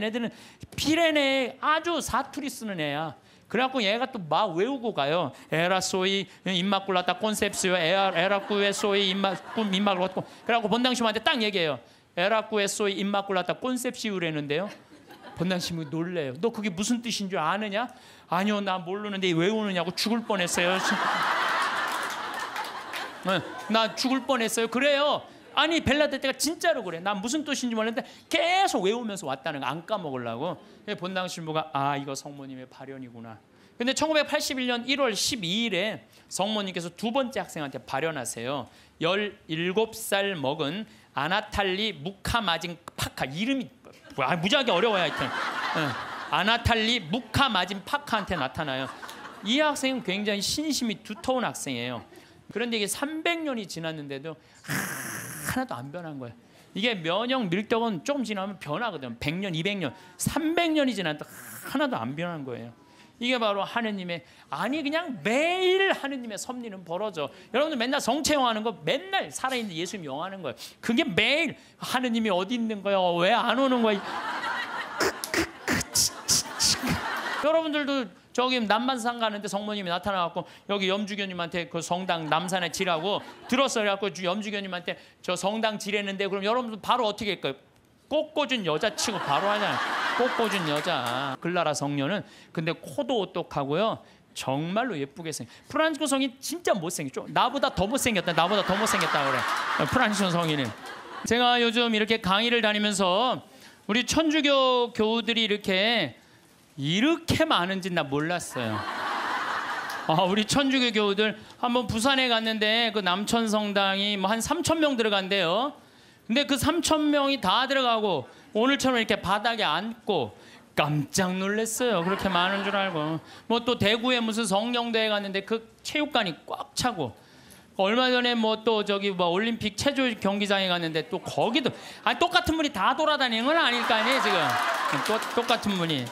얘네들은 피레네 아주 사투리 쓰는 애야. 그래갖고 얘가 또 막 외우고 가요. 에라소이 임마꿀라타 콘셉스요. 에라꾸에소이 임마꿈 임마꿀라타. 그래갖고 본당심한테 딱 얘기해요. 에라꾸에소이 임마꿀라타 콘셉시우라는데요. 본당심이 놀래요. 너 그게 무슨 뜻인 줄 아느냐? 아니요, 나 모르는데 외우느냐고 죽을 뻔했어요. 네, 나 죽을 뻔했어요. 그래요. 아니 벨라데테가 진짜로 그래. 난 무슨 뜻인지 몰랐는데 계속 외우면서 왔다는 거 안 까먹으려고. 본당 신부가 아 이거 성모님의 발현이구나. 근데 1981년 1월 12일에 성모님께서 두 번째 학생한테 발현하세요. 17살 먹은 아나탈리 무카마진 파카 이름이 뭐, 아, 무지하게 어려워요 하여튼. 어. 아나탈리 무카마진 파카한테 나타나요. 이 학생은 굉장히 신심이 두터운 학생이에요. 그런데 이게 300년이 지났는데도 하나도 안 변한 거예요. 이게 면역 밀떡은 조금 지나면 변하거든. 100년, 200년, 300년이 지났다 하나도 안 변한 거예요. 이게 바로 하느님의 아니 그냥 매일 하느님의 섭리는 벌어져. 여러분들 맨날 성체용하는 거 맨날 살아있는 예수님 용하는 거예요. 그게 매일 하느님이 어디 있는 거야? 왜 안 오는 거야? 여러분들도 저기 남반산 가는데 성모님이 나타나갖고 여기 염주교님한테 그 성당 남산에 지라고 들었어 그래갖고 염주교님한테 저 성당 지랬는데 그럼 여러분 바로 어떻게 할까요? 그 꽃꽂은 여자 치고 바로 하냐 꽃꽂은 여자 글라라 성녀는 근데 코도 오똑하고요 정말로 예쁘게 생프란치코성인 진짜 못생겼죠 나보다 더 못생겼다 나보다 더 못생겼다 그래 프란치코성인은 제가 요즘 이렇게 강의를 다니면서 우리 천주교 교우들이 이렇게 이렇게 많은지 나 몰랐어요. 아, 우리 천주교 교우들 한번 부산에 갔는데 그 남천 성당이 뭐 한 3천 명 들어간대요. 근데 그 3천 명이 다 들어가고 오늘처럼 이렇게 바닥에 앉고 깜짝 놀랐어요. 그렇게 많은 줄 알고. 뭐 또 대구에 무슨 성령대회 갔는데 그 체육관이 꽉 차고 얼마 전에 뭐 또 저기 뭐 올림픽 체조 경기장에 갔는데 또 거기도 아니 똑같은 분이 다 돌아다니는 건 아닐 거니 지금 똑, 똑같은 분이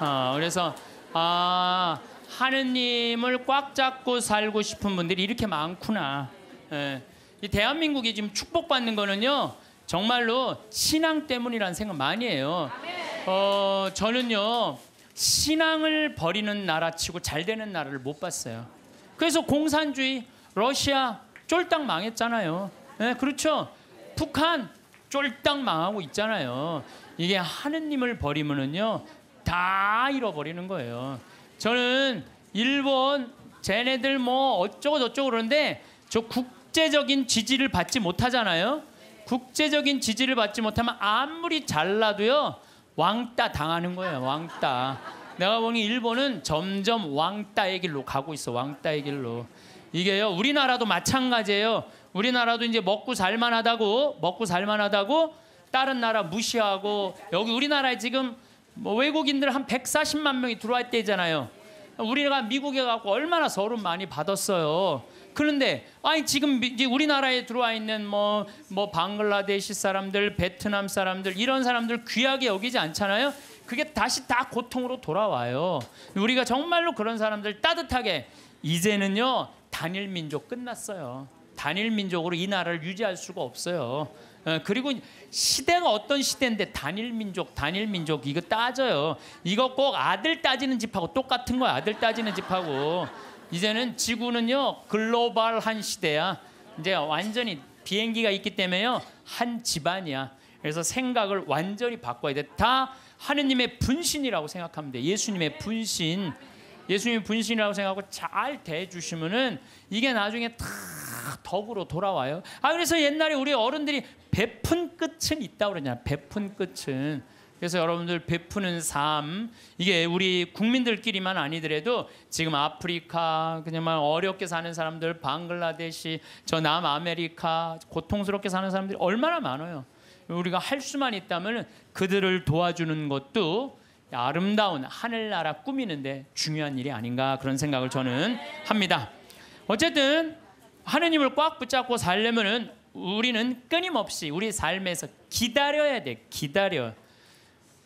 어, 그래서 아 하느님을 꽉 잡고 살고 싶은 분들이 이렇게 많구나. 예. 이 대한민국이 지금 축복받는 거는요 정말로 신앙 때문이라는 생각 많이 해요. 어 저는요 신앙을 버리는 나라치고 잘 되는 나라를 못 봤어요. 그래서 공산주의 러시아 쫄딱 망했잖아요. 예, 그렇죠. 북한 쫄딱 망하고 있잖아요. 이게 하느님을 버리면은요 다 잃어버리는 거예요. 저는 일본 쟤네들 뭐 어쩌고 저쩌고 그러는데 저 국제적인 지지를 받지 못하잖아요. 국제적인 지지를 받지 못하면 아무리 잘라도요 왕따 당하는 거예요. 왕따. 내가 보니 일본은 점점 왕따의 길로 가고 있어. 왕따의 길로. 이게요. 우리나라도 마찬가지예요. 우리나라도 이제 먹고 살만하다고 먹고 살만하다고 다른 나라 무시하고 여기 우리나라에 지금 뭐 외국인들 한 140만 명이 들어왔 때잖아요. 우리가 미국에 가고 얼마나 서름 많이 받았어요. 그런데 아니 지금 이제 우리나라에 들어와 있는 뭐뭐 뭐 방글라데시 사람들, 베트남 사람들 이런 사람들 귀하게 여기지 않잖아요. 그게 다시 다 고통으로 돌아와요. 우리가 정말로 그런 사람들 따뜻하게 이제는요 단일 민족 끝났어요. 단일 민족으로 이 나라를 유지할 수가 없어요. 어, 그리고 시대가 어떤 시대인데 단일 민족, 단일 민족 이거 따져요. 이거 꼭 아들 따지는 집하고 똑같은 거야. 아들 따지는 집하고. 이제는 지구는요 글로벌한 시대야. 이제 완전히 비행기가 있기 때문에요 한 집안이야. 그래서 생각을 완전히 바꿔야 돼. 다 하느님의 분신이라고 생각하면 돼. 예수님의 분신. 예수님이 분신이라고 생각하고 잘 대해주시면은 이게 나중에 다 덕으로 돌아와요. 아 그래서 옛날에 우리 어른들이 베푼 끝은 있다 그러냐. 베푼 끝은. 그래서 여러분들 베푸는 삶 이게 우리 국민들끼리만 아니더라도 지금 아프리카 그냥 어렵게 사는 사람들 방글라데시 저 남아메리카 고통스럽게 사는 사람들이 얼마나 많아요. 우리가 할 수만 있다면 그들을 도와주는 것도 아름다운 하늘나라 꾸미는데 중요한 일이 아닌가 그런 생각을 저는 합니다. 어쨌든 하느님을 꽉 붙잡고 살려면은 우리는 끊임없이 우리 삶에서 기다려야 돼. 기다려.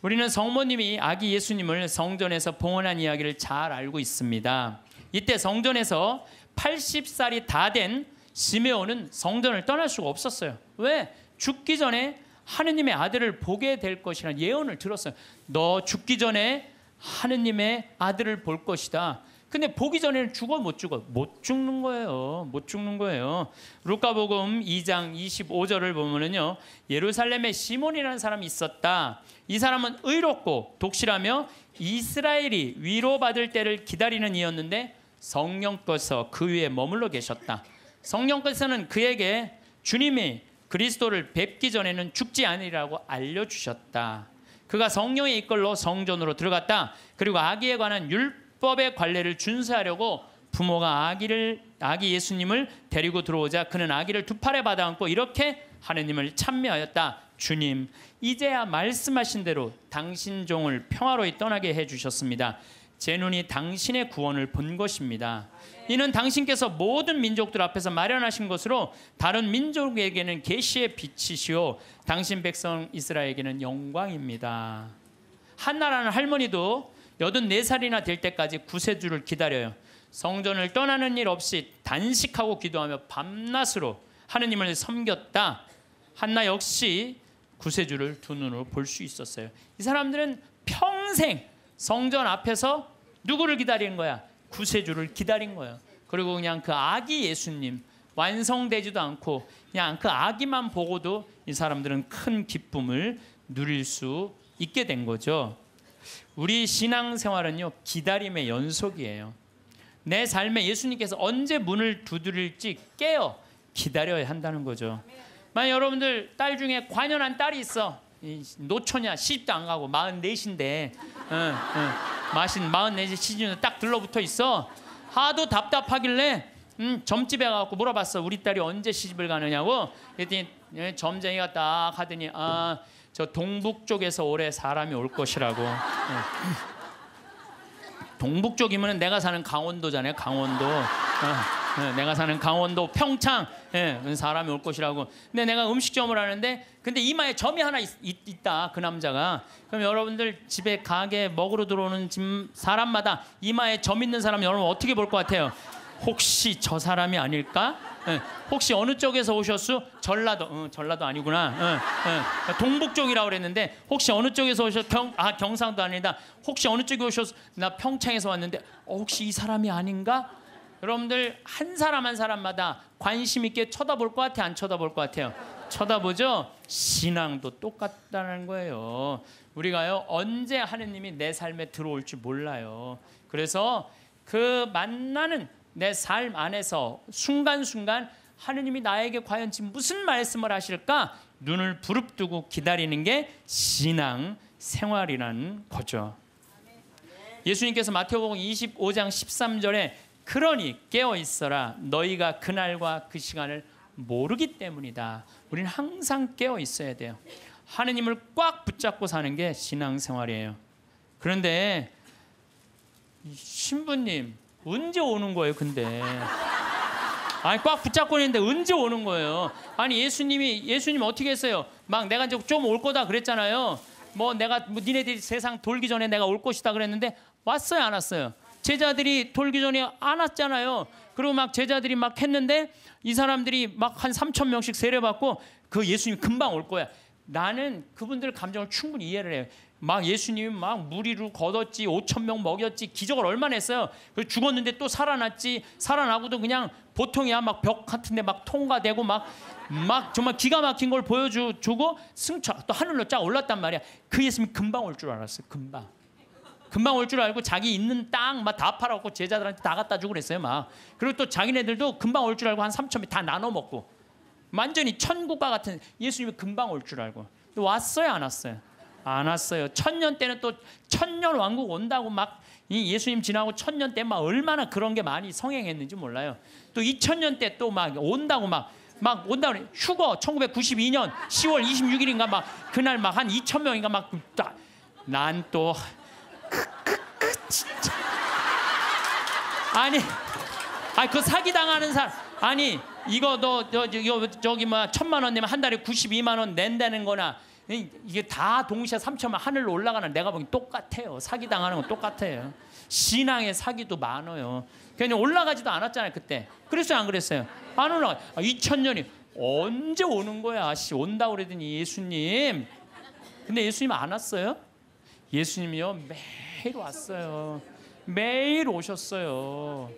우리는 성모님이 아기 예수님을 성전에서 봉헌한 이야기를 잘 알고 있습니다. 이때 성전에서 80살이 다 된 시메온은 성전을 떠날 수가 없었어요. 왜? 죽기 전에 하느님의 아들을 보게 될 것이라는 예언을 들었어요. 너 죽기 전에 하느님의 아들을 볼 것이다. 근데 보기 전에는 죽어 못 죽어 못 죽는 거예요. 못 죽는 거예요. 루카복음 2장 25절을 보면은요. 예루살렘에 시몬이라는 사람이 있었다. 이 사람은 의롭고 독실하며 이스라엘이 위로받을 때를 기다리는 이였는데 성령께서 그 위에 머물러 계셨다. 성령께서는 그에게 주님이 그리스도를 뵙기 전에는 죽지 않으리라고 알려주셨다. 그가 성령의 이끌로 성전으로 들어갔다. 그리고 아기에 관한 율법의 관례를 준수하려고 부모가 아기를 아기 예수님을 데리고 들어오자 그는 아기를 두 팔에 받아 안고 이렇게 하느님을 찬미하였다. 주님, 이제야 말씀하신 대로 당신 종을 평화로이 떠나게 해 주셨습니다. 제 눈이 당신의 구원을 본 것입니다. 이는 당신께서 모든 민족들 앞에서 마련하신 것으로 다른 민족에게는 계시의 빛이시요 당신 백성 이스라엘에게는 영광입니다. 한나라는 할머니도 84살이나 될 때까지 구세주를 기다려요. 성전을 떠나는 일 없이 단식하고 기도하며 밤낮으로 하느님을 섬겼다. 한나 역시 구세주를 두 눈으로 볼 수 있었어요. 이 사람들은 평생 성전 앞에서 누구를 기다리는 거야? 구세주를 기다린 거예요. 그리고 그냥 그 아기 예수님 완성되지도 않고 그냥 그 아기만 보고도 이 사람들은 큰 기쁨을 누릴 수 있게 된 거죠. 우리 신앙생활은요 기다림의 연속이에요. 내 삶에 예수님께서 언제 문을 두드릴지 깨어 기다려야 한다는 거죠. 만약 여러분들 딸 중에 관연한 딸이 있어 노처냐 시집도 안 가고 마흔 넷인데 응, 응. 마신 44세 시즌에 딱 들러붙어 있어. 하도 답답하길래 음, 점집에 가갖고 물어봤어. 우리 딸이 언제 시집을 가느냐고. 그랬더니 예, 점쟁이가 딱 하더니 아, 저 동북 쪽에서 올해 사람이 올 것이라고. 예. 동북쪽이면 내가 사는 강원도잖아요. 강원도. 네, 내가 사는 강원도 평창 예, 사람이 올 것이라고 근데 내가 음식점을 하는데 근데 이마에 점이 하나 있, 있 다그 남자가 그럼 여러분들 집에 가게 먹으러 들어오는 집 사람마다 이마에 점 있는 사람 여러분 어떻게 볼 것 같아요 혹시 저 사람이 아닐까 예. 혹시 어느 쪽에서 오셨수? 전라도. 어, 전라도 아니구나. 예, 예. 동북 쪽이라고 그랬는데 혹시 어느 쪽에서 오셨? 경, 아 경상도 아니다. 혹시 어느 쪽에 오셨? 나 평창에서 왔는데 어, 혹시 이 사람이 아닌가? 여러분들 한 사람 한 사람마다 관심 있게 쳐다볼 것 같아 안 쳐다볼 것 같아요. 쳐다보죠. 신앙도 똑같다는 거예요. 우리가요 언제 하느님이 내 삶에 들어올 줄 몰라요. 그래서 그 만나는 내삶 안에서 순간순간 하느님이 나에게 과연 지금 무슨 말씀을 하실까 눈을 부릅뜨고 기다리는 게 신앙 생활이라는 거죠. 예수님께서 마태복음 25장 13절에 그러니 깨어 있어라 너희가 그날과 그 시간을 모르기 때문이다. 우리는 항상 깨어 있어야 돼요. 하느님을 꽉 붙잡고 사는 게 신앙생활이에요. 그런데 신부님 언제 오는 거예요, 근데? 아니 꽉 붙잡고 있는데 언제 오는 거예요? 아니 예수님이 예수님 어떻게 했어요? 막 내가 이제 좀올 거다 그랬잖아요. 뭐 내가 뭐 니네들이 세상 돌기 전에 내가 올 것이다 그랬는데 왔어요, 안 왔어요? 제자들이 돌기 전에 안 왔잖아요. 그리고 막 제자들이 막 했는데 이 사람들이 막 한 3천 명씩 세례받고 그 예수님 금방 올 거야. 나는 그분들 감정을 충분히 이해를 해요. 막 예수님 막 무리로 걷었지 5천 명 먹였지 기적을 얼마나 했어요. 죽었는데 또 살아났지 살아나고도 그냥 보통이야 막 벽 같은데 막 통과되고 막 막 정말 기가 막힌 걸 보여주고 승차 또 하늘로 쫙 올랐단 말이야. 그 예수님 금방 올 줄 알았어. 금방. 금방 올 줄 알고 자기 있는 땅 막다 팔아갖고 제자들한테 다 갖다 주고 그랬어요 막. 그리고 또 자기네들도 금방 올 줄 알고 한 3천 명다 나눠 먹고. 완전히 천국과 같은 예수님이 금방 올 줄 알고. 왔어요 안 왔어요? 안았어요 천년 때는 또 천년 왕국 온다고 막 예수님 지나고 천년 때 막 얼마나 그런 게 많이 성행했는지 몰라요. 또 2000년 때 또 막 온다고 막 막온다 그래. 휴거 1992년 10월 26일인가 막 그날 막 한 2천 명인가 막 난또 진짜 아니 아니 그 사기 당하는 사람 아니 이거 너, 너, 너 저기 뭐 천만 원 내면 한 달에 92만 원 낸다는 거나 이게 다 동시에 3천만 하늘로 올라가는 내가 보기 엔 똑같아요. 사기 당하는 건 똑같아요. 신앙의 사기도 많아요. 그냥 올라가지도 않았잖아요 그때. 그랬어요 안 그랬어요? 안 올라가. 아, 2000년이 언제 오는 거야? 씨 온다 그러더니 예수님. 근데 예수님 안 왔어요? 예수님이요 매일 왔어요. 매일 오셨어요.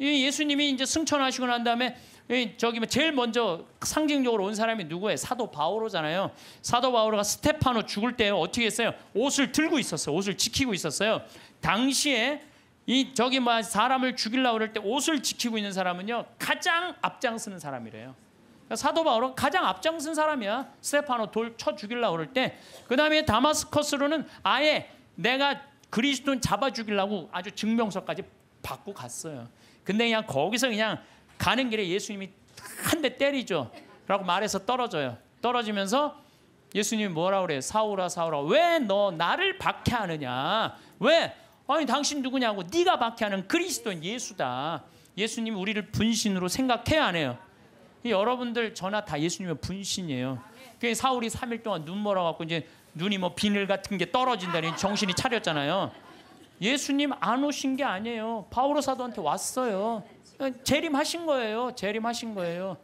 예수님이 이제 승천하시고 난 다음에 저기 뭐 제일 먼저 상징적으로 온 사람이 누구예요? 사도 바오로잖아요. 사도 바오로가 스테파노 죽을 때 어떻게 했어요? 옷을 들고 있었어요. 옷을 지키고 있었어요. 당시에 이 저기 뭐 사람을 죽일라 그럴 때 옷을 지키고 있는 사람은요 가장 앞장서는 사람이래요. 그러니까 사도 바울은 가장 앞장선 사람이야. 스테파노 돌 쳐 죽일라 그럴 때. 그다음에 다마스커스로는 아예 내가 그리스도인 잡아 죽이려고 아주 증명서까지 받고 갔어요. 근데 그냥 거기서 그냥 가는 길에 예수님이 한 대 때리죠. 라고 말해서 떨어져요. 떨어지면서 예수님이 뭐라 그래요? 사울아 사울아 왜 너 나를 박해하느냐? 왜? 아니 당신 누구냐고 네가 박해하는 그리스도인 예수다. 예수님 우리를 분신으로 생각해야 하네요. 여러분들 전화 다 예수님의 분신이에요. 그 사울이 3일 동안 눈 멀어 갖고 이제 눈이 뭐 비늘 같은 게 떨어진다니 정신이 차렸잖아요. 예수님 안 오신 게 아니에요. 바오 사도한테 왔어요. 어, 재림하신 거예요. 재림하신 거예요.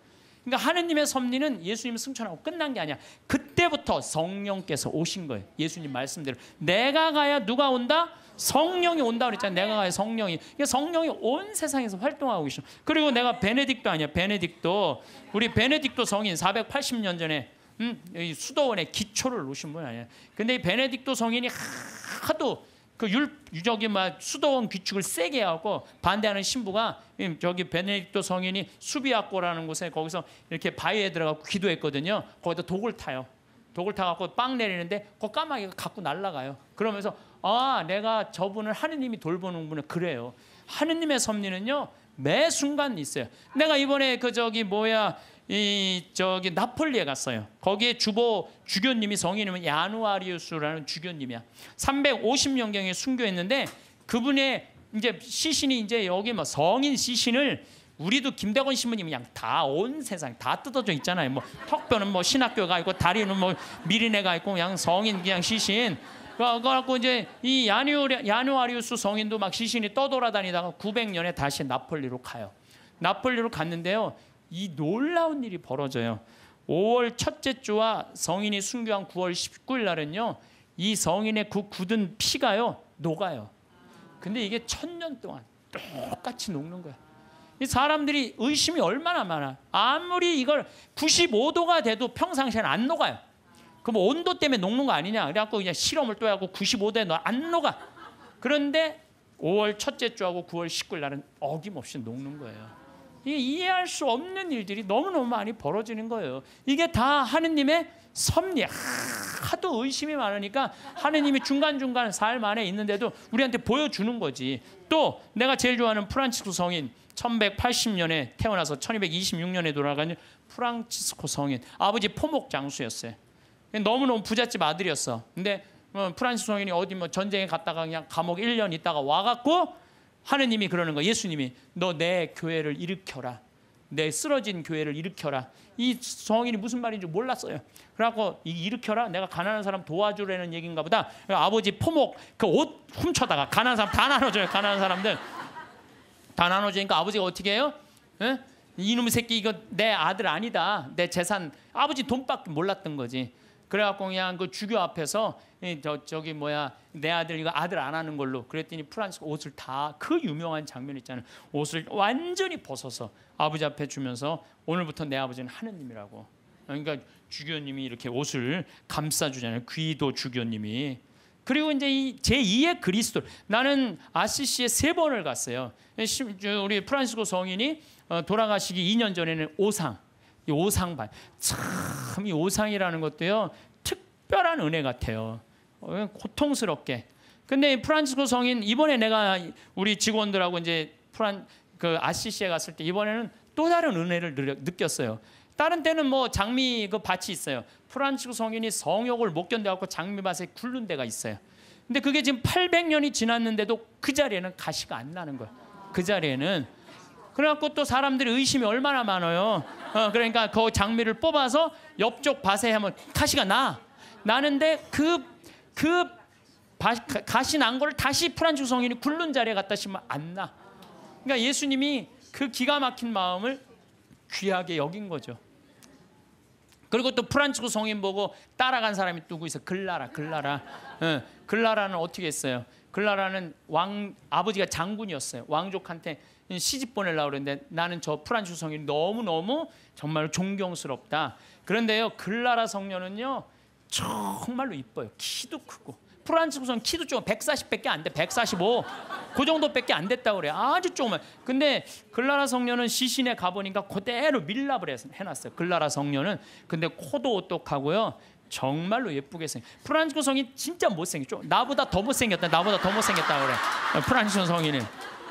그러니까 하느님의 섭리는 예수님 승천하고 끝난 게 아니야. 그때부터 성령께서 오신 거예요. 예수님 말씀대로 내가 가야 누가 온다? 성령이 온다 그랬잖아. 내가 가야 성령이. 그러니까 성령이 온 세상에서 활동하고 계셔. 그리고 내가 베네딕도 아니야. 베네딕도 우리 베네딕도 성인 480년 전에 음, 수도원에 기초를 놓으신 분 아니야. 근데 이 베네딕도 성인이 하도 그 율, 적기막 수도원 규칙을 세게 하고 반대하는 신부가 저기 베네딕토 성인이 수비학고라는 곳에 거기서 이렇게 바위에 들어가고 기도했거든요. 거기다 독을 타요. 독을 타갖고 빵 내리는데 그 까마귀가 갖고 날라가요. 그러면서 아 내가 저분을 하느님이 돌보는 분은 그래요. 하느님의 섭리는요 매 순간 있어요. 내가 이번에 그 저기 뭐야 이 저기 나폴리에 갔어요. 거기에 주보 주교님이 성인이면 야누아리우스라는 주교님이야. 350년경에 순교했는데 그분의 이제 시신이 이제 여기 뭐 성인 시신을 우리도 김대건 신부님 그냥 다 온 세상 다 뜯어져 있잖아요. 뭐 턱뼈는 뭐 신학교가 있고 다리는 뭐 미리네가 있고 그냥 성인 그냥 시신. 그래갖고 이제 이 야누 야누아리우스 성인도 막 시신이 떠돌아다니다가 900년에 다시 나폴리로 가요. 나폴리로 갔는데요. 이 놀라운 일이 벌어져요. 5월 첫째 주와 성인이 순교한 9월 19일 날은요. 이 성인의 그 굳은 피가요. 녹아요. 근데 이게 천년 동안 똑같이 녹는 거야. 이 사람들이 의심이 얼마나 많아. 아무리 이걸 95도가 돼도 평상시에는 안 녹아요. 그럼 온도 때문에 녹는 거 아니냐. 그래갖고 그냥 실험을 또 하고 95도에 안 녹아. 그런데 5월 첫째 주하고 9월 19일 날은 어김없이 녹는 거예요. 이게 이해할 수 없는 일들이 너무너무 많이 벌어지는 거예요. 이게 다 하느님의 섭리. 하도 의심이 많으니까 하느님이 중간중간 삶 안에 있는데도 우리한테 보여주는 거지. 또 내가 제일 좋아하는 프란치스코 성인 1180년에 태어나서 1226년에 돌아간 프란치스코 성인 아버지 포목 장수였어요. 너무너무 부잣집 아들이었어. 근데 어, 프란치스코 성인이 어디 뭐 전쟁에 갔다가 그냥 감옥 1년 있다가 와갖고 하느님이 그러는 거 예수님이 너 내 교회를 일으켜라. 내 쓰러진 교회를 일으켜라. 이 성인이 무슨 말인지 몰랐어요. 그래갖고 일으켜라. 내가 가난한 사람 도와주라는 얘기인가 보다. 아버지 포목 그 옷 훔쳐다가 가난한 사람 다 나눠줘요. 가난한 사람들 다 나눠주니까 아버지가 어떻게 해요? 에? 예? 이놈 새끼 이거 내 아들 아니다. 내 재산 아버지 돈밖에 몰랐던 거지. 그래갖고 그냥 그 주교 앞에서 저 저기 뭐야 내 아들 이거 아들 안 하는 걸로 그랬더니 프란스코 옷을 다 그 유명한 장면 있잖아요. 옷을 완전히 벗어서 아버지 앞에 주면서 오늘부터 내 아버지는 하느님이라고. 그러니까 주교님이 이렇게 옷을 감싸주잖아요. 귀도 주교님이. 그리고 이제 제 2의 그리스도. 나는 아시시에 세 번을 갔어요. 우리 프란시스고 성인이 어, 돌아가시기 2년 전에는 오상, 이 오상반. 참이 오상이라는 것도요. 특별한 은혜 같아요. 어, 고통스럽게. 근데 프란치스코 성인 이번에 내가 우리 직원들하고 이제 프란 그 아시시에 갔을 때 이번에는 또 다른 은혜를 느꼈어요. 다른 때는 뭐 장미 그 밭이 있어요. 프란치스코 성인이 성욕을 못 견뎌갖고 장미밭에 굴른 데가 있어요. 근데 그게 지금 800년이 지났는데도 그 자리에는 가시가 안 나는 거예요. 그 자리에는 그래갖고 또 사람들이 의심이 얼마나 많아요. 어, 그러니까 그 장미를 뽑아서 옆쪽 밭에 하면 가시가 나. 나는데 그, 그 바, 가시 난 거를 다시 프란츠 성인이 굴른 자리에 갖다 심으면 안 나. 그러니까 예수님이 그 기가 막힌 마음을 귀하게 여긴 거죠. 그리고 또프란치스 성인 보고 따라간 사람이 누구 있어? 글라라, 글라라. 어, 글라라는 어떻게 했어요? 글라라는 왕 아버지가 장군이었어요. 왕족한테 시집 보내려고 그랬는데 나는 저 프란츠 성이 너무너무 정말 존경스럽다. 그런데요, 글라라 성녀는요, 정말로 이뻐요. 키도 크고. 프란츠 성 키도 좀 140밖에 안 돼. 145. 그 정도밖에 안 됐다고 그래요. 아주 조금만. 근데 글라라 성녀는 시신에 가보니까 그대로 밀랍을 해놨어요. 글라라 성녀는. 근데 코도 오똑하고요. 정말로 예쁘게 생. 프란치코 성이 진짜 못생겼죠. 나보다 더 못생겼다. 나보다 더 못생겼다 그래. 프란치코 성인은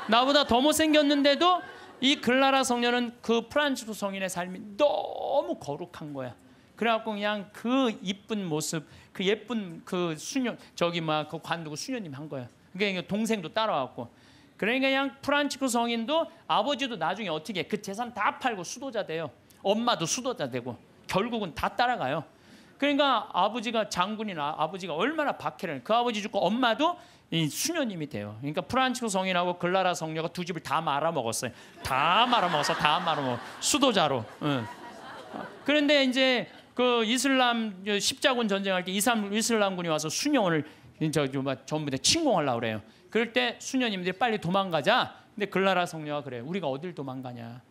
나보다 더 못생겼는데도 이 글라라 성녀는 그 프란치스코 성인의 삶이 너무 거룩한 거야. 그래갖고 그냥 그 이쁜 모습, 그 예쁜 그 수녀, 저기 막그 뭐 관두고 수녀님 한 거야. 그러니까 동생도 따라왔고. 그러니까 그냥 프란치스코 성인도 아버지도 나중에 어떻게 그 재산 다 팔고 수도자 돼요. 엄마도 수도자 되고 결국은 다 따라가요. 그러니까 아버지가 장군이나 아버지가 얼마나 박해를 그 아버지 죽고 엄마도 이 수녀님이 돼요. 그러니까 프란치스코 성인하고 글라라 성녀가 두 집을 다 말아먹었어요. 다 말아먹었어, 다 말아먹어. 수도자로. 응. 그런데 이제 그 이슬람 그 십자군 전쟁할 때 이슬람, 이슬람군이 와서 수녀원을 저, 저, 전부 다 침공하려고 그래요. 그럴 때 수녀님들이 빨리 도망가자. 근데 글라라 성녀가 그래. 요 우리가 어딜 도망가냐.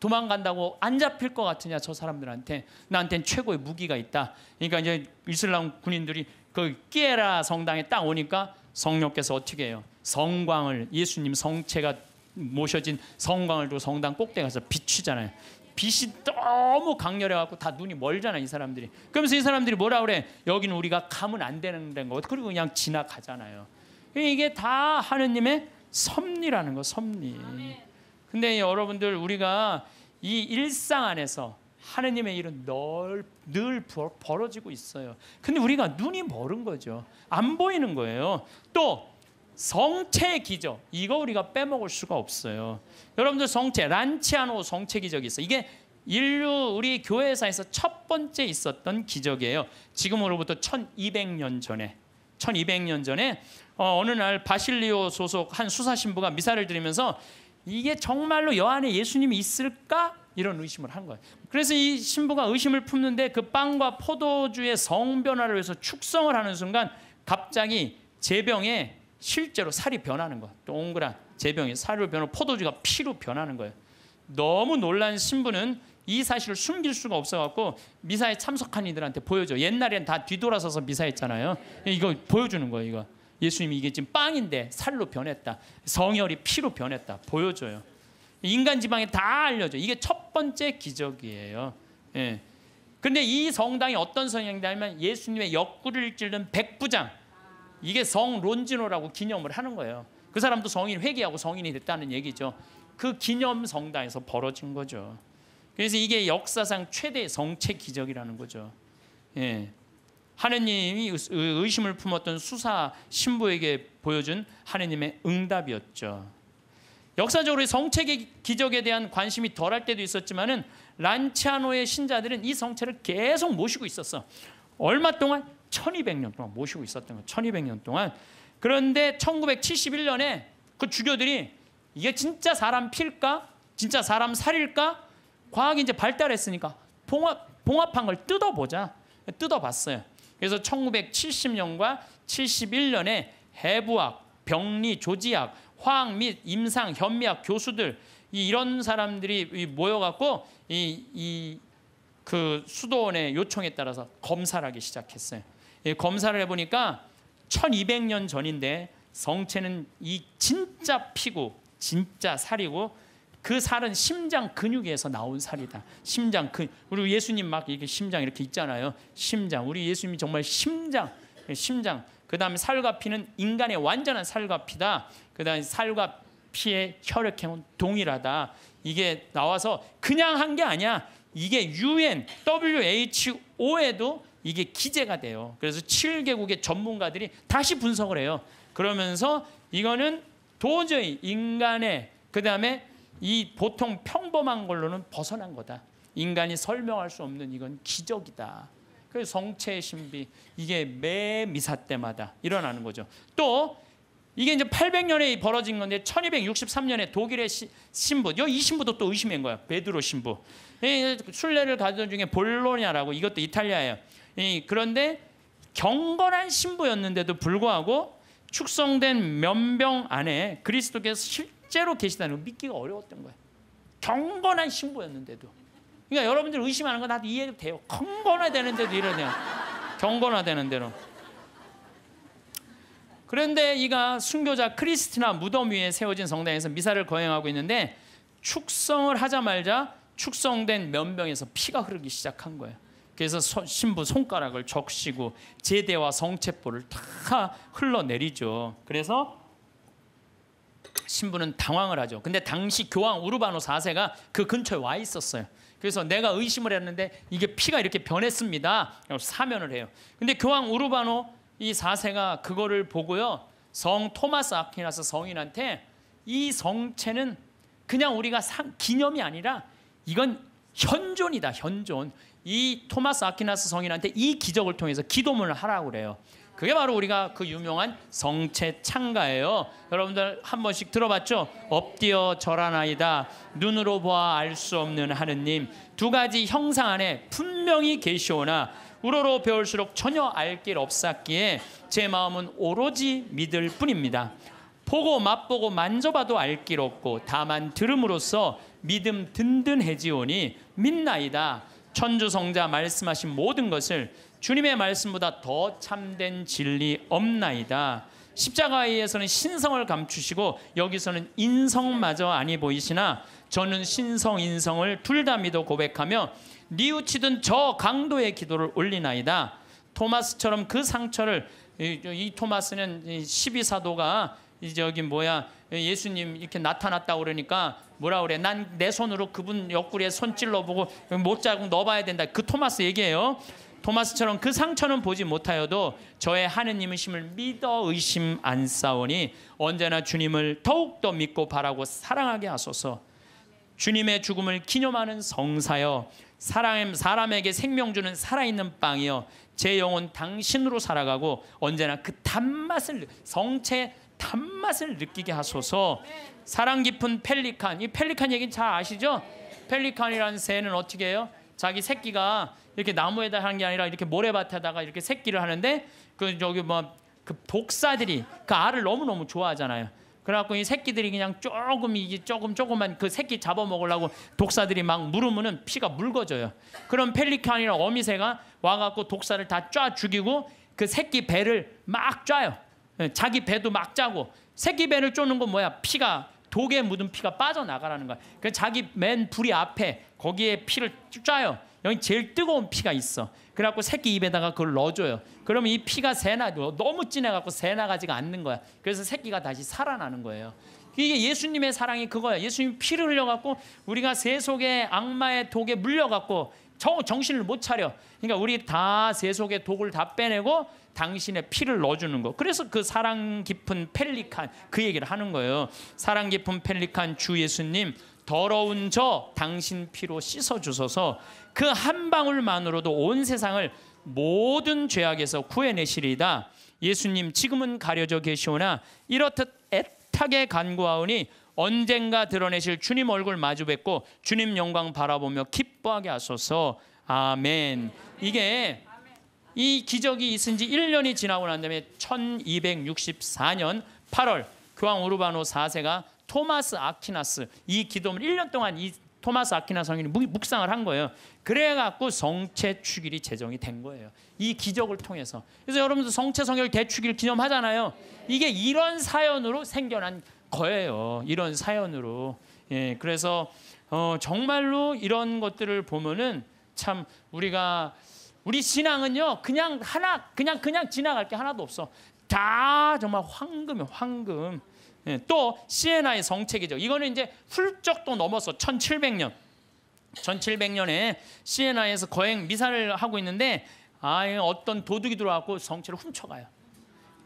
도망간다고 안 잡힐 것 같으냐 저 사람들한테 나한테는 최고의 무기가 있다. 그러니까 이제 이슬람 군인들이 그 끼에라 성당에 딱 오니까 성령께서 어떻게 해요? 성광을 예수님 성체가 모셔진 성광을 두 성당 꼭대기 가서 비추잖아요. 빛이 너무 강렬해갖고 다 눈이 멀잖아 이 사람들이. 그러면서 이 사람들이 뭐라 그래? 여기는 우리가 가면 안 되는 거. 그리고 그냥 지나가잖아요. 이게 다 하느님의 섭리라는 거 섭리. 근데 여러분들 우리가 이 일상 안에서 하느님의 일은 늘, 늘 벌어지고 있어요. 근데 우리가 눈이 멀은 거죠. 안 보이는 거예요. 또 성체 기적 이거 우리가 빼먹을 수가 없어요. 여러분들 성체 란치아노 성체 기적이 있어. 이게 인류 우리 교회사에서 첫 번째 있었던 기적이에요. 지금으로부터 1200년 전에 1200년 전에 어, 느날 바실리오 소속 한 수사 신부가 미사를 드리면서 이게 정말로 여안에 예수님이 있을까 이런 의심을 한 거예요. 그래서 이 신부가 의심을 품는데 그 빵과 포도주의 성 변화를 위해서 축성을 하는 순간 갑자기 제병에 실제로 살이 변하는 거야. 동그란 제병이 살로 변하 포도주가 피로 변하는 거예요. 너무 놀란 신부는 이 사실을 숨길 수가 없어갖고 미사에 참석한 이들한테 보여줘. 옛날엔 다 뒤돌아서서 미사했잖아요. 이거 보여주는 거예요. 이거 예수님이 이게 지금 빵인데 살로 변했다. 성혈이 피로 변했다. 보여줘요. 인간 지방에 다 알려져. 이게 첫 번째 기적이에요. 예. 근데 이 성당이 어떤 성향이냐면 예수님의 옆구리를 찌른 백부장. 이게 성 론지노라고 기념을 하는 거예요. 그 사람도 성인 회개하고 성인이 됐다는 얘기죠. 그 기념 성당에서 벌어진 거죠. 그래서 이게 역사상 최대 성체 기적이라는 거죠. 예. 하느님이 의심을 품었던 수사 신부에게 보여준 하느님의 응답이었죠. 역사적으로 성책의 기적에 대한 관심이 덜할 때도 있었지만은 란치아노의 신자들은 이 성체를 계속 모시고 있었어. 얼마 동안? 1200년 동안 모시고 있었던 거. 1200년 동안. 그런데 1971년에 그 주교들이 이게 진짜 사람 필까? 진짜 사람 살일까? 과학이 이제 발달했으니까 봉합 봉합한 걸 뜯어보자. 뜯어봤어요. 그래서 1970년과 71년에 해부학, 병리, 조지학, 화학 및 임상, 현미학 교수들 이런 사람들이 모여갖고 이 이 그 수도원의 요청에 따라서 검사를 하기 시작했어요. 검사를 해보니까 1200년 전인데 성체는 이 진짜 피고 진짜 살이고 그 살은 심장 근육에서 나온 살이다. 심장 근 우리 예수님 막 이렇게 심장 이렇게 있잖아요. 심장 우리 예수님이 정말 심장 심장 그 다음에 살과 피는 인간의 완전한 살과 피다. 그 다음에 살과 피의 혈액형은 동일하다. 이게 나와서 그냥 한 게 아니야. 이게 UN, WHO에도 이게 기재가 돼요. 그래서 7개국의 전문가들이 다시 분석을 해요. 그러면서 이거는 도저히 인간의 그다음에 이 보통 평범한 걸로는 벗어난 거다. 인간이 설명할 수 없는 이건 기적이다. 그 성체의 신비 이게 매 미사 때마다 일어나는 거죠. 또 이게 이제 800년에 벌어진 건데 1263년에 독일의 시, 신부, 이 신부도 또 의심인 거야. 베드로 신부. 순례를 가던 중에 볼로냐라고 이것도 이탈리아예요. 그런데 경건한 신부였는데도 불구하고 축성된 면병 안에 그리스도께서 실제로 계시다는 걸 믿기가 어려웠던 거예 경건한 신부였는데도 그러니까 여러분들 의심하는 거 나도 이해돼요. 경건화 되는데도 이러네요. 경건화 되는 대로. 그런데 이가 순교자 크리스티나 무덤 위에 세워진 성당에서 미사를 거행하고 있는데 축성을 하자말자 축성된 면병에서 피가 흐르기 시작한 거예요. 그래서 신부 손가락을 적시고 제대와 성체포를 다 흘러내리죠. 그래서 신부는 당황을 하죠. 근데 당시 교황 우르바노 4세가 그 근처에 와 있었어요. 그래서 내가 의심을 했는데 이게 피가 이렇게 변했습니다. 사면을 해요. 근데 교황 우르바노 이 4세가 그거를 보고요. 성 토마스 아퀴나스 성인한테 이 성체는 그냥 우리가 상, 기념이 아니라 이건 현존이다. 현존. 이 토마스 아퀴나스 성인한테 이 기적을 통해서 기도문을 하라고 그래요. 그게 바로 우리가 그 유명한 성체 창가예요. 여러분들 한 번씩 들어봤죠? 엎디어 절하나이다. 눈으로 보아 알 수 없는 하느님. 두 가지 형상 안에 분명히 계시오나 우러로 배울수록 전혀 알 길 없었기에 제 마음은 오로지 믿을 뿐입니다. 보고 맛보고 만져봐도 알 길 없고 다만 들음으로써 믿음 든든해지오니 믿나이다. 천주성자 말씀하신 모든 것을 주님의 말씀보다 더 참된 진리 없나이다. 십자가에서는 신성을 감추시고 여기서는 인성마저 아니 보이시나 저는 신성 인성을 둘다 믿어 고백하며 뉘우치던 저 강도의 기도를 올리나이다. 토마스처럼 그 상처를 이 토마스는 십이 사도가 저기 뭐야 예수님 이렇게 나타났다 그러니까 뭐라 그래 난 내 손으로 그분 옆구리에 손 찔러보고 못자국 넣어봐야 된다 그 토마스 얘기예요 토마스처럼 그 상처는 보지 못하여도 저의 하느님이심을 믿어 의심 안 싸우니 언제나 주님을 더욱더 믿고 바라고 사랑하게 하소서. 주님의 죽음을 기념하는 성사여 사람, 사람에게 생명 주는 살아있는 빵이여 제 영혼 당신으로 살아가고 언제나 그 단맛을 성체 단맛을 느끼게 하소서 사랑 깊은 펠리칸 이 펠리칸 얘기는 잘 아시죠? 펠리칸이라는 새는 어떻게 해요? 자기 새끼가 이렇게 나무에다 하는 게 아니라 이렇게 모래밭에다가 이렇게 새끼를 하는데 그 저기 뭐 그 독사들이 그 알을 너무 너무 좋아하잖아요. 그래갖고 이 새끼들이 그냥 조금 이게 조금 조금만 그 새끼 잡아먹으려고 독사들이 막 물으면은 피가 묽어져요. 그럼 펠리칸이나 어미새가 와갖고 독사를 다 쫙 죽이고 그 새끼 배를 막 짜요. 예, 자기 배도 막 짜고 새끼 배를 쪼는 건 뭐야? 피가 독에 묻은 피가 빠져나가라는 거야. 그 자기 맨 불이 앞에 거기에 피를 짜요. 여기 제일 뜨거운 피가 있어. 그래갖고 새끼 입에다가 그걸 넣어줘요. 그러면 이 피가 새나 너무 진해갖고 새나가지가 않는 거야. 그래서 새끼가 다시 살아나는 거예요. 이게 예수님의 사랑이 그거야. 예수님 피를 흘려갖고 우리가 세속의 악마의 독에 물려갖고 정, 정신을 못 차려. 그러니까 우리 다 세속의 독을 다 빼내고 당신의 피를 넣어주는 거. 그래서 그 사랑 깊은 펠리칸 그 얘기를 하는 거예요. 사랑 깊은 펠리칸 주 예수님 더러운 저 당신 피로 씻어 주소서 그 한 방울만으로도 온 세상을 모든 죄악에서 구해내시리이다. 예수님 지금은 가려져 계시오나 이렇듯 애타게 간구하오니 언젠가 드러내실 주님 얼굴 마주 뵙고 주님 영광 바라보며 기뻐하게 하소서. 아멘. 이게 이 기적이 있은 지 1년이 지나고 난 다음에 1264년 8월 교황 우르바노 4세가 토마스 아퀴나스 이 기도문 1년 동안 이 토마스 아퀴나 성인이 묵상을 한 거예요. 그래갖고 성체 축일이 제정이 된 거예요. 이 기적을 통해서. 그래서 여러분들 성체 성혈 대축일 기념하잖아요. 이게 이런 사연으로 생겨난 거예요. 이런 사연으로. 예, 그래서 어, 정말로 이런 것들을 보면은 참 우리가 우리 신앙은요 그냥 하나 그냥 그냥 지나갈 게 하나도 없어. 다 정말 황금이 황금. 예, 또 시에나의 성책이죠. 이거는 이제 훌쩍 또 넘어서 1700년 1700년에 시에나에서 거행 미사를 하고 있는데 아예 어떤 도둑이 들어와고 성체를 훔쳐가요.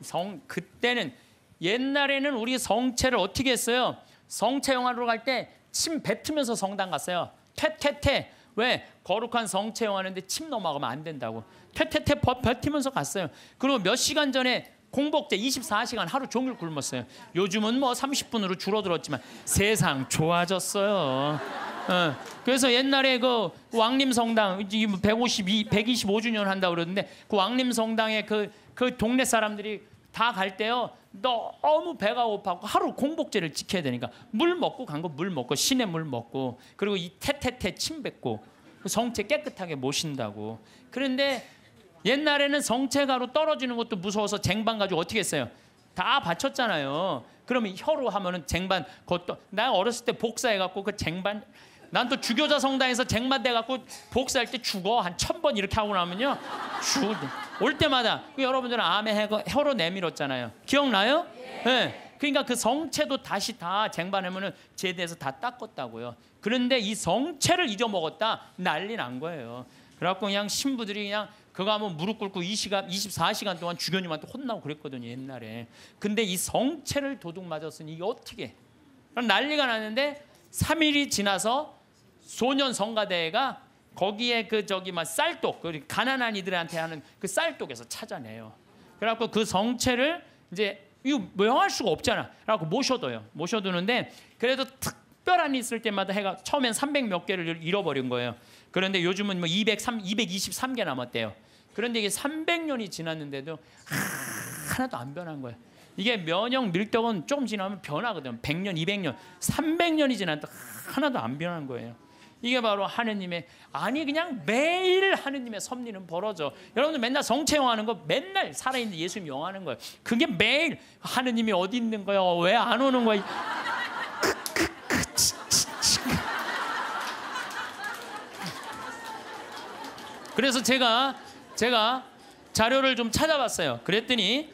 성 그때는 옛날에는 우리 성체를 어떻게 했어요? 성체 영화로 갈 때 침 뱉으면서 성당 갔어요. 퇴퇴퇴 왜 거룩한 성체 영화인데 침 넘어가면 안 된다고 퇴퇴퇴 뱉으면서 갔어요. 그리고 몇 시간 전에 공복제 24시간 하루 종일 굶었어요. 요즘은 뭐 30분으로 줄어들었지만 세상 좋아졌어요. 어, 그래서 옛날에 그 왕림성당 152, 125주년 한다 그러는데 그 왕림성당에 그, 그 동네 사람들이 다 갈 때요 너무 배가 고파고 하루 공복제를 지켜야 되니까 물 먹고 간 거 물 먹고 시내 물 먹고 그리고 이 태태태 침 뱉고 그 성체 깨끗하게 모신다고 그런데 옛날에는 성체가로 떨어지는 것도 무서워서 쟁반 가지고 어떻게 했어요? 다 받쳤잖아요. 그러면 혀로 하면은 쟁반 그것도 나 어렸을 때 복사해 갖고 그 쟁반 난 또 주교자 성당에서 쟁반 돼 갖고 복사할 때 죽어 한 천 번 이렇게 하고 나면요 죽 올 때마다 그 여러분들은 암에 해고 혀로 내밀었잖아요. 기억나요? 예. 네. 그러니까 그 성체도 다시 다 쟁반하면은 제대해서 다 닦았다고요. 그런데 이 성체를 잊어먹었다 난리 난 거예요. 그래갖고 그냥 신부들이 그냥 그거 하면 무릎 꿇고 20시간, 24시간 동안 주교님한테 혼나고 그랬거든요 옛날에. 근데 이 성체를 도둑 맞았으니 이게 어떻게? 난리가 났는데 3일이 지나서 소년 성가대가 거기에 그 저기 막 쌀독 그 가난한 이들한테 하는 그 쌀독에서 찾아내요. 그래갖고 그 성체를 이제 이거 명할 수가 없잖아. 그래갖고 모셔둬요. 모셔두는데 그래도 특별한 있을 때마다 해가 처음엔 300 몇 개를 잃어버린 거예요. 그런데 요즘은 뭐 203, 223개 남았대요. 그런데 이게 300년이 지났는데도 하나도 안 변한 거예요. 이게 면역 밀떡은 조금 지나면 변하거든. 100년, 200년, 300년이 지났다 하나도 안 변한 거예요. 이게 바로 하느님의 아니 그냥 매일 하느님의 섭리는 벌어져. 여러분들 맨날 성체 영하는 거 맨날 살아있는 예수님 영하는 거예요. 그게 매일 하느님이 어디 있는 거야? 왜 안 오는 거야? 크크크 그래서 제가 제가 자료를 좀 찾아봤어요. 그랬더니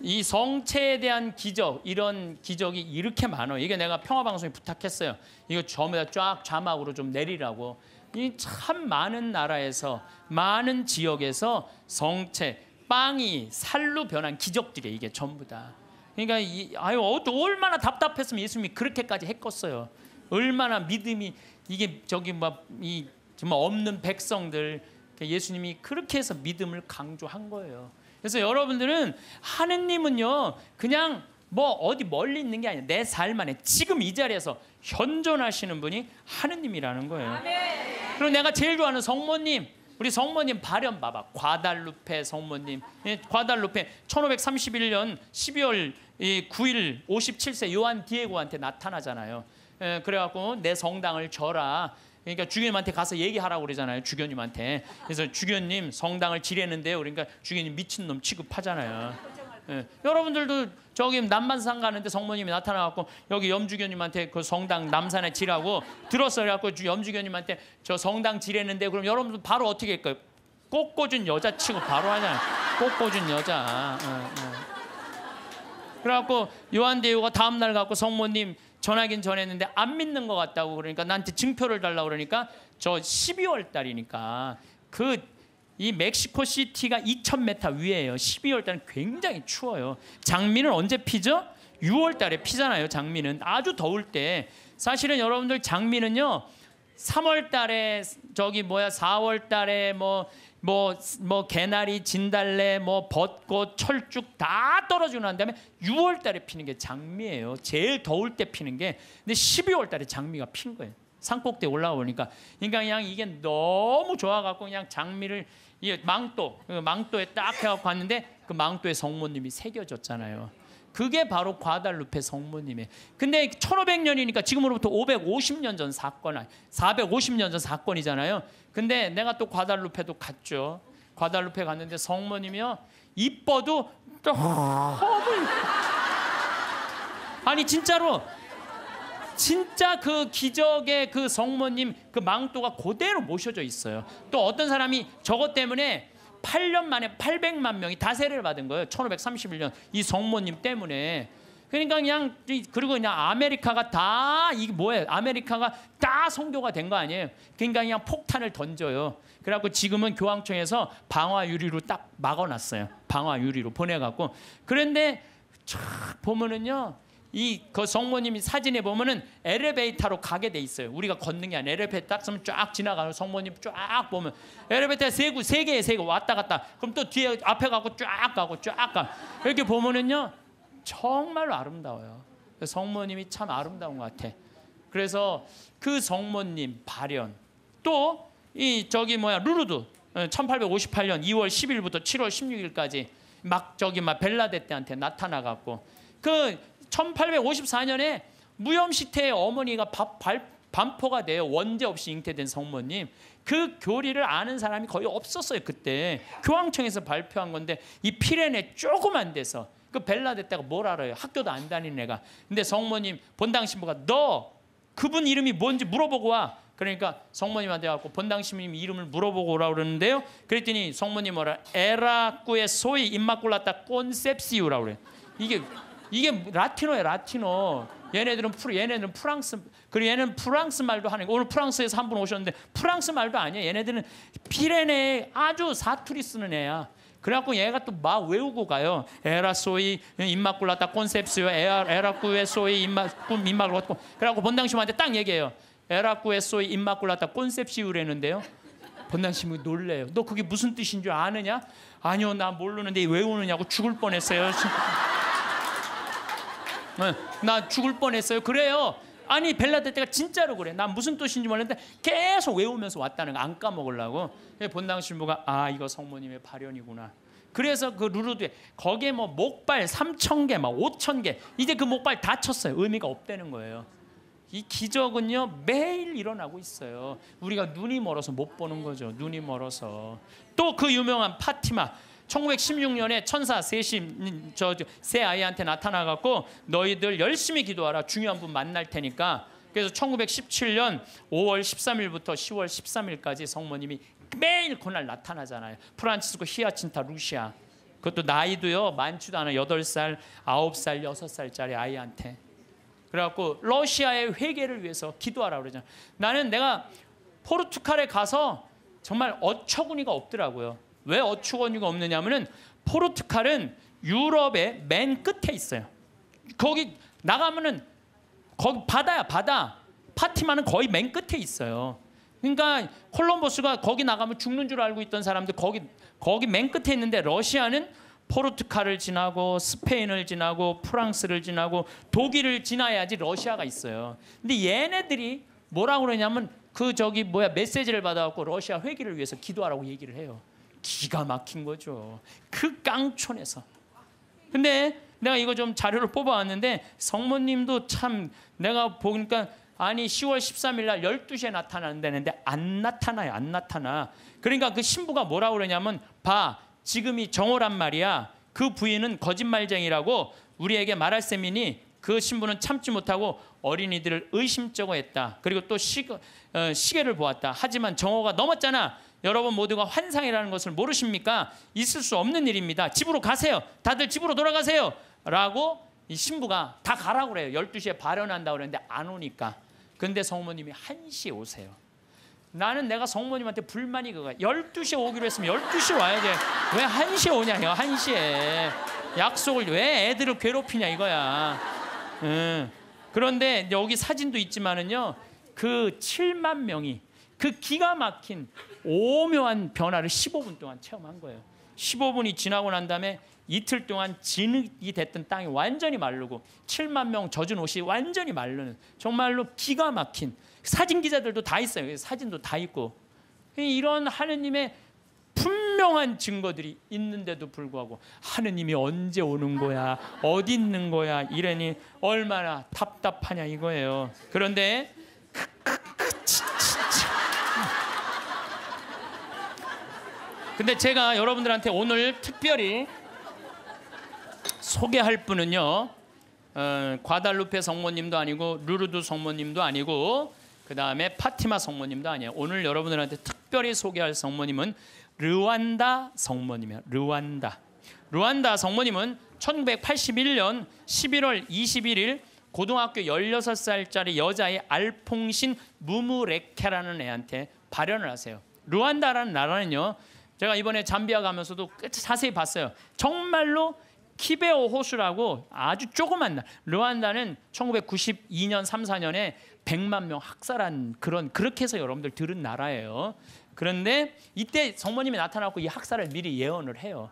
이 성체에 대한 기적 이런 기적이 이렇게 많아. 이게 내가 평화 방송에 부탁했어요. 이거 전부 다쫙 자막으로 좀 내리라고. 이 참 많은 나라에서 많은 지역에서 성체 빵이 살로 변한 기적들이 이게 전부 다. 그러니까 이, 아유 얼마나 답답했으면 예수님이 그렇게까지 했겠어요. 얼마나 믿음이 이게 저기 막이 뭐, 정말 없는 백성들 그러니까 예수님이 그렇게 해서 믿음을 강조한 거예요. 그래서 여러분들은 하느님은요 그냥 뭐 어디 멀리 있는 게 아니라 내삶 안에 지금 이 자리에서 현존하시는 분이 하느님이라는 거예요. 그리고 내가 제일 좋아하는 성모님 우리 성모님 발현 봐봐. 과달루페 성모님. 예, 과달루페 1531년 12월 9일 57세 요한 디에고한테 나타나잖아요. 예, 그래갖고 내 성당을 져라. 그러니까 주교님한테 가서 얘기하라고 그러잖아요. 주교님한테. 그래서 주교님 성당을 지내는데요. 그러니까 주교님 미친놈 취급하잖아요. 예. 여러분들도 저기 남만산 가는데 성모님이 나타나갖고 여기 염주교님한테 그 성당 남산에 지라고 들었어요. 그래갖고 염주교님한테 저 성당 지랬는데 그럼 여러분들 바로 어떻게 할까요? 꽃꽂은 여자 치고 바로 하잖아요. 꽃꽂은 여자. 예, 예. 그래갖고 요한대유가 다음날 갖고 성모님 전하긴 전했는데 안 믿는 것 같다고 그러니까 나한테 증표를 달라고 그러니까 저 12월 달이니까 그 이 멕시코 시티가 2000m 위에요. 12월 달은 굉장히 추워요. 장미는 언제 피죠? 6월 달에 피잖아요. 장미는 아주 더울 때 사실은 여러분들 장미는요. 3월 달에 저기 뭐야 4월 달에 뭐뭐뭐 뭐, 뭐 개나리, 진달래, 뭐 벚꽃, 철쭉 다 떨어지고 난 다음에 6월 달에 피는 게 장미예요. 제일 더울 때 피는 게 근데 12월 달에 장미가 핀 거예요. 산꼭대 올라오니까 그러니까 그냥 이게 너무 좋아 갖고 그냥 장미를 이 망토, 그 망토에 딱 해갖고 봤는데 그 망토에 성모님이 새겨졌잖아요. 그게 바로 과달루페 성모님이에요. 근데 1500년이니까 지금으로부터 550년 전 사건, 450년 전 사건이잖아요. 근데 내가 또 과달루페도 갔죠. 과달루페 갔는데 성모님이요. 이뻐도 허물. 아니 진짜로 진짜 그 기적의 그 성모님 그 망토가 그대로 모셔져 있어요. 또 어떤 사람이 저것 때문에 8년 만에 800만 명이 다세를 받은 거예요. 1531년 이 성모님 때문에. 그러니까 그냥 그리고 그냥 아메리카가 다이 뭐예요? 아메리카가 다 성교가 된 거 아니에요. 그러니까 그냥 폭탄을 던져요. 그래갖고 지금은 교황청에서 방화 유리로 딱 막아놨어요. 방화 유리로 보내갖고 그런데 촥 보면은요 이그 성모님 이 그 사진에 보면은 엘리베이터로 가게 돼 있어요. 우리가 걷는 게 아니라 엘리베이터 딱 쓰면 쫙 지나가요. 성모님 쫙 보면 엘리베이터 세구 세 개에 세개 왔다 갔다. 그럼 또 뒤에 앞에 가고 쫙 가고 쫙 가. 이렇게 보면은요 정말 아름다워요. 그 성모님이 참 아름다운 것 같아. 그래서 그 성모님 발현 또 이 저기 뭐야 루르드 1858년 어, 2월 10일부터 7월 16일까지 막 저기 막 벨라데 때한테 나타나 갖고 그 1854년에 무염시태의 어머니가 밥, 발, 반포가 돼요. 원죄 없이 잉태된 성모님 그 교리를 아는 사람이 거의 없었어요 그때 교황청에서 발표한 건데 이 피렌에 조그만 데서 그 벨라데타가 뭘 알아요 학교도 안 다니는 애가 근데 성모님 본당 신부가 너 그분 이름이 뭔지 물어보고 와 그러니까 성모님한테 갖고 본당 신부님 이름을 물어보고 오라 고 그러는데요 그랬더니 성모님 뭐라 에라꾸의 소위 임마꿀라타 콘셉시우라 고 그래 요 이게 이게 라틴어예요, 라틴어. 얘네들은 프로, 얘네들은 프랑스 그리고 얘는 프랑스 말도 하는 오늘 프랑스에서 한 분 오셨는데 프랑스 말도 아니야. 얘네들은 피레네 아주 사투리 쓰는 애야. 그래갖고 얘가 또 막 외우고 가요. 에라소이 인마꿀라다콘셉스요 에라쿠에소이 인마꿀 인마꿀 갖고 그래갖고 본당심한테 딱 얘기해요. 에라쿠에소이 인마꿀라다 콘셉시우라는데요. 본당심이 놀래요. 너 그게 무슨 뜻인 줄 아느냐? 아니요 나 모르는데 외우느냐고 죽을 뻔했어요. 네. 나 죽을 뻔했어요. 그래요. 아니 벨라데테가 진짜로 그래. 난 무슨 뜻인지 몰랐는데 계속 외우면서 왔다는 거 안 까먹으려고. 예, 본당 신부가 아 이거 성모님의 발현이구나. 그래서 그 루르드에 거기에 뭐 목발 3천 개, 막 5천 개. 이제 그 목발 다 쳤어요. 의미가 없다는 거예요. 이 기적은요 매일 일어나고 있어요. 우리가 눈이 멀어서 못 보는 거죠. 눈이 멀어서 또 그 유명한 파티마 1916년에 천사 셋이 저세 아이한테 나타나 갖고 너희들 열심히 기도하라. 중요한 분 만날 테니까. 그래서 1917년 5월 13일부터 10월 13일까지 성모님이 매일 그날 나타나잖아요. 프란치스코 히아친타 루시아. 그것도 나이도요. 많지도 않아. 8살, 9살, 6살짜리 아이한테. 그래갖고 러시아의 회개를 위해서 기도하라 그러잖아요. 나는 내가 포르투갈에 가서 정말 어처구니가 없더라고요. 왜 어축 원유가 없느냐면은 포르투갈은 유럽의 맨 끝에 있어요. 거기 나가면은 거기 바다야 바다. 파티마는 거의 맨 끝에 있어요. 그러니까 콜럼버스가 거기 나가면 죽는 줄 알고 있던 사람들 거기 거기 맨 끝에 있는데 러시아는 포르투갈을 지나고 스페인을 지나고 프랑스를 지나고 독일을 지나야지 러시아가 있어요. 근데 얘네들이 뭐라고 그러냐면 그 저기 뭐야 메시지를 받아갖고 러시아 회기를 위해서 기도하라고 얘기를 해요. 기가 막힌 거죠. 그 깡촌에서. 근데 내가 이거 좀 자료를 뽑아왔는데 성모님도 참 내가 보니까 아니 10월 13일 날 12시에 나타나는데안 나타나요. 안 나타나. 그러니까 그 신부가 뭐라 고 그러냐면 봐. 지금이 정오란 말이야. 그 부인은 거짓말쟁이라고 우리에게 말할 셈이니 그 신부는 참지 못하고 어린이들을 의심쩍어 했다. 그리고 또 시, 어, 시계를 보았다. 하지만 정오가 넘었잖아. 여러분 모두가 환상이라는 것을 모르십니까? 있을 수 없는 일입니다. 집으로 가세요. 다들 집으로 돌아가세요. 라고 이 신부가 다 가라고 그래요. 12시에 발현한다고 그랬는데 안 오니까. 근데 성모님이 1시에 오세요. 나는 내가 성모님한테 불만이 그거야. 12시에 오기로 했으면 12시에 와야 돼. 왜 1시에 오냐요. 1시에. 약속을 왜 애들을 괴롭히냐 이거야. 음. 그런데 여기 사진도 있지만은요. 그 7만 명이 그 기가 막힌 오묘한 변화를 15분 동안 체험한 거예요. 15분이 지나고 난 다음에 이틀 동안 진흙이 됐던 땅이 완전히 마르고 7만 명 젖은 옷이 완전히 마르는 정말로 기가 막힌 사진 기자들도 다 있어요. 사진도 다 있고 이런 하느님의 분명한 증거들이 있는데도 불구하고 하느님이 언제 오는 거야? 어디 있는 거야? 이러니 얼마나 답답하냐 이거예요. 그런데 근데 제가 여러분들한테 오늘 특별히 소개할 분은요. 어, 과달루페 성모님도 아니고 루르두 성모님도 아니고 그 다음에 파티마 성모님도 아니에요. 오늘 여러분들한테 특별히 소개할 성모님은 르완다 성모님이에요. 르완다. 르완다 성모님은 1981년 11월 21일 고등학교 16살짜리 여자의 알퐁신 무무레케라는 애한테 발현을 하세요. 르완다라는 나라는요. 제가 이번에 잠비아 가면서도 자세히 봤어요. 정말로 키베오 호수라고 아주 조그만 르완다는 1992년 3, 4년에 100만 명 학살한 그런 그렇게 해서 여러분들 들은 나라예요. 그런데 이때 성모님이 나타나고 이 학살을 미리 예언을 해요.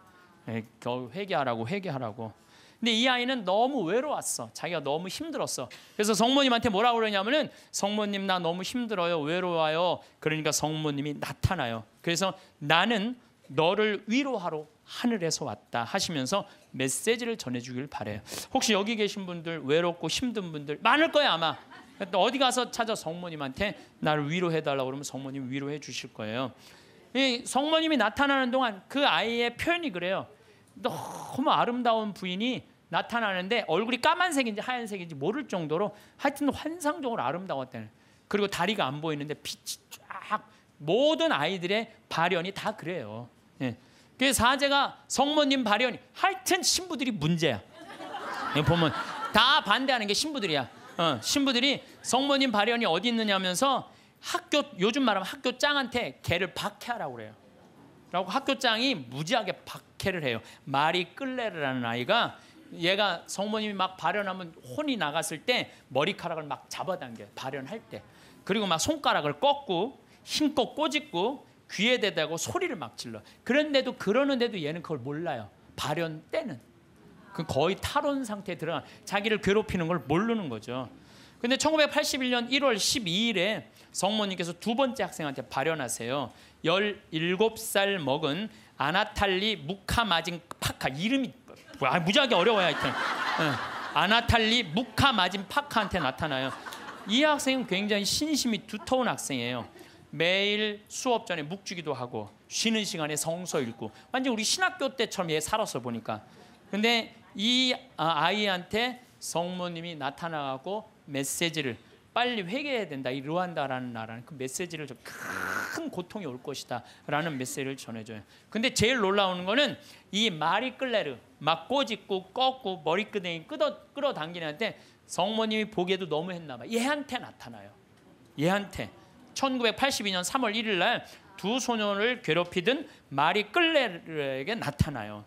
예, 회개하라고 회개하라고. 근데 이 아이는 너무 외로웠어. 자기가 너무 힘들었어. 그래서 성모님한테 뭐라고 그러냐면은 성모님 나 너무 힘들어요. 외로워요. 그러니까 성모님이 나타나요. 그래서 나는 너를 위로하러 하늘에서 왔다 하시면서 메시지를 전해주길 바래요. 혹시 여기 계신 분들 외롭고 힘든 분들 많을 거예요 아마. 그러니까 어디 가서 찾아 성모님한테 나를 위로해 달라고 그러면 성모님 위로해 주실 거예요. 이 성모님이 나타나는 동안 그 아이의 표현이 그래요. 너무 아름다운 부인이 나타나는데 얼굴이 까만색인지 하얀색인지 모를 정도로 하여튼 환상적으로 아름다웠다는 그리고 다리가 안 보이는데 빛이 쫙 모든 아이들의 발현이 다 그래요. 예. 그 사제가 성모님 발현이 하여튼 신부들이 문제야. 예, 보면 다 반대하는 게 신부들이야. 어, 신부들이 성모님 발현이 어디 있느냐면서 학교 요즘 말하면 학교 짱한테 개를 박해하라고 그래요. 라고 학교 짱이 무지하게 박해를 해요. 마리 끌레라는 르 아이가 얘가 성모님이 막 발현하면 혼이 나갔을 때 머리카락을 막잡아당겨 발현할 때. 그리고 막 손가락을 꺾고 힘껏 꼬집고 귀에 대다고 소리를 막 질러. 그런데도 그러는데도 얘는 그걸 몰라요. 발현 때는. 그 거의 탈원 상태에 들어가 자기를 괴롭히는 걸 모르는 거죠. 근데 1981년 1월 12일에 성모님께서 두 번째 학생한테 발현하세요. 17살 먹은 아나탈리 무카마진 파카 이름이 뭐야 아, 무지하게 어려워요 하여튼 어. 아나탈리 무카 마진 파카한테 나타나요 이 학생은 굉장히 신심이 두터운 학생이에요 매일 수업 전에 묵주기도 하고 쉬는 시간에 성서 읽고 완전 우리 신학교 때처럼 얘 살았어 보니까 근데 이 아, 아이한테 성모님이 나타나고 메시지를 빨리 회개해야 된다. 이 르완다라는 나라는 그 메시지를 좀 큰 고통이 올 것이다라는 메시지를 전해줘요. 근데 제일 놀라운 거는 이 마리 끌레르 막 꼬집고 꺾고 머리끄댕이 끌어 끌어당기는데 성모님이 보기에도 너무 했나 봐. 얘한테 나타나요. 얘한테 1982년 3월 1일 날 두 소년을 괴롭히던 마리 끌레르에게 나타나요.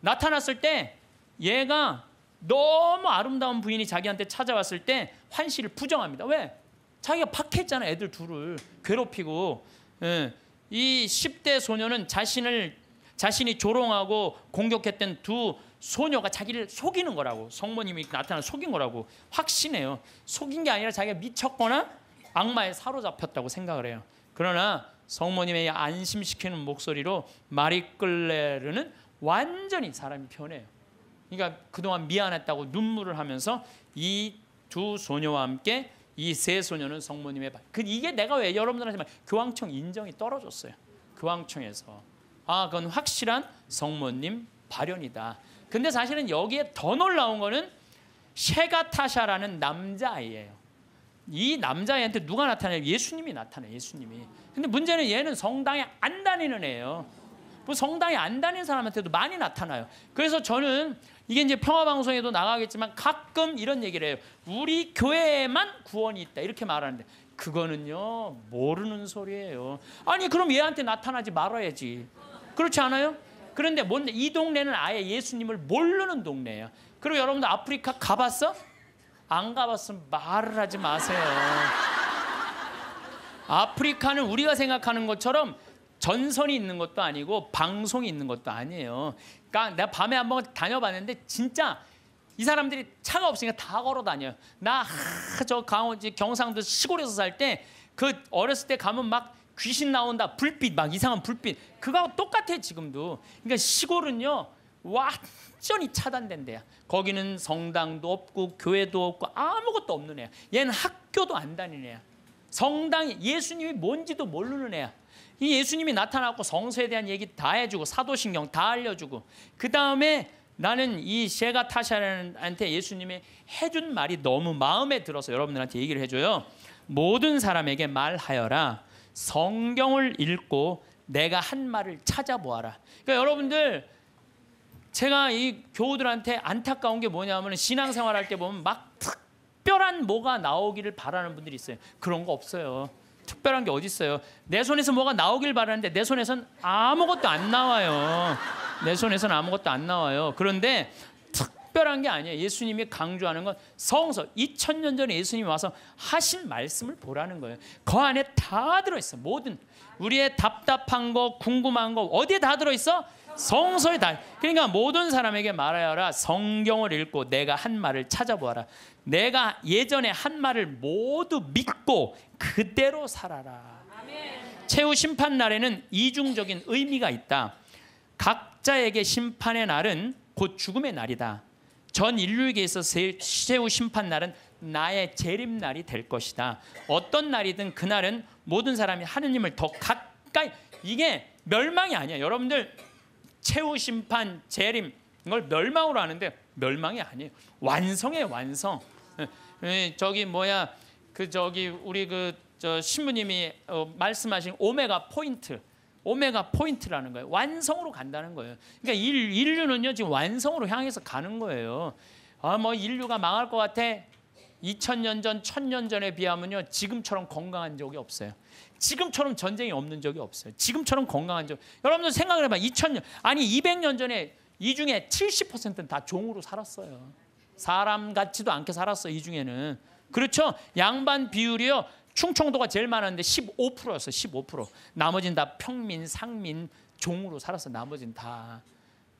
나타났을 때 얘가 너무 아름다운 부인이 자기한테 찾아왔을 때 환씨를 부정합니다. 왜? 자기가 박했잖아 애들 둘을 괴롭히고 예. 이 10대 소녀는 자신을 자신이 조롱하고 공격했던 두 소녀가 자기를 속이는 거라고 성모님이 나타나 속인 거라고 확신해요. 속인 게 아니라 자기가 미쳤거나 악마에 사로잡혔다고 생각을 해요. 그러나 성모님의 안심시키는 목소리로 마리끌레르는 완전히 사람이 변해요. 그러니까 그동안 미안했다고 눈물을 하면서 이 두 소녀와 함께 이 세 소녀는 성모님의 발. 그 이게 내가 왜 여러분들한테 말 교황청 인정이 떨어졌어요. 교황청에서 아 그건 확실한 성모님 발현이다. 근데 사실은 여기에 더 놀라운 거는 셰가타샤라는 남자아이예요. 이 남자애한테 누가 나타나요? 예수님이 나타나요. 예수님이. 근데 문제는 얘는 성당에 안 다니는 애예요. 뭐 성당에 안 다니는 사람한테도 많이 나타나요. 그래서 저는 이게 이제 평화방송에도 나가겠지만 가끔 이런 얘기를 해요. 우리 교회에만 구원이 있다. 이렇게 말하는데 그거는요. 모르는 소리예요. 아니 그럼 얘한테 나타나지 말아야지. 그렇지 않아요? 그런데 뭔데 이 동네는 아예 예수님을 모르는 동네예요. 그리고 여러분들 아프리카 가봤어? 안 가봤으면 말을 하지 마세요. 아프리카는 우리가 생각하는 것처럼 전선이 있는 것도 아니고 방송이 있는 것도 아니에요. 그러니까 내가 밤에 한번 다녀봤는데 진짜 이 사람들이 차가 없으니까 다 걸어 다녀요. 나 저 강원 경상도 시골에서 살 때 그 어렸을 때 가면 막 귀신 나온다 불빛 막 이상한 불빛 그거하고 똑같아 지금도. 그러니까 시골은요 완전히 차단된 데야. 거기는 성당도 없고 교회도 없고 아무것도 없는 애야. 얘는 학교도 안 다니는 애 성당 예수님이 뭔지도 모르는 애야. 이 예수님이 나타나고 성서에 대한 얘기 다 해주고 사도신경 다 알려주고 그 다음에 나는 이 제가 타샤한테 예수님의 해준 말이 너무 마음에 들어서 여러분들한테 얘기를 해줘요. 모든 사람에게 말하여라. 성경을 읽고 내가 한 말을 찾아보아라. 그러니까 여러분들 제가 이 교우들한테 안타까운 게 뭐냐면 신앙생활 할 때 보면 막 특별한 뭐가 나오기를 바라는 분들이 있어요. 그런 거 없어요. 특별한 게 어디 있어요? 내 손에서 뭐가 나오길 바라는데 내 손에선 아무것도 안 나와요. 내 손에선 아무것도 안 나와요. 그런데 특별한 게 아니에요. 예수님이 강조하는 건 성서 2000년 전에 예수님이 와서 하신 말씀을 보라는 거예요. 그 안에 다 들어 있어. 모든 우리의 답답한 거, 궁금한 거 어디에 다 들어 있어? 성서에 다. 그러니까 모든 사람에게 말하여라. 성경을 읽고 내가 한 말을 찾아보아라. 내가 예전에 한 말을 모두 믿고 그대로 살아라. 아멘. 최후 심판 날에는 이중적인 의미가 있다. 각자에게 심판의 날은 곧 죽음의 날이다. 전 인류에게 서 최후 심판 날은 나의 재림 날이 될 것이다. 어떤 날이든 그날은 모든 사람이 하느님을 더 가까이 이게 멸망이 아니야. 여러분들 최후 심판 재림 이걸 멸망으로 하는데 멸망이 아니에요. 완성의 완성. 저기 뭐야 그 저기 우리 그 저 신부님이 어 말씀하신 오메가 포인트 오메가 포인트라는 거예요. 완성으로 간다는 거예요. 그러니까 일, 인류는요 지금 완성으로 향해서 가는 거예요. 아뭐 인류가 망할 것 같아. 2000년 전, 1000년 전에 비하면요. 지금처럼 건강한 적이 없어요. 지금처럼 전쟁이 없는 적이 없어요. 지금처럼 건강한 적. 여러분들 생각을 해봐. 2000년, 아니 200년 전에 이 중에 70%는 다 종으로 살았어요. 사람 같지도 않게 살았어요. 이 중에는. 그렇죠? 양반 비율이요. 충청도가 제일 많았는데 15%였어. 15%. 나머지는 다 평민, 상민, 종으로 살았어. 나머지는 다.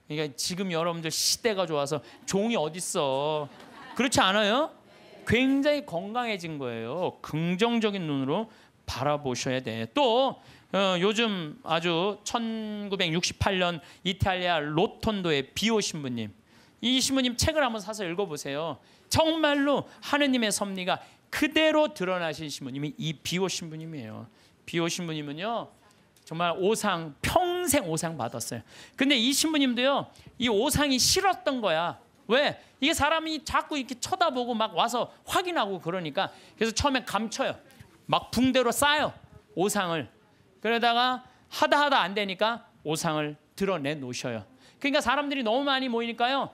그러니까 지금 여러분들 시대가 좋아서 종이 어디 있어? 그렇지 않아요? 굉장히 건강해진 거예요. 긍정적인 눈으로 바라보셔야 돼. 또 어, 요즘 아주 1968년 이탈리아 로톤도의 비오 신부님. 이 신부님 책을 한번 사서 읽어보세요. 정말로 하느님의 섭리가 그대로 드러나신 신부님이 이 비오 신부님이에요. 비오 신분님은요 정말 오상 평생 오상 받았어요. 근데 이 신부님도요. 이 오상이 싫었던 거야. 왜? 이게 사람이 자꾸 이렇게 쳐다보고 막 와서 확인하고 그러니까 그래서 처음에 감춰요. 막 붕대로 싸요. 오상을. 그러다가 하다 하다 안 되니까 오상을 드러내 놓으셔요. 그러니까 사람들이 너무 많이 모이니까요.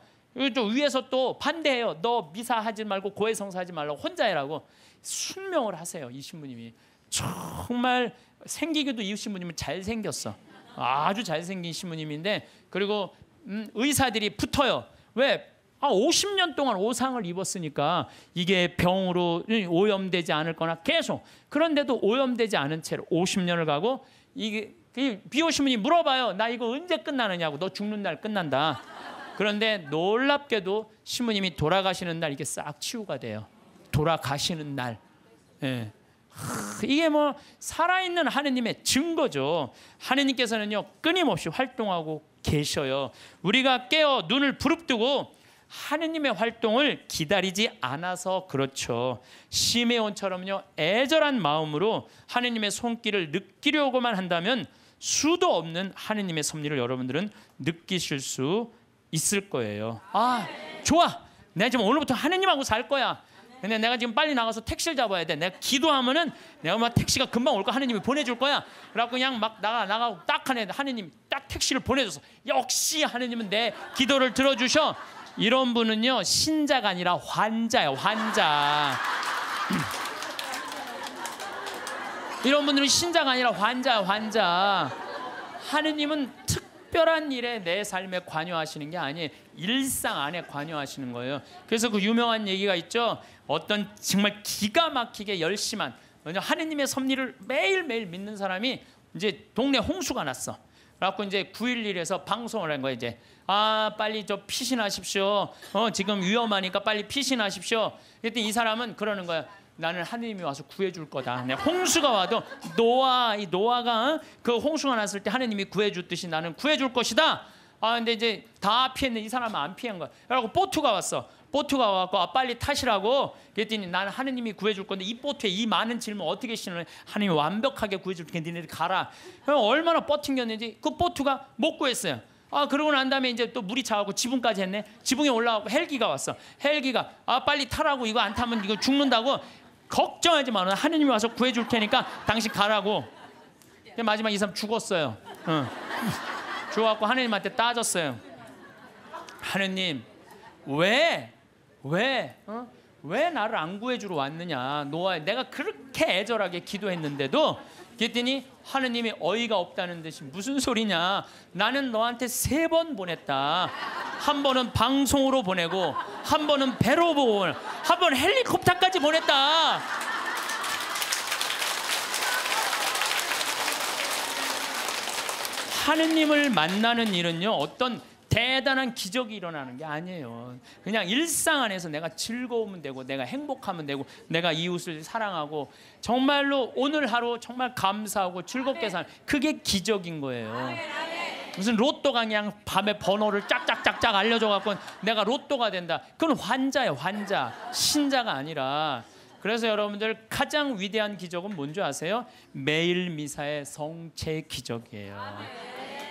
또 위에서 또 반대해요. 너 미사하지 말고 고해성사하지 말라고 혼자 해라고 순명을 하세요. 이 신부님이 정말 생기기도 이 신부님은 잘 생겼어. 아주 잘 생긴 신부님인데 그리고 음, 의사들이 붙어요. 왜? 아, 50년 동안 오상을 입었으니까 이게 병으로 오염되지 않을 거나 계속 그런데도 오염되지 않은 채로 50년을 가고 이게 비오신분이 물어봐요. 나 이거 언제 끝나느냐고. 너 죽는 날 끝난다. 그런데 놀랍게도 신부님이 돌아가시는 날 이게 싹 치유가 돼요. 돌아가시는 날. 예. 하, 이게 뭐 살아있는 하느님의 증거죠. 하느님께서는요 끊임없이 활동하고 계셔요. 우리가 깨어 눈을 부릅뜨고 하느님의 활동을 기다리지 않아서 그렇죠. 시메온처럼요 애절한 마음으로 하느님의 손길을 느끼려고만 한다면 수도 없는 하느님의 섭리를 여러분들은 느끼실 수 있을 거예요. 아, 좋아. 내가 지금 오늘부터 하느님하고 살 거야. 근데 내가 지금 빨리 나가서 택시를 잡아야 돼. 내가 기도하면은 내가 막 택시가 금방 올거 하느님이 보내줄 거야. 그래갖고 그냥 막 나가 나가고 딱 하네 하느님 딱 택시를 보내줘서 역시 하느님은 내 기도를 들어주셔. 이런 분은요 신자가 아니라 환자야 환자. 이런 분들은 신자가 아니라 환자 환자. 하느님은 특 특별한 일에 내 삶에 관여하시는 게 아니에요. 일상 안에 관여하시는 거예요. 그래서 그 유명한 얘기가 있죠. 어떤 정말 기가 막히게 열심한 하느님의 섭리를 매일매일 믿는 사람이 이제 동네 홍수가 났어. 그래갖고 이제 9.11에서 방송을 한거예 이제 아 빨리 저 피신하십시오. 어 지금 위험하니까 빨리 피신하십시오. 그랬더니 이 사람은 그러는 거야. 나는 하느님이 와서 구해줄 거다. 홍수가 와도 노아 이 노아가 그 홍수가 났을 때 하느님이 구해줬듯이 나는 구해줄 것이다. 아 근데 이제 다피했네이 사람은 안 피한 거야. 그래고 보트가 왔어. 보트가 와갖고 아, 빨리 타시라고 그랬더니 나는 하느님이 구해줄 건데 이 보트에 이 많은 질문 어떻게 실어 하느님이 완벽하게 구해줄 테니까 니네들 가라. 얼마나 버팅겼는지 그 보트가 못 구했어요. 아 그러고 난 다음에 이제 또 물이 차갖고 지붕까지 했네. 지붕에 올라가고 헬기가 왔어. 헬기가 아 빨리 타라고 이거 안 타면 이거 죽는다고 걱정하지 마. 하느님이 와서 구해줄 테니까 당신 가라고. 마지막 이 사람 죽었어요. 응. 죽어갖고 하느님한테 따졌어요. 하느님, 왜, 왜, 어? 왜 나를 안 구해주러 왔느냐. 노아, 내가 그렇게 애절하게 기도했는데도 그랬더니 하느님이 어이가 없다는 듯이 무슨 소리냐? 나는 너한테 세 번 보냈다. 한 번은 방송으로 보내고 한 번은 배로 보고 한 번 헬리콥터까지 보냈다. 하느님을 만나는 일은요. 어떤 대단한 기적이 일어나는 게 아니에요. 그냥 일상 안에서 내가 즐거우면 되고 내가 행복하면 되고 내가 이웃을 사랑하고 정말로 오늘 하루 정말 감사하고 즐겁게 살 그게 기적인 거예요. 무슨 로또가 그냥 밤에 번호를 짝짝짝짝 알려줘 갖고 내가 로또가 된다. 그건 환자예요, 환자. 신자가 아니라 그래서 여러분들 가장 위대한 기적은 뭔지 아세요? 매일 미사의 성체 기적이에요.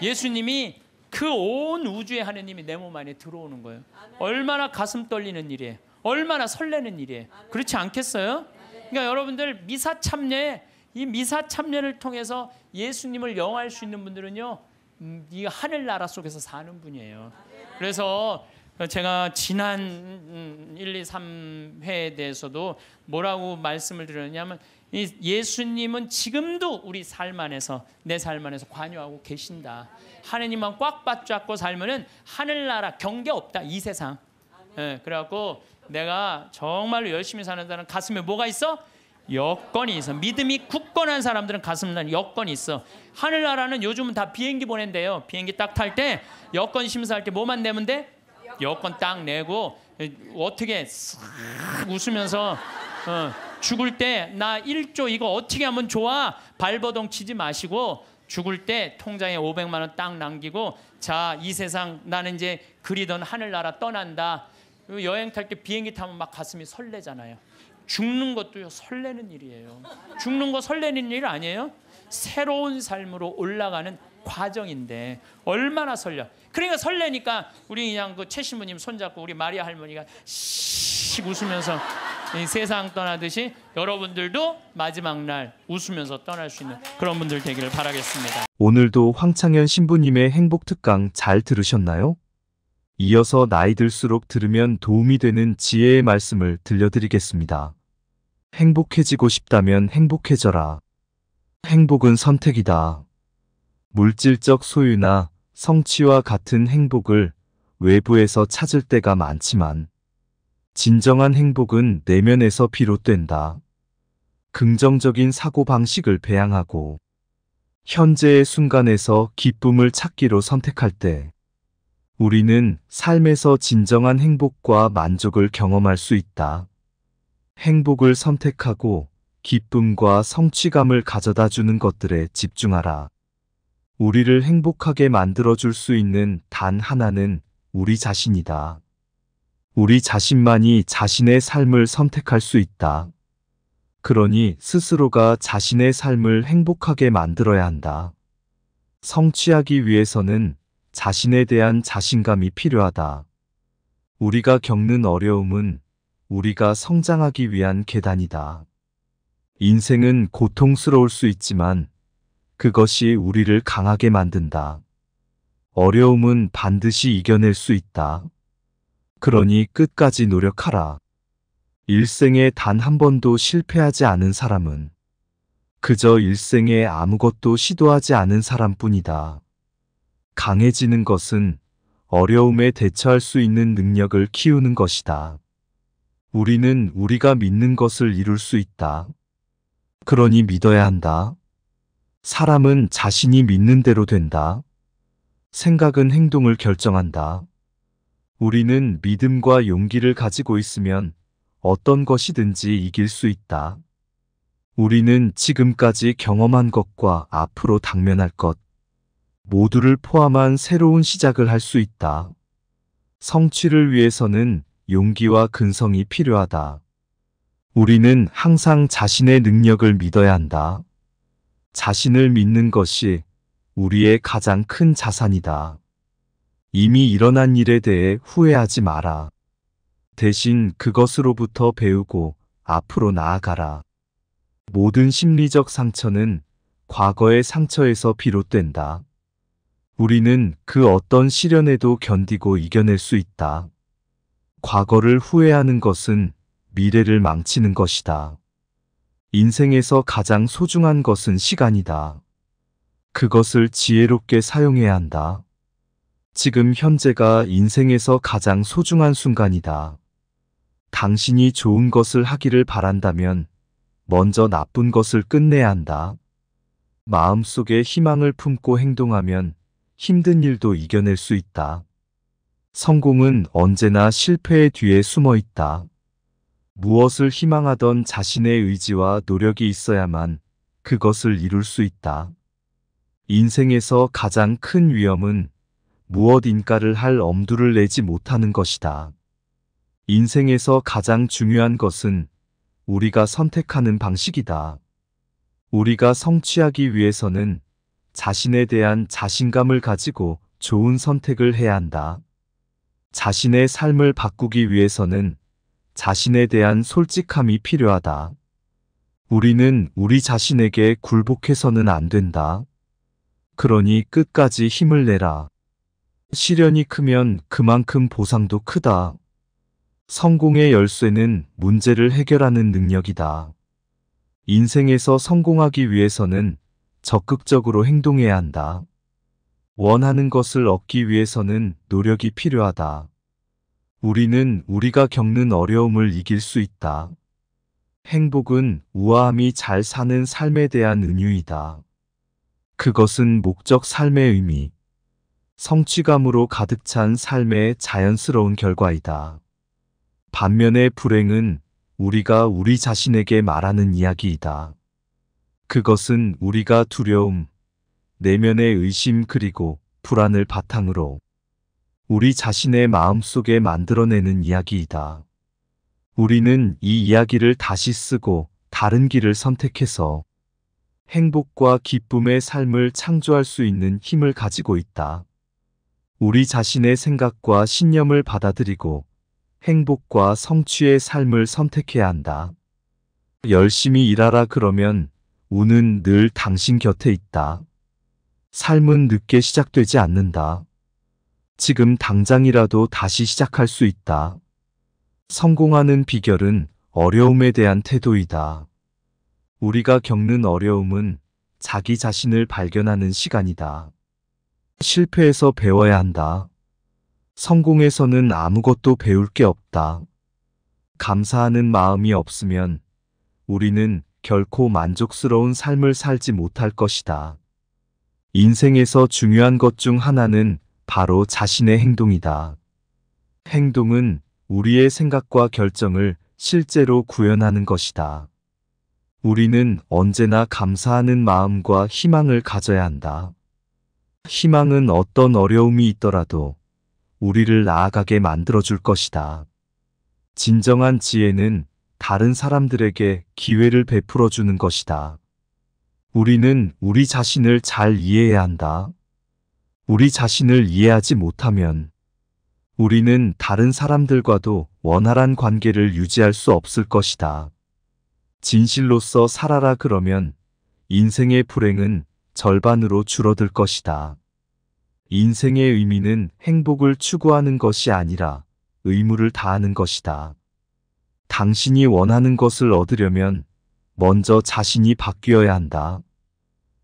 예수님이 그온 우주의 하느님이 내 몸 안에 들어오는 거예요. 얼마나 가슴 떨리는 일이에요. 얼마나 설레는 일이에요. 그렇지 않겠어요? 그러니까 여러분들 미사 참여에 이 미사 참여를 통해서 예수님을 영할 수 있는 분들은요. 음, 이 하늘나라 속에서 사는 분이에요. 그래서 제가 지난 1, 2, 3회에 대해서도 뭐라고 말씀을 드렸냐면 예수님은 지금도 우리 삶 안에서 내 삶 안에서 관여하고 계신다. 하느님만 꽉 붙잡고 살면은 하늘나라 경계 없다 이 세상. 예, 그래갖고 내가 정말로 열심히 사는 사람 가슴에 뭐가 있어? 여건이 있어. 믿음이 굳건한 사람들은 가슴 난 여건이 있어. 하늘나라는 요즘은 다 비행기 보낸대요. 비행기 딱 탈 때 여건 심사할 때 뭐만 내면 돼? 여건 딱 내고 어떻게 웃으면서 어. 죽을 때 나 1조 이거 어떻게 하면 좋아? 발버둥 치지 마시고 죽을 때 통장에 500만 원 딱 남기고 자, 이 세상 나는 이제 그리던 하늘나라 떠난다. 여행 탈 때 비행기 타면 막 가슴이 설레잖아요. 죽는 것도요 설레는 일이에요. 죽는 거 설레는 일 아니에요? 새로운 삶으로 올라가는 과정인데 얼마나 설려. 그러니까 설레니까 우리 그냥 그 최신부님 손잡고 우리 마리아 할머니가 씨씩 웃으면서 세상 떠나듯이 여러분들도 마지막 날 웃으면서 떠날 수 있는 그런 분들 되기를 바라겠습니다. 오늘도 황창현 신부님의 행복 특강 잘 들으셨나요? 이어서 나이 들수록 들으면 도움이 되는 지혜의 말씀을 들려드리겠습니다. 행복해지고 싶다면 행복해져라. 행복은 선택이다. 물질적 소유나 성취와 같은 행복을 외부에서 찾을 때가 많지만 진정한 행복은 내면에서 비롯된다. 긍정적인 사고방식을 배양하고 현재의 순간에서 기쁨을 찾기로 선택할 때 우리는 삶에서 진정한 행복과 만족을 경험할 수 있다. 행복을 선택하고 기쁨과 성취감을 가져다 주는 것들에 집중하라. 우리를 행복하게 만들어 줄 수 있는 단 하나는 우리 자신이다. 우리 자신만이 자신의 삶을 선택할 수 있다. 그러니 스스로가 자신의 삶을 행복하게 만들어야 한다. 성취하기 위해서는 자신에 대한 자신감이 필요하다. 우리가 겪는 어려움은 우리가 성장하기 위한 계단이다. 인생은 고통스러울 수 있지만 그것이 우리를 강하게 만든다. 어려움은 반드시 이겨낼 수 있다. 그러니 끝까지 노력하라. 일생에 단 한 번도 실패하지 않은 사람은 그저 일생에 아무것도 시도하지 않은 사람뿐이다. 강해지는 것은 어려움에 대처할 수 있는 능력을 키우는 것이다. 우리는 우리가 믿는 것을 이룰 수 있다. 그러니 믿어야 한다. 사람은 자신이 믿는 대로 된다. 생각은 행동을 결정한다. 우리는 믿음과 용기를 가지고 있으면 어떤 것이든지 이길 수 있다. 우리는 지금까지 경험한 것과 앞으로 당면할 것, 모두를 포함한 새로운 시작을 할 수 있다. 성취를 위해서는 용기와 근성이 필요하다. 우리는 항상 자신의 능력을 믿어야 한다. 자신을 믿는 것이 우리의 가장 큰 자산이다. 이미 일어난 일에 대해 후회하지 마라. 대신 그것으로부터 배우고 앞으로 나아가라. 모든 심리적 상처는 과거의 상처에서 비롯된다. 우리는 그 어떤 시련에도 견디고 이겨낼 수 있다. 과거를 후회하는 것은 미래를 망치는 것이다. 인생에서 가장 소중한 것은 시간이다. 그것을 지혜롭게 사용해야 한다. 지금 현재가 인생에서 가장 소중한 순간이다. 당신이 좋은 것을 하기를 바란다면 먼저 나쁜 것을 끝내야 한다. 마음속에 희망을 품고 행동하면 힘든 일도 이겨낼 수 있다. 성공은 언제나 실패의 뒤에 숨어 있다. 무엇을 희망하던 자신의 의지와 노력이 있어야만 그것을 이룰 수 있다. 인생에서 가장 큰 위험은 무엇인가를 할 엄두를 내지 못하는 것이다. 인생에서 가장 중요한 것은 우리가 선택하는 방식이다. 우리가 성취하기 위해서는 자신에 대한 자신감을 가지고 좋은 선택을 해야 한다. 자신의 삶을 바꾸기 위해서는 자신에 대한 솔직함이 필요하다. 우리는 우리 자신에게 굴복해서는 안 된다. 그러니 끝까지 힘을 내라. 시련이 크면 그만큼 보상도 크다. 성공의 열쇠는 문제를 해결하는 능력이다. 인생에서 성공하기 위해서는 적극적으로 행동해야 한다. 원하는 것을 얻기 위해서는 노력이 필요하다. 우리는 우리가 겪는 어려움을 이길 수 있다. 행복은 우아함이 잘 사는 삶에 대한 은유이다. 그것은 목적 삶의 의미, 성취감으로 가득 찬 삶의 자연스러운 결과이다. 반면에 불행은 우리가 우리 자신에게 말하는 이야기이다. 그것은 우리가 두려움, 내면의 의심 그리고 불안을 바탕으로 우리 자신의 마음속에 만들어내는 이야기이다. 우리는 이 이야기를 다시 쓰고 다른 길을 선택해서 행복과 기쁨의 삶을 창조할 수 있는 힘을 가지고 있다. 우리 자신의 생각과 신념을 받아들이고 행복과 성취의 삶을 선택해야 한다. 열심히 일하라 그러면 우는 늘 당신 곁에 있다. 삶은 늦게 시작되지 않는다. 지금 당장이라도 다시 시작할 수 있다. 성공하는 비결은 어려움에 대한 태도이다. 우리가 겪는 어려움은 자기 자신을 발견하는 시간이다. 실패에서 배워야 한다. 성공에서는 아무것도 배울 게 없다. 감사하는 마음이 없으면 우리는 결코 만족스러운 삶을 살지 못할 것이다. 인생에서 중요한 것 중 하나는 바로 자신의 행동이다. 행동은 우리의 생각과 결정을 실제로 구현하는 것이다. 우리는 언제나 감사하는 마음과 희망을 가져야 한다. 희망은 어떤 어려움이 있더라도 우리를 나아가게 만들어줄 것이다. 진정한 지혜는 다른 사람들에게 기회를 베풀어 주는 것이다. 우리는 우리 자신을 잘 이해해야 한다. 우리 자신을 이해하지 못하면 우리는 다른 사람들과도 원활한 관계를 유지할 수 없을 것이다. 진실로서 살아라 그러면 인생의 불행은 절반으로 줄어들 것이다. 인생의 의미는 행복을 추구하는 것이 아니라 의무를 다하는 것이다. 당신이 원하는 것을 얻으려면 먼저 자신이 바뀌어야 한다.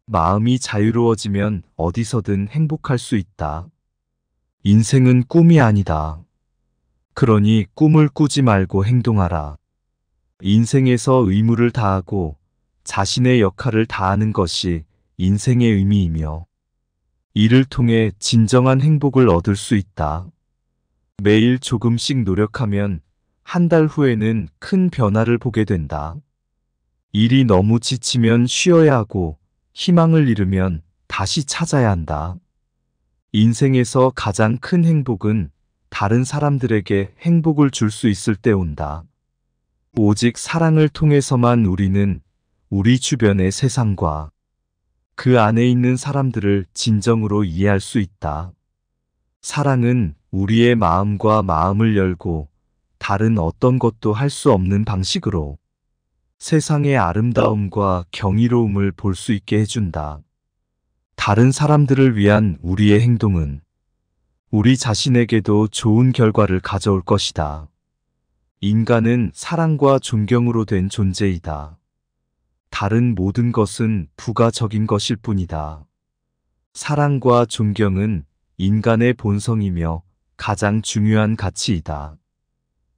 마음이 자유로워지면 어디서든 행복할 수 있다. 인생은 꿈이 아니다. 그러니 꿈을 꾸지 말고 행동하라. 인생에서 의무를 다하고 자신의 역할을 다하는 것이 인생의 의미이며 이를 통해 진정한 행복을 얻을 수 있다. 매일 조금씩 노력하면 한 달 후에는 큰 변화를 보게 된다. 일이 너무 지치면 쉬어야 하고 희망을 잃으면 다시 찾아야 한다. 인생에서 가장 큰 행복은 다른 사람들에게 행복을 줄 수 있을 때 온다. 오직 사랑을 통해서만 우리는 우리 주변의 세상과 그 안에 있는 사람들을 진정으로 이해할 수 있다. 사랑은 우리의 마음과 마음을 열고 다른 어떤 것도 할 수 없는 방식으로 세상의 아름다움과 경이로움을 볼 수 있게 해준다. 다른 사람들을 위한 우리의 행동은 우리 자신에게도 좋은 결과를 가져올 것이다. 인간은 사랑과 존경으로 된 존재이다. 다른 모든 것은 부가적인 것일 뿐이다. 사랑과 존경은 인간의 본성이며 가장 중요한 가치이다.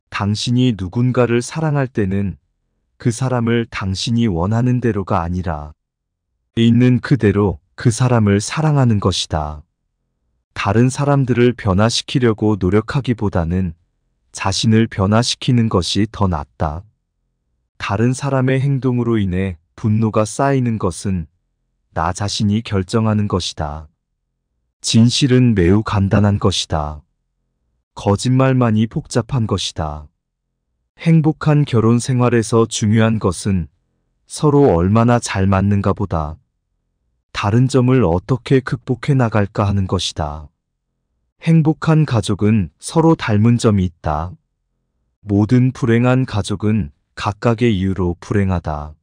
당신이 누군가를 사랑할 때는 그 사람을 당신이 원하는 대로가 아니라 있는 그대로 그 사람을 사랑하는 것이다. 다른 사람들을 변화시키려고 노력하기보다는 자신을 변화시키는 것이 더 낫다. 다른 사람의 행동으로 인해 분노가 쌓이는 것은 나 자신이 결정하는 것이다. 진실은 매우 간단한 것이다. 거짓말만이 복잡한 것이다. 행복한 결혼 생활에서 중요한 것은 서로 얼마나 잘 맞는가 보다. 다른 점을 어떻게 극복해 나갈까 하는 것이다. 행복한 가족은 서로 닮은 점이 있다. 모든 불행한 가족은 각각의 이유로 불행하다.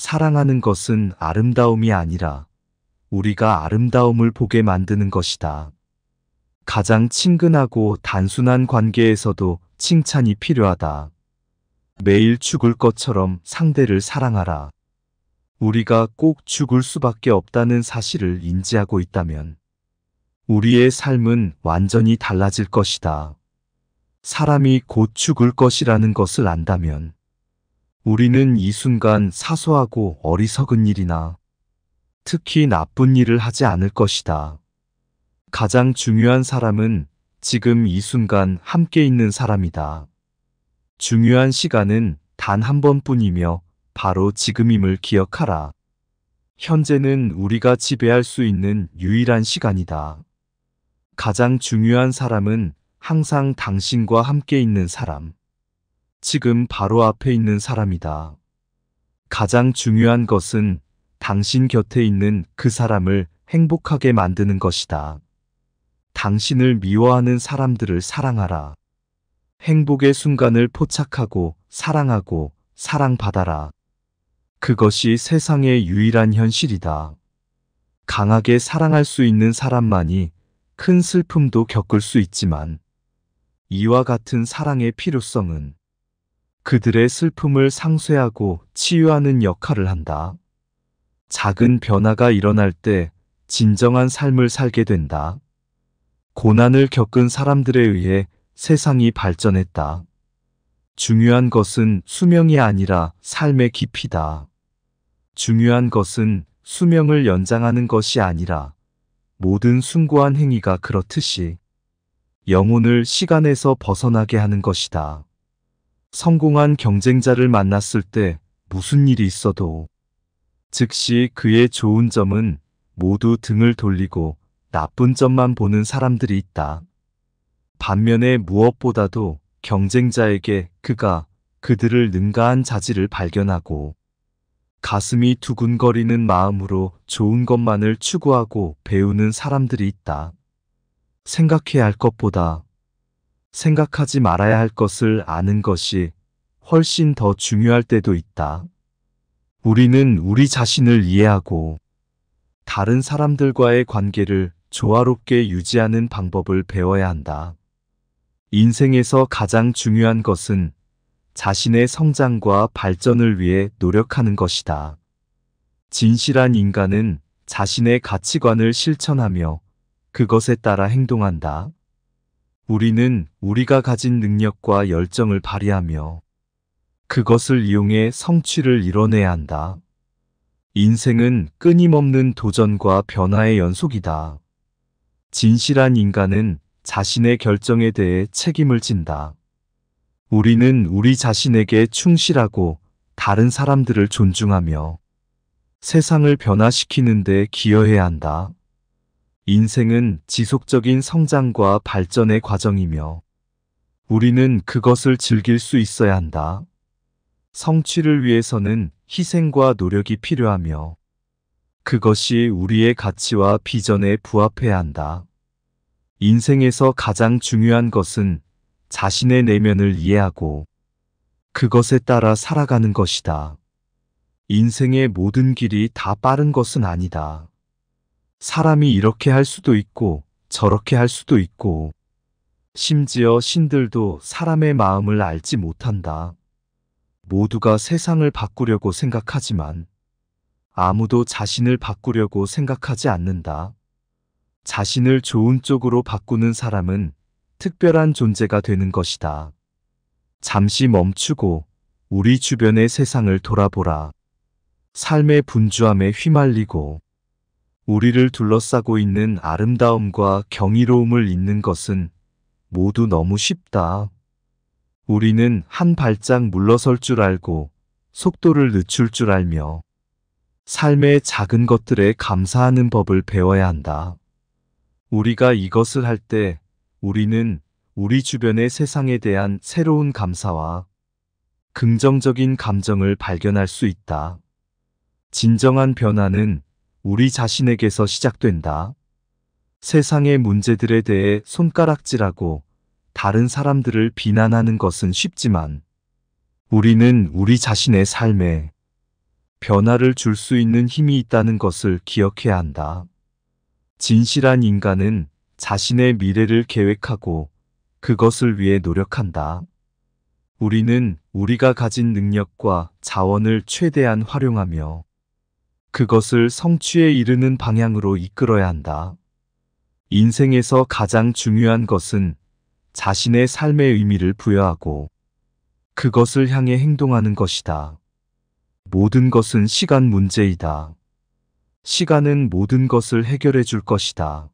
사랑하는 것은 아름다움이 아니라 우리가 아름다움을 보게 만드는 것이다. 가장 친근하고 단순한 관계에서도 칭찬이 필요하다. 매일 죽을 것처럼 상대를 사랑하라. 우리가 꼭 죽을 수밖에 없다는 사실을 인지하고 있다면 우리의 삶은 완전히 달라질 것이다. 사람이 곧 죽을 것이라는 것을 안다면 우리는 이 순간 사소하고 어리석은 일이나 특히 나쁜 일을 하지 않을 것이다. 가장 중요한 사람은 지금 이 순간 함께 있는 사람이다. 중요한 시간은 단 한 번뿐이며 바로 지금임을 기억하라. 현재는 우리가 지배할 수 있는 유일한 시간이다. 가장 중요한 사람은 항상 당신과 함께 있는 사람. 지금 바로 앞에 있는 사람이다. 가장 중요한 것은 당신 곁에 있는 그 사람을 행복하게 만드는 것이다. 당신을 미워하는 사람들을 사랑하라. 행복의 순간을 포착하고 사랑하고 사랑받아라. 그것이 세상의 유일한 현실이다. 강하게 사랑할 수 있는 사람만이 큰 슬픔도 겪을 수 있지만 이와 같은 사랑의 필요성은 그들의 슬픔을 상쇄하고 치유하는 역할을 한다. 작은 변화가 일어날 때 진정한 삶을 살게 된다. 고난을 겪은 사람들에 의해 세상이 발전했다. 중요한 것은 수명이 아니라 삶의 깊이다. 중요한 것은 수명을 연장하는 것이 아니라 모든 숭고한 행위가 그렇듯이 영혼을 시간에서 벗어나게 하는 것이다. 성공한 경쟁자를 만났을 때 무슨 일이 있어도 즉시 그의 좋은 점은 모두 등을 돌리고 나쁜 점만 보는 사람들이 있다. 반면에 무엇보다도 경쟁자에게 그가 그들을 능가한 자질을 발견하고 가슴이 두근거리는 마음으로 좋은 것만을 추구하고 배우는 사람들이 있다. 생각해야 할 것보다 생각하지 말아야 할 것을 아는 것이 훨씬 더 중요할 때도 있다. 우리는 우리 자신을 이해하고 다른 사람들과의 관계를 조화롭게 유지하는 방법을 배워야 한다. 인생에서 가장 중요한 것은 자신의 성장과 발전을 위해 노력하는 것이다. 진실한 인간은 자신의 가치관을 실천하며 그것에 따라 행동한다. 우리는 우리가 가진 능력과 열정을 발휘하며 그것을 이용해 성취를 이뤄내야 한다. 인생은 끊임없는 도전과 변화의 연속이다. 진실한 인간은 자신의 결정에 대해 책임을 진다. 우리는 우리 자신에게 충실하고 다른 사람들을 존중하며 세상을 변화시키는 데 기여해야 한다. 인생은 지속적인 성장과 발전의 과정이며 우리는 그것을 즐길 수 있어야 한다. 성취를 위해서는 희생과 노력이 필요하며 그것이 우리의 가치와 비전에 부합해야 한다. 인생에서 가장 중요한 것은 자신의 내면을 이해하고 그것에 따라 살아가는 것이다. 인생의 모든 길이 다 빠른 것은 아니다. 사람이 이렇게 할 수도 있고 저렇게 할 수도 있고 심지어 신들도 사람의 마음을 알지 못한다. 모두가 세상을 바꾸려고 생각하지만 아무도 자신을 바꾸려고 생각하지 않는다. 자신을 좋은 쪽으로 바꾸는 사람은 특별한 존재가 되는 것이다. 잠시 멈추고 우리 주변의 세상을 돌아보라. 삶의 분주함에 휘말리고 우리를 둘러싸고 있는 아름다움과 경이로움을 잇는 것은 모두 너무 쉽다. 우리는 한 발짝 물러설 줄 알고 속도를 늦출 줄 알며 삶의 작은 것들에 감사하는 법을 배워야 한다. 우리가 이것을 할 때 우리는 우리 주변의 세상에 대한 새로운 감사와 긍정적인 감정을 발견할 수 있다. 진정한 변화는 우리 자신에게서 시작된다. 세상의 문제들에 대해 손가락질하고 다른 사람들을 비난하는 것은 쉽지만 우리는 우리 자신의 삶에 변화를 줄 수 있는 힘이 있다는 것을 기억해야 한다. 진실한 인간은 자신의 미래를 계획하고 그것을 위해 노력한다. 우리는 우리가 가진 능력과 자원을 최대한 활용하며 그것을 성취에 이르는 방향으로 이끌어야 한다. 인생에서 가장 중요한 것은 자신의 삶의 의미를 부여하고 그것을 향해 행동하는 것이다. 모든 것은 시간 문제이다. 시간은 모든 것을 해결해 줄 것이다.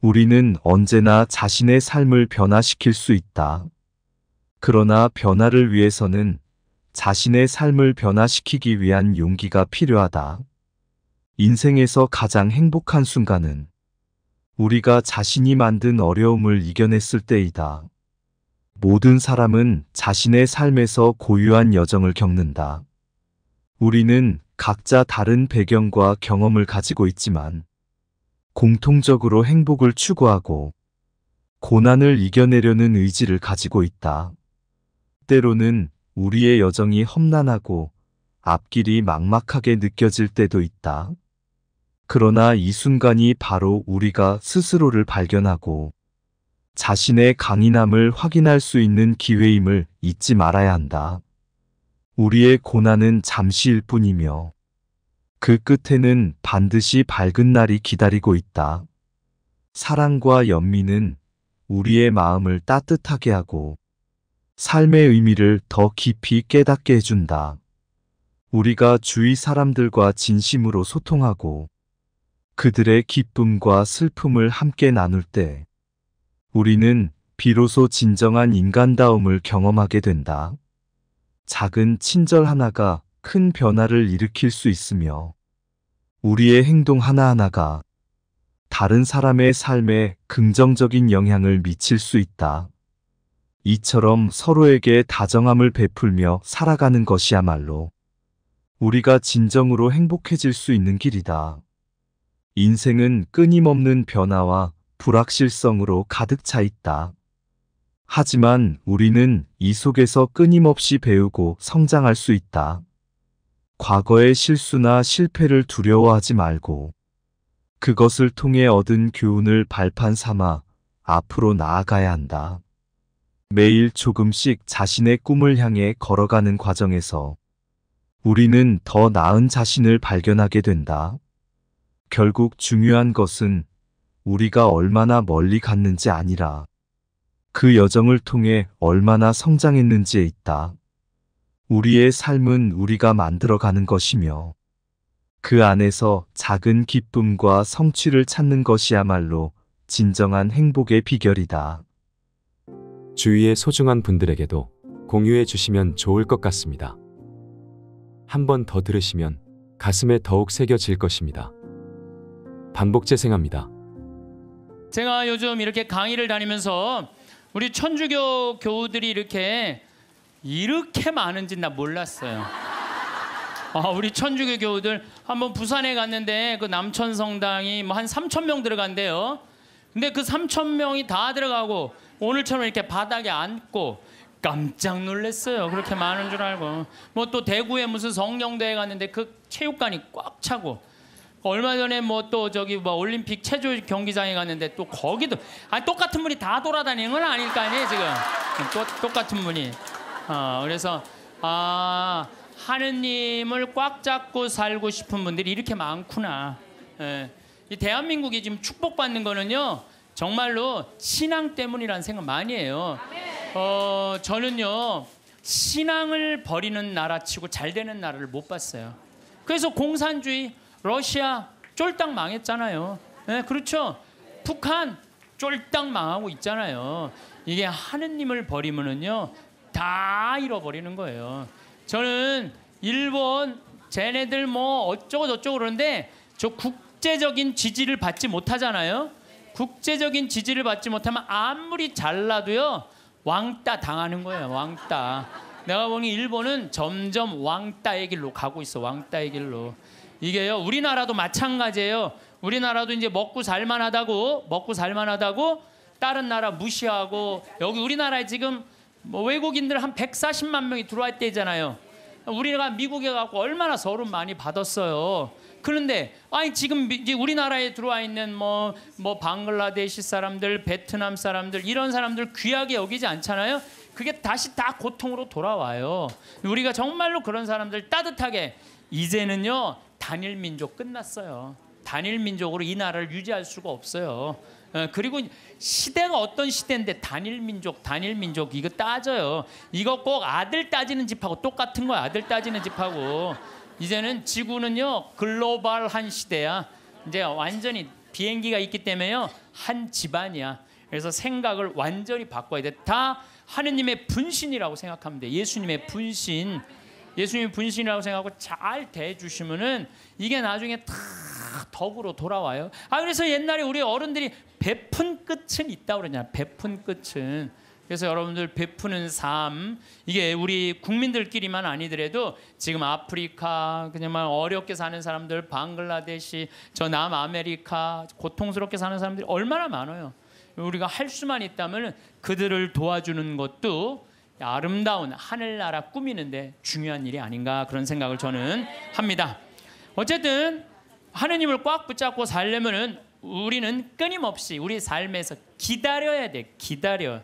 우리는 언제나 자신의 삶을 변화시킬 수 있다. 그러나 변화를 위해서는 자신의 삶을 변화시키기 위한 용기가 필요하다. 인생에서 가장 행복한 순간은 우리가 자신이 만든 어려움을 이겨냈을 때이다. 모든 사람은 자신의 삶에서 고유한 여정을 겪는다. 우리는 각자 다른 배경과 경험을 가지고 있지만 공통적으로 행복을 추구하고 고난을 이겨내려는 의지를 가지고 있다. 때로는 우리의 여정이 험난하고 앞길이 막막하게 느껴질 때도 있다. 그러나 이 순간이 바로 우리가 스스로를 발견하고 자신의 강인함을 확인할 수 있는 기회임을 잊지 말아야 한다. 우리의 고난은 잠시일 뿐이며 그 끝에는 반드시 밝은 날이 기다리고 있다. 사랑과 연민은 우리의 마음을 따뜻하게 하고 삶의 의미를 더 깊이 깨닫게 해준다. 우리가 주위 사람들과 진심으로 소통하고 그들의 기쁨과 슬픔을 함께 나눌 때 우리는 비로소 진정한 인간다움을 경험하게 된다. 작은 친절 하나가 큰 변화를 일으킬 수 있으며 우리의 행동 하나하나가 다른 사람의 삶에 긍정적인 영향을 미칠 수 있다. 이처럼 서로에게 다정함을 베풀며 살아가는 것이야말로 우리가 진정으로 행복해질 수 있는 길이다. 인생은 끊임없는 변화와 불확실성으로 가득 차 있다. 하지만 우리는 이 속에서 끊임없이 배우고 성장할 수 있다. 과거의 실수나 실패를 두려워하지 말고 그것을 통해 얻은 교훈을 발판 삼아 앞으로 나아가야 한다. 매일 조금씩 자신의 꿈을 향해 걸어가는 과정에서 우리는 더 나은 자신을 발견하게 된다. 결국 중요한 것은 우리가 얼마나 멀리 갔는지 아니라 그 여정을 통해 얼마나 성장했는지에 있다. 우리의 삶은 우리가 만들어가는 것이며 그 안에서 작은 기쁨과 성취를 찾는 것이야말로 진정한 행복의 비결이다. 주위의 소중한 분들에게도 공유해 주시면 좋을 것 같습니다. 한 번 더 들으시면 가슴에 더욱 새겨질 것입니다. 반복 재생합니다. 제가 요즘 이렇게 강의를 다니면서 우리 천주교 교우들이 이렇게 이렇게 많은지 나 몰랐어요. 아, 우리 천주교 교우들 한번 부산에 갔는데 그 남천성당이 뭐 한 3천 명 들어간대요. 근데 그 3천 명이 다 들어가고 오늘처럼 이렇게 바닥에 앉고 깜짝 놀랐어요. 그렇게 많은 줄 알고. 뭐 또 대구에 무슨 성령대회 갔는데 그 체육관이 꽉 차고 얼마 전에 뭐 또 저기 뭐 올림픽 체조 경기장에 갔는데 또 거기도 아 똑같은 분이 다 돌아다니는 건 아닐 거 아니에요 지금 또, 똑같은 분이 어 그래서 아 하느님을 꽉 잡고 살고 싶은 분들이 이렇게 많구나 예. 이 대한민국이 지금 축복받는 거는요 정말로 신앙 때문이라는 생각 많이 해요. 어, 저는요. 신앙을 버리는 나라치고 잘 되는 나라를 못 봤어요. 그래서 공산주의, 러시아 쫄딱 망했잖아요. 네, 그렇죠. 북한 쫄딱 망하고 있잖아요. 이게 하느님을 버리면은요 다 잃어버리는 거예요. 저는 일본 쟤네들 뭐 어쩌고 저쩌고 그러는데 저 국제적인 지지를 받지 못하잖아요. 국제적인 지지를 받지 못하면 아무리 잘라도요 왕따 당하는 거예요 왕따 내가 보니 일본은 점점 왕따의 길로 가고 있어 왕따의 길로 이게요 우리나라도 마찬가지예요 우리나라도 이제 먹고 살만하다고 먹고 살만하다고 다른 나라 무시하고 여기 우리나라에 지금 뭐 외국인들 한 140만 명이 들어왔대잖아요 우리가 미국에 가고 얼마나 서름 많이 받았어요 그런데 아니 지금 이제 우리나라에 들어와 있는 뭐뭐 뭐 방글라데시 사람들, 베트남 사람들 이런 사람들 귀하게 여기지 않잖아요. 그게 다시 다 고통으로 돌아와요. 우리가 정말로 그런 사람들 따뜻하게 이제는요 단일 민족 끝났어요. 단일 민족으로 이 나라를 유지할 수가 없어요. 어, 그리고 시대가 어떤 시대인데 단일 민족, 단일 민족 이거 따져요. 이거 꼭 아들 따지는 집하고 똑같은 거야. 아들 따지는 집하고. 이제는 지구는요 글로벌한 시대야. 이제 완전히 비행기가 있기 때문에요 한 집안이야. 그래서 생각을 완전히 바꿔야 돼. 다 하느님의 분신이라고 생각하면 돼. 예수님의 분신. 예수님의 분신이라고 생각하고 잘 대해주시면은 이게 나중에 다 덕으로 돌아와요. 아 그래서 옛날에 우리 어른들이 베푼 끝은 있다 그러냐. 베푼 끝은. 그래서 여러분들 베푸는 삶 이게 우리 국민들끼리만 아니더라도 지금 아프리카 그냥 어렵게 사는 사람들 방글라데시 저 남아메리카 고통스럽게 사는 사람들이 얼마나 많아요. 우리가 할 수만 있다면 그들을 도와주는 것도 아름다운 하늘나라 꾸미는데 중요한 일이 아닌가 그런 생각을 저는 합니다. 어쨌든 하느님을 꽉 붙잡고 살려면은 우리는 끊임없이 우리 삶에서 기다려야 돼. 기다려.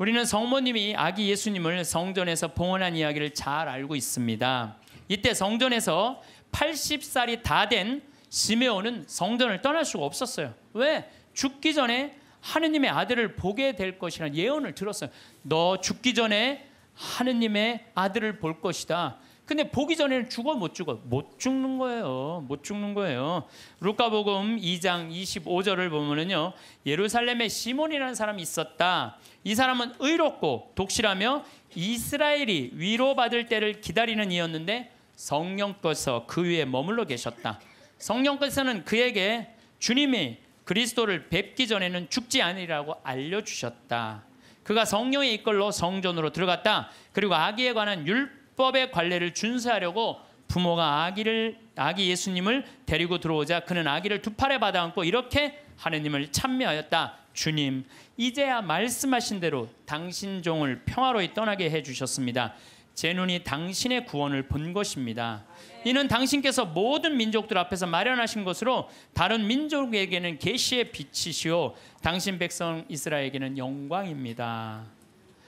우리는 성모님이 아기 예수님을 성전에서 봉헌한 이야기를 잘 알고 있습니다. 이때 성전에서 80살이 다 된 시메온은 성전을 떠날 수가 없었어요. 왜? 죽기 전에 하느님의 아들을 보게 될 것이라는 예언을 들었어요. 너 죽기 전에 하느님의 아들을 볼 것이다. 근데 보기 전에는 죽어 못 죽어 못 죽는 거예요. 못 죽는 거예요. 루카복음 2장 25절을 보면은요. 예루살렘에 시몬이라는 사람이 있었다. 이 사람은 의롭고 독실하며 이스라엘이 위로받을 때를 기다리는 이였는데 성령께서 그 위에 머물러 계셨다. 성령께서는 그에게 주님이 그리스도를 뵙기 전에는 죽지 않으리라고 알려주셨다. 그가 성령의 이끌로 성전으로 들어갔다. 그리고 아기에 관한 율법의 관례를 준수하려고 부모가 아기를 아기 예수님을 데리고 들어오자 그는 아기를 두 팔에 받아안고 이렇게 하느님을 찬미하였다. 주님, 이제야 말씀하신 대로 당신 종을 평화로이 떠나게 해 주셨습니다. 제 눈이 당신의 구원을 본 것입니다. 이는 당신께서 모든 민족들 앞에서 마련하신 것으로 다른 민족에게는 계시의 빛이시요 당신 백성 이스라엘에게는 영광입니다.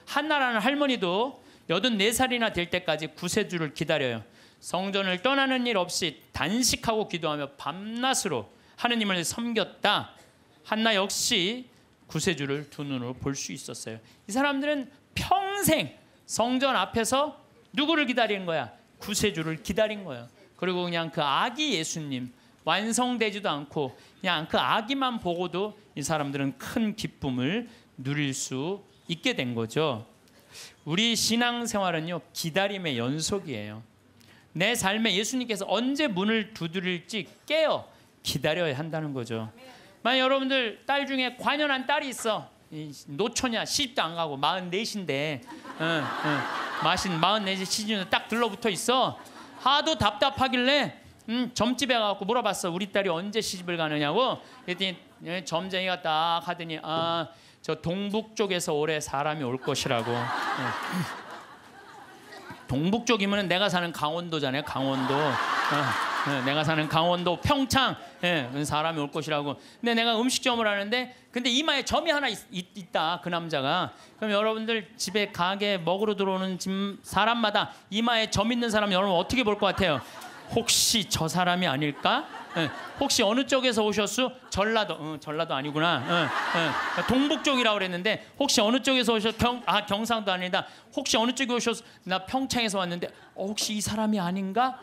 한나라는 할머니도 84살이나 될 때까지 구세주를 기다려요. 성전을 떠나는 일 없이 단식하고 기도하며 밤낮으로 하느님을 섬겼다. 한나 역시 구세주를 두 눈으로 볼 수 있었어요. 이 사람들은 평생 성전 앞에서 누구를 기다린 거야? 구세주를 기다린 거예 그리고 그냥 그 아기 예수님 완성되지도 않고 그냥 그 아기만 보고도 이 사람들은 큰 기쁨을 누릴 수 있게 된 거죠. 우리 신앙생활은요 기다림의 연속이에요. 내 삶에 예수님께서 언제 문을 두드릴지 깨어 기다려야 한다는 거죠. 만약 여러분들 딸 중에 관연한 딸이 있어. 노초냐 시집도 안 가고 마흔 넷인데 마신 마흔 넷에 시집은 딱 들러붙어 있어 하도 답답하길래 음, 점집에 가갖고 물어봤어 우리 딸이 언제 시집을 가느냐고 그랬더니 예, 점쟁이가 딱 하더니 아 저 동북 쪽에서 올해 사람이 올 것이라고 동북 쪽이면 내가 사는 강원도잖아요 강원도 예, 내가 사는 강원도 평창 예, 사람이 올 것이라고. 근데 내가 음식점을 하는데 근데 이마에 점이 하나 있, 있다 그 남자가. 그럼 여러분들 집에 가게 먹으러 들어오는 집 사람마다 이마에 점 있는 사람 여러분 어떻게 볼 것 같아요? 혹시 저 사람이 아닐까? 예, 혹시 어느 쪽에서 오셨어 전라도, 어, 전라도 아니구나. 예, 어, 예. 어, 동북 쪽이라고 그랬는데 혹시 어느 쪽에서 오셨? 어아 경상도 아니다. 혹시 어느 쪽에 오셨어나 평창에서 왔는데 어, 혹시 이 사람이 아닌가?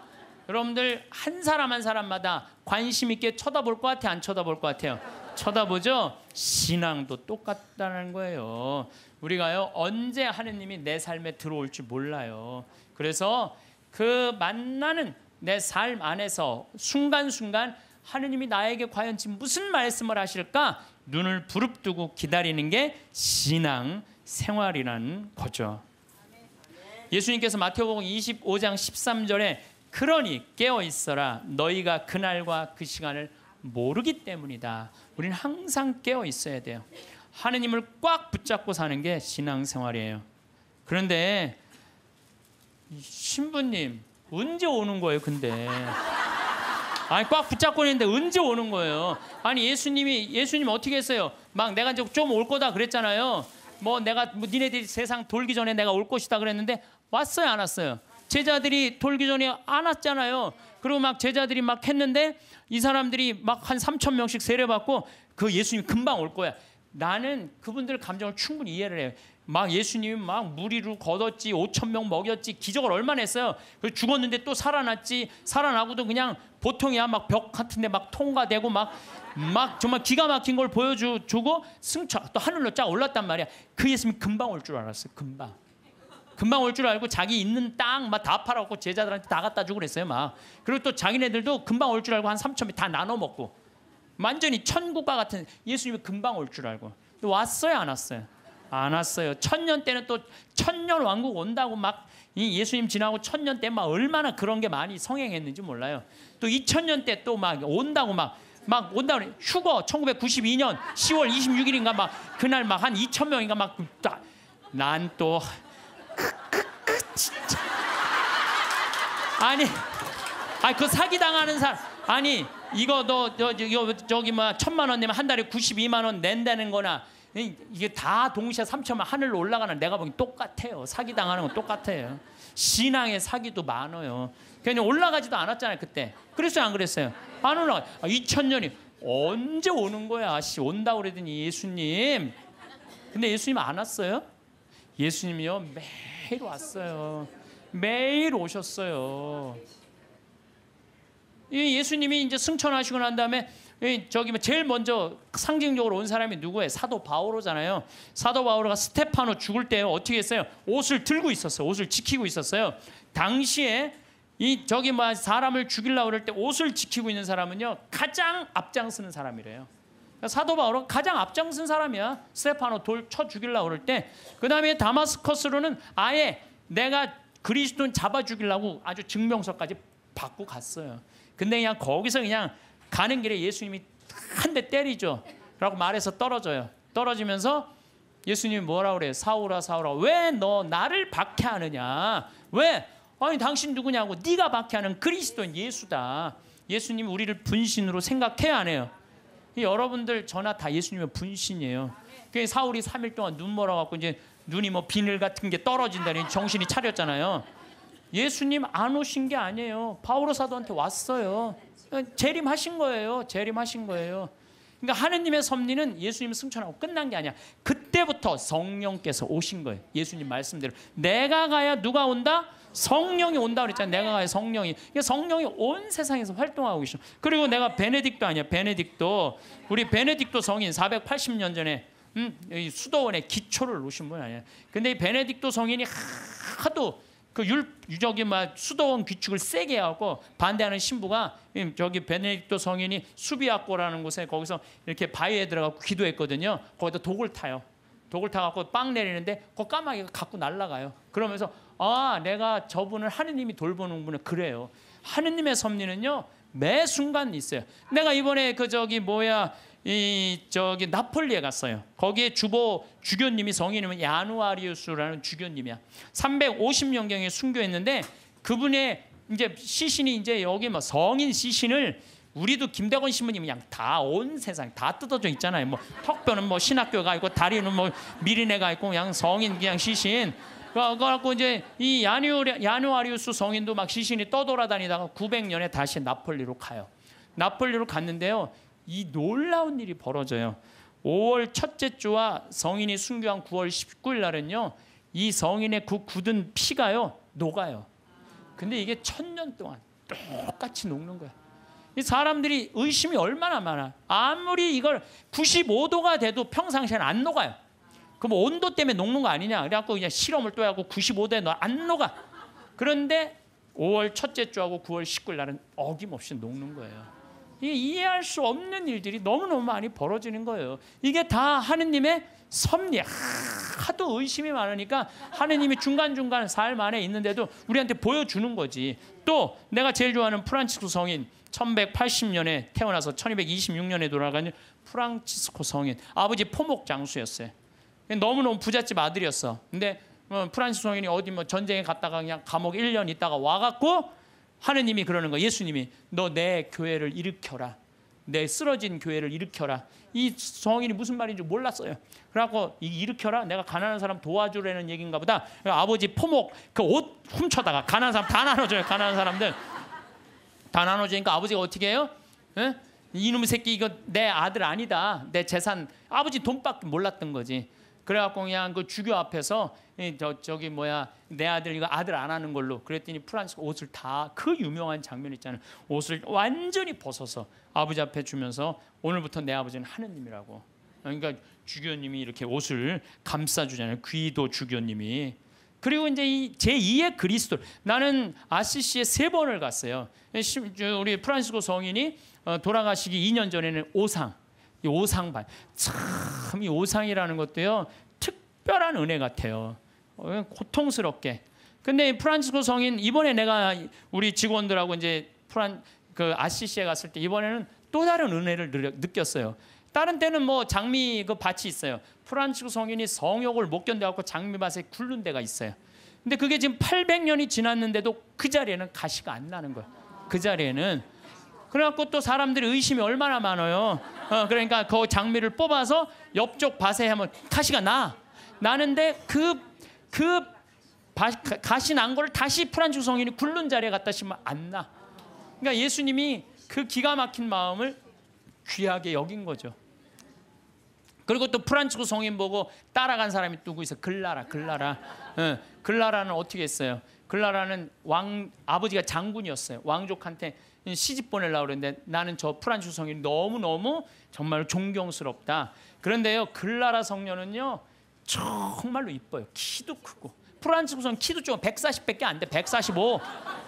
여러분들 한 사람 한 사람마다 관심 있게 쳐다볼 것 같아요? 안 쳐다볼 것 같아요? 쳐다보죠? 신앙도 똑같다는 거예요. 우리가요, 언제 하느님이 내 삶에 들어올지 몰라요. 그래서 그 만나는 내 삶 안에서 순간순간 하느님이 나에게 과연 지금 무슨 말씀을 하실까? 눈을 부릅뜨고 기다리는 게 신앙 생활이라는 거죠. 예수님께서 마태복음 25장 13절에 그러니 깨어 있어라. 너희가 그날과 그 시간을 모르기 때문이다. 우리는 항상 깨어 있어야 돼요. 하느님을 꽉 붙잡고 사는 게 신앙생활이에요. 그런데 신부님 언제 오는 거예요? 근데 아니 꽉 붙잡고 있는데 언제 오는 거예요? 아니 예수님이 예수님 어떻게 했어요? 막 내가 좀 올 거다 그랬잖아요. 뭐 내가 뭐 니네들이 세상 돌기 전에 내가 올 것이다 그랬는데 왔어요 안 왔어요? 제자들이 돌기 전에 안았잖아요. 그리고 막 제자들이 막 했는데 이 사람들이 막 한 3천 명씩 세례받고 그 예수님 금방 올 거야. 나는 그분들 감정을 충분히 이해를 해요. 막 예수님이 막 무리로 걷었지, 5천 명 먹였지, 기적을 얼마나 했어요. 그 죽었는데 또 살아났지, 살아나고도 그냥 보통이야 막 벽 같은데 막 통과되고 막 막 정말 기가 막힌 걸 보여주고 승차 또 하늘로 쫙 올랐단 말이야. 그 예수님 금방 올 줄 알았어, 금방. 금방 올 줄 알고 자기 있는 땅 막 다 팔아갖고 제자들한테 다 갖다 주고 그랬어요 막. 그리고 또 자기네들도 금방 올 줄 알고 한 3천 명 다 나눠 먹고 완전히 천국과 같은 예수님이 금방 올 줄 알고 왔어요 안 왔어요? 안 왔어요. 천년 때는 또 천년 왕국 온다고 막 이 예수님 지나고 천년 때 막 얼마나 그런 게 많이 성행했는지 몰라요. 또 2000년 때 또 막 온다고 막 막 온다 그래. 휴거 1992년 10월 26일인가 막 그날 막한 2천 명인가 막 난또 진짜. 아니, 아니 그 사기 당하는 사람. 아니 이거 너 저, 저, 저기 뭐 천만 원 내면 한 달에 92만 원 낸다는 거나 이게 다 동시에 3천만 하늘로 올라가는 내가 보기 똑같아요. 사기 당하는 건 똑같아요. 신앙의 사기도 많아요. 그냥 올라가지도 않았잖아요 그때. 그랬어요 안 그랬어요? 안 올라가. 아, 2000년이 언제 오는 거야? 씨 온다 그러더니 예수님. 근데 예수님 안 왔어요? 예수님이요 매일 왔어요. 매일 오셨어요. 예수님이 이제 승천하시고 난 다음에 저기 뭐 제일 먼저 상징적으로 온 사람이 누구예요? 사도 바오로잖아요. 사도 바오로가 스테파노 죽을 때 어떻게 했어요? 옷을 들고 있었어요. 옷을 지키고 있었어요. 당시에 이 저기 뭐 사람을 죽이려고 그럴 때 옷을 지키고 있는 사람은요 가장 앞장서는 사람이래요. 그러니까 사도 바울은 가장 앞장선 사람이야. 스테파노 돌 쳐 죽일라 그럴 때. 그다음에 다마스커스로는 아예 내가 그리스도는 잡아 죽이려고 아주 증명서까지 받고 갔어요. 근데 그냥 거기서 그냥 가는 길에 예수님이 한 대 때리죠. 라고 말해서 떨어져요. 떨어지면서 예수님이 뭐라 그래요? 사울아 사울아 왜 너 나를 박해하느냐? 왜? 아니 당신 누구냐고 네가 박해하는 그리스도인 예수다. 예수님 우리를 분신으로 생각해야 하네요. 여러분들 전화 다 예수님의 분신이에요. 그 사울이 3일 동안 눈 멀어 갖고 이제 눈이 뭐 비늘 같은 게 떨어진다니 정신이 차렸잖아요. 예수님 안 오신 게 아니에요. 바오로 사도한테 왔어요. 재림하신 거예요. 재림하신 거예요. 그러니까 하느님의 섭리는 예수님 승천하고 끝난 게 아니야. 그때부터 성령께서 오신 거예요. 예수님 말씀대로 내가 가야 누가 온다? 성령이 온다 그랬잖아요. 내가 가야 성령이. 성령이 온 세상에서 활동하고 계셔. 그리고 내가 베네딕도 아니야. 베네딕도 우리 베네딕도 성인 480년 전에 음, 수도원의 기초를 놓으신 분 아니야. 근데 이 베네딕도 성인이 하도 그 율, 적기막 수도원 규칙을 세게 하고 반대하는 신부가 저기 베네딕도 성인이 수비학고라는 곳에 거기서 이렇게 바위에 들어가고 기도했거든요. 거기다 독을 타요. 독을 타갖고 빵 내리는데 그 까마귀가 갖고 날라가요. 그러면서 아, 내가 저분을 하느님이 돌보는 분은 그래요. 하느님의 섭리는요. 매 순간 있어요. 내가 이번에 그 저기 뭐야 이 저기 나폴리에 갔어요. 거기에 주보 주교님이 성인이면 야누아리우스라는 주교님이야. 350년경에 순교했는데 그분의 이제 시신이 이제 여기 뭐 성인 시신을 우리도 김대건 신부님 그냥 다온 세상 다 뜯어져 있잖아요. 뭐 턱뼈는 뭐 신학교가 있고 다리는 뭐 미리네가 있고 그냥 성인 그냥 시신 그래갖고 이제 이 야누, 야누아리우스 성인도 막 시신이 떠돌아다니다가 900년에 다시 나폴리로 가요. 나폴리로 갔는데요. 이 놀라운 일이 벌어져요. 5월 첫째 주와 성인이 순교한 9월 19일 날은요. 이 성인의 그 굳은 피가요. 녹아요. 근데 이게 천년 동안 똑같이 녹는 거야. 이 사람들이 의심이 얼마나 많아. 아무리 이걸 95도가 돼도 평상시에는 안 녹아요. 그럼 온도 때문에 녹는 거 아니냐? 그래갖고 그냥 실험을 또 하고 95도에 너안 녹아. 그런데 5월 첫째 주하고 9월 19일 날은 어김없이 녹는 거예요. 이게 이해할 수 없는 일들이 너무너무 많이 벌어지는 거예요. 이게 다 하느님의 섭리. 하도 의심이 많으니까 하느님이 중간중간 삶 안에 있는데도 우리한테 보여주는 거지. 또 내가 제일 좋아하는 프란치스코 성인 1180년에 태어나서 1226년에 돌아가는 프란치스코 성인 아버지 포목 장수였어요. 너무너무 부잣집 아들이었어. 근데 뭐 프란시스 성인이 어디 뭐 전쟁에 갔다가 그냥 감옥 1년 있다가 와갖고 하느님이 그러는 거야. 예수님이 너 내 교회를 일으켜라. 내 쓰러진 교회를 일으켜라. 이 성인이 무슨 말인지 몰랐어요. 그래갖고 일으켜라. 내가 가난한 사람 도와주라는 얘기인가 보다. 아버지 포목 그 옷 훔쳐다가 가난한 사람 다 나눠줘요. 가난한 사람들 다 나눠주니까 아버지가 어떻게 해요? 에? 예? 이놈의 새끼 이거 내 아들 아니다. 내 재산 아버지 돈밖에 몰랐던 거지. 그래갖고 그냥 그 주교 앞에서 저, 저기 뭐야 내 아들 이거 아들 안 하는 걸로 그랬더니 프란스가 옷을 다 그 유명한 장면 있잖아요 옷을 완전히 벗어서 아버지 앞에 주면서 오늘부터 내 아버지는 하느님이라고 그러니까 주교님이 이렇게 옷을 감싸주잖아요 귀도 주교님이 그리고 이제 이 제2의 그리스도 나는 아시시에 세 번을 갔어요 우리 프란스코 성인이 어, 돌아가시기 2년 전에는 오상 이 오상반. 참 이 오상이라는 것도요. 특별한 은혜 같아요. 어, 고통스럽게. 근데 프란치스코 성인 이번에 내가 우리 직원들하고 이제 프란 그 아시시에 갔을 때 이번에는 또 다른 은혜를 느꼈어요. 다른 때는 뭐 장미 그 밭이 있어요. 프란치스코 성인이 성욕을 못 견뎌갖고 장미밭에 굴른 데가 있어요. 근데 그게 지금 800년이 지났는데도 그 자리에는 가시가 안 나는 거예요. 그 자리에는 그래갖고 또 사람들이 의심이 얼마나 많아요. 어, 그러니까 그 장미를 뽑아서 옆쪽 밭에 하면 가시가 나. 나는데 그, 그 바, 가시 난 거를 다시 프란치 성인이 굴른 자리에 갖다 심으면 안 나. 그러니까 예수님이 그 기가 막힌 마음을 귀하게 여긴 거죠. 그리고 또 프란치스 성인 보고 따라간 사람이 누구 있어? 글라라, 글라라. 어, 글라라는 어떻게 했어요? 글라라는 왕 아버지가 장군이었어요. 왕족한테 시집 보내려고 그랬는데 나는 저 프란츠 성인 너무너무 정말 존경스럽다. 그런데요, 글라라 성녀는요, 정말로 이뻐요. 키도 크고. 프란츠 성 키도 좀 140밖에 안 돼. 145.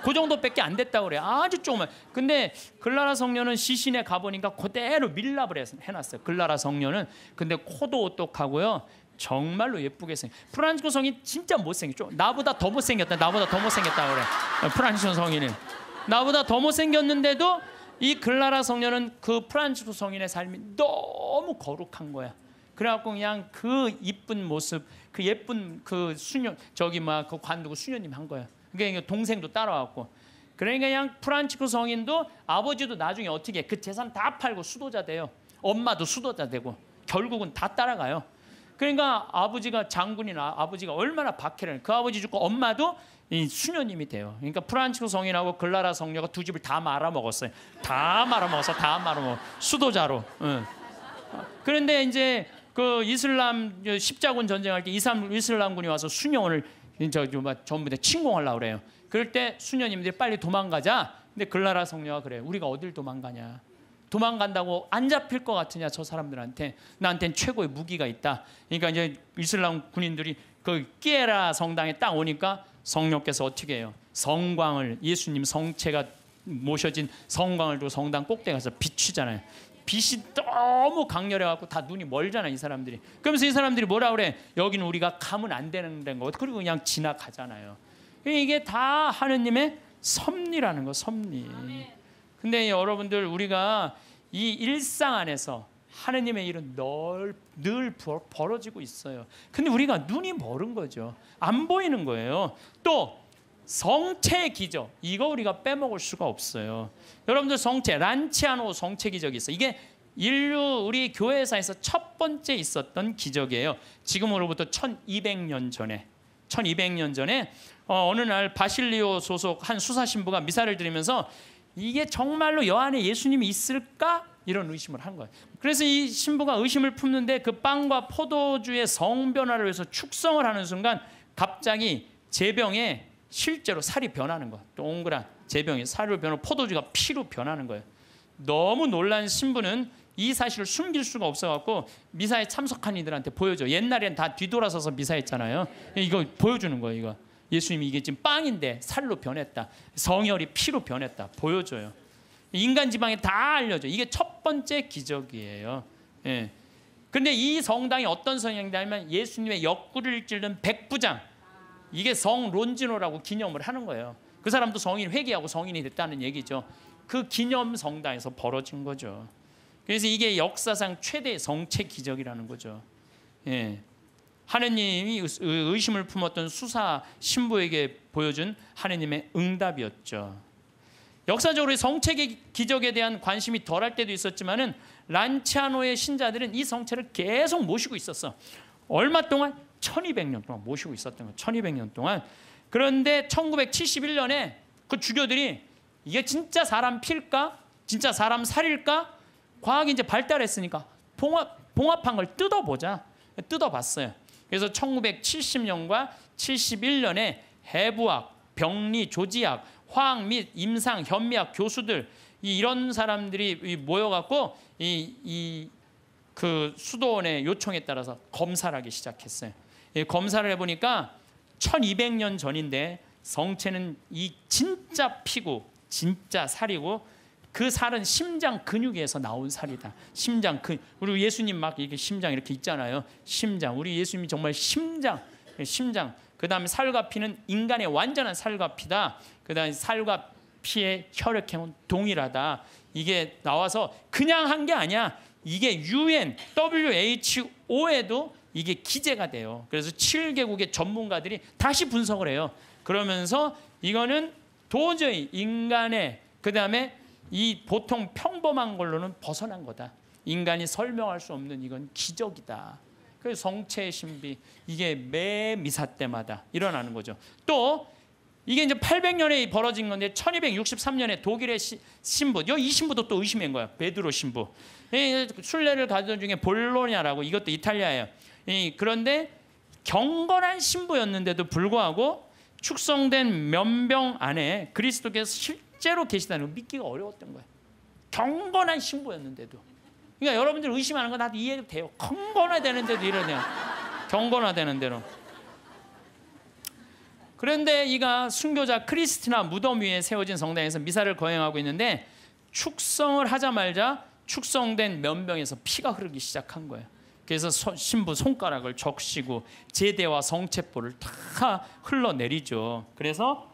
그 정도밖에 안 됐다고 그래요. 아주 조금만. 근데 글라라 성녀는 시신에 가보니까 그대로 밀랍을 해놨어요. 글라라 성녀는. 근데 코도 오똑하고요. 정말로 예쁘게 생. 프란츠코 성이 진짜 못생겼죠. 나보다 더 못생겼다. 나보다 더 못생겼다 그래. 프란츠성인은 나보다 더 못생겼는데도 이 글라라 성녀는 그 프란치스코 성인의 삶이 너무 거룩한 거야. 그래갖고 그냥 그 이쁜 모습, 그 예쁜 그 수녀, 저기 막 그 관두고 수녀님 한 거야. 그러니까 동생도 따라왔고. 그러니까 그냥 프란치스 성인도 아버지도 나중에 어떻게 그 재산 다 팔고 수도자 돼요. 엄마도 수도자 되고 결국은 다 따라가요. 그러니까 아버지가 장군이나 아버지가 얼마나 박해를 그 아버지 죽고 엄마도 이 수녀님이 돼요. 그러니까 프란치코 성인하고 글라라 성녀가 두 집을 다 말아먹었어요. 다 말아먹었어, 다 말아먹어. 수도자로. 응. 그런데 이제 그 이슬람 그 십자군 전쟁할 때 이슬람, 이슬람군이 와서 수녀원을 전부 다 침공하려고 그래요. 그럴 때 수녀님들이 빨리 도망가자. 근데 글라라 성녀가 그래요. 우리가 어딜 도망가냐. 도망간다고 안 잡힐 것 같으냐 저 사람들한테 나한테는 최고의 무기가 있다. 그러니까 이제 이슬람 군인들이 그 끼에라 성당에 딱 오니까 성령께서 어떻게 해요? 성광을 예수님 성체가 모셔진 성광을 두 성당 꼭대기 가서 비추잖아요. 빛이 너무 강렬해 갖고 다 눈이 멀잖아 이 사람들이. 그러면서 이 사람들이 뭐라 그래? 여기는 우리가 가면 안 되는 데인 거. 그리고 그냥 지나가잖아요. 그러니까 이게 다 하느님의 섭리라는 거 섭리. 근데 여러분들 우리가 이 일상 안에서 하느님의 일은 늘, 늘 벌어지고 있어요. 근데 우리가 눈이 멀은 거죠. 안 보이는 거예요. 또 성체 기적 이거 우리가 빼먹을 수가 없어요. 여러분들 성체 란치아노 성체 기적이 있어. 이게 인류 우리 교회사에서 첫 번째 있었던 기적이에요. 지금으로부터 1200년 전에 1200년 전에 어, 느날 바실리오 소속 한 수사 신부가 미사를 드리면서 이게 정말로 여안에 예수님이 있을까 이런 의심을 한 거예요. 그래서 이 신부가 의심을 품는데 그 빵과 포도주의 성변화를 위해서 축성을 하는 순간 갑자기 제병에 실제로 살이 변하는 거 동그란 제병이 살로 변하고 포도주가 피로 변하는 거예요. 너무 놀란 신부는 이 사실을 숨길 수가 없어갖고 미사에 참석한 이들한테 보여줘. 옛날엔 다 뒤돌아서서 미사했잖아요. 이거 보여주는 거예요. 이거 예수님이 이게 지금 빵인데 살로 변했다. 성혈이 피로 변했다. 보여줘요. 인간 지방에 다 알려져. 이게 첫 번째 기적이에요. 예. 근데 이 성당이 어떤 성향이냐면 예수님의 옆구리를 찌른 백부장. 이게 성 론지노라고 기념을 하는 거예요. 그 사람도 성인 회개하고 성인이 됐다는 얘기죠. 그 기념 성당에서 벌어진 거죠. 그래서 이게 역사상 최대 성체 기적이라는 거죠. 예. 하느님이 의심을 품었던 수사 신부에게 보여준 하느님의 응답이었죠. 역사적으로 성체의 기적에 대한 관심이 덜할 때도 있었지만은 란치아노의 신자들은 이 성체를 계속 모시고 있었어. 얼마 동안? 1200년 동안 모시고 있었던 거. 1200년 동안. 그런데 1971년에 그 주교들이 이게 진짜 사람 필까? 진짜 사람 살일까? 과학이 이제 발달했으니까 봉합, 봉합한 걸 뜯어보자. 뜯어봤어요. 그래서 1970년과 71년에 해부학, 병리, 조지학, 화학 및 임상, 현미학 교수들 이런 사람들이 모여갖고 이 이 그 수도원의 요청에 따라서 검사를 하기 시작했어요. 예, 검사를 해보니까 1200년 전인데 성체는 이 진짜 피고 진짜 살이고 그 살은 심장 근육에서 나온 살이다. 심장 근 우리 예수님 막 이렇게 심장 이렇게 있잖아요. 심장 우리 예수님이 정말 심장 예, 심장 그 다음에 살과 피는 인간의 완전한 살과 피다. 그다음 살과 피의 혈액형은 동일하다. 이게 나와서 그냥 한 게 아니야. 이게 UN, WHO에도 이게 기재가 돼요. 그래서 7개국의 전문가들이 다시 분석을 해요. 그러면서 이거는 도저히 인간의 그다음에 이 보통 평범한 걸로는 벗어난 거다. 인간이 설명할 수 없는 이건 기적이다. 그 성체의 신비 이게 매 미사 때마다 일어나는 거죠. 또 이게 이제 800년에 벌어진 건데 1263년에 독일의 시, 신부, 이 신부도 또의심인 거야. 베드로 신부. 순례를 가던 중에 볼로냐라고 이것도 이탈리아예요. 그런데 경건한 신부였는데도 불구하고 축성된 면병 안에 그리스도께서 실제로 계시다는 걸 믿기가 어려웠던 거야. 경건한 신부였는데도. 그러니까 여러분들 의심하는 건 나도 이해 돼요. 경건화 되는데도 이러냐. 경건화 되는데도. 그런데 이가 순교자 크리스티나 무덤 위에 세워진 성당에서 미사를 거행하고 있는데 축성을 하자말자 축성된 면병에서 피가 흐르기 시작한 거예요. 그래서 신부 손가락을 적시고 제대와 성체포를 다 흘러내리죠. 그래서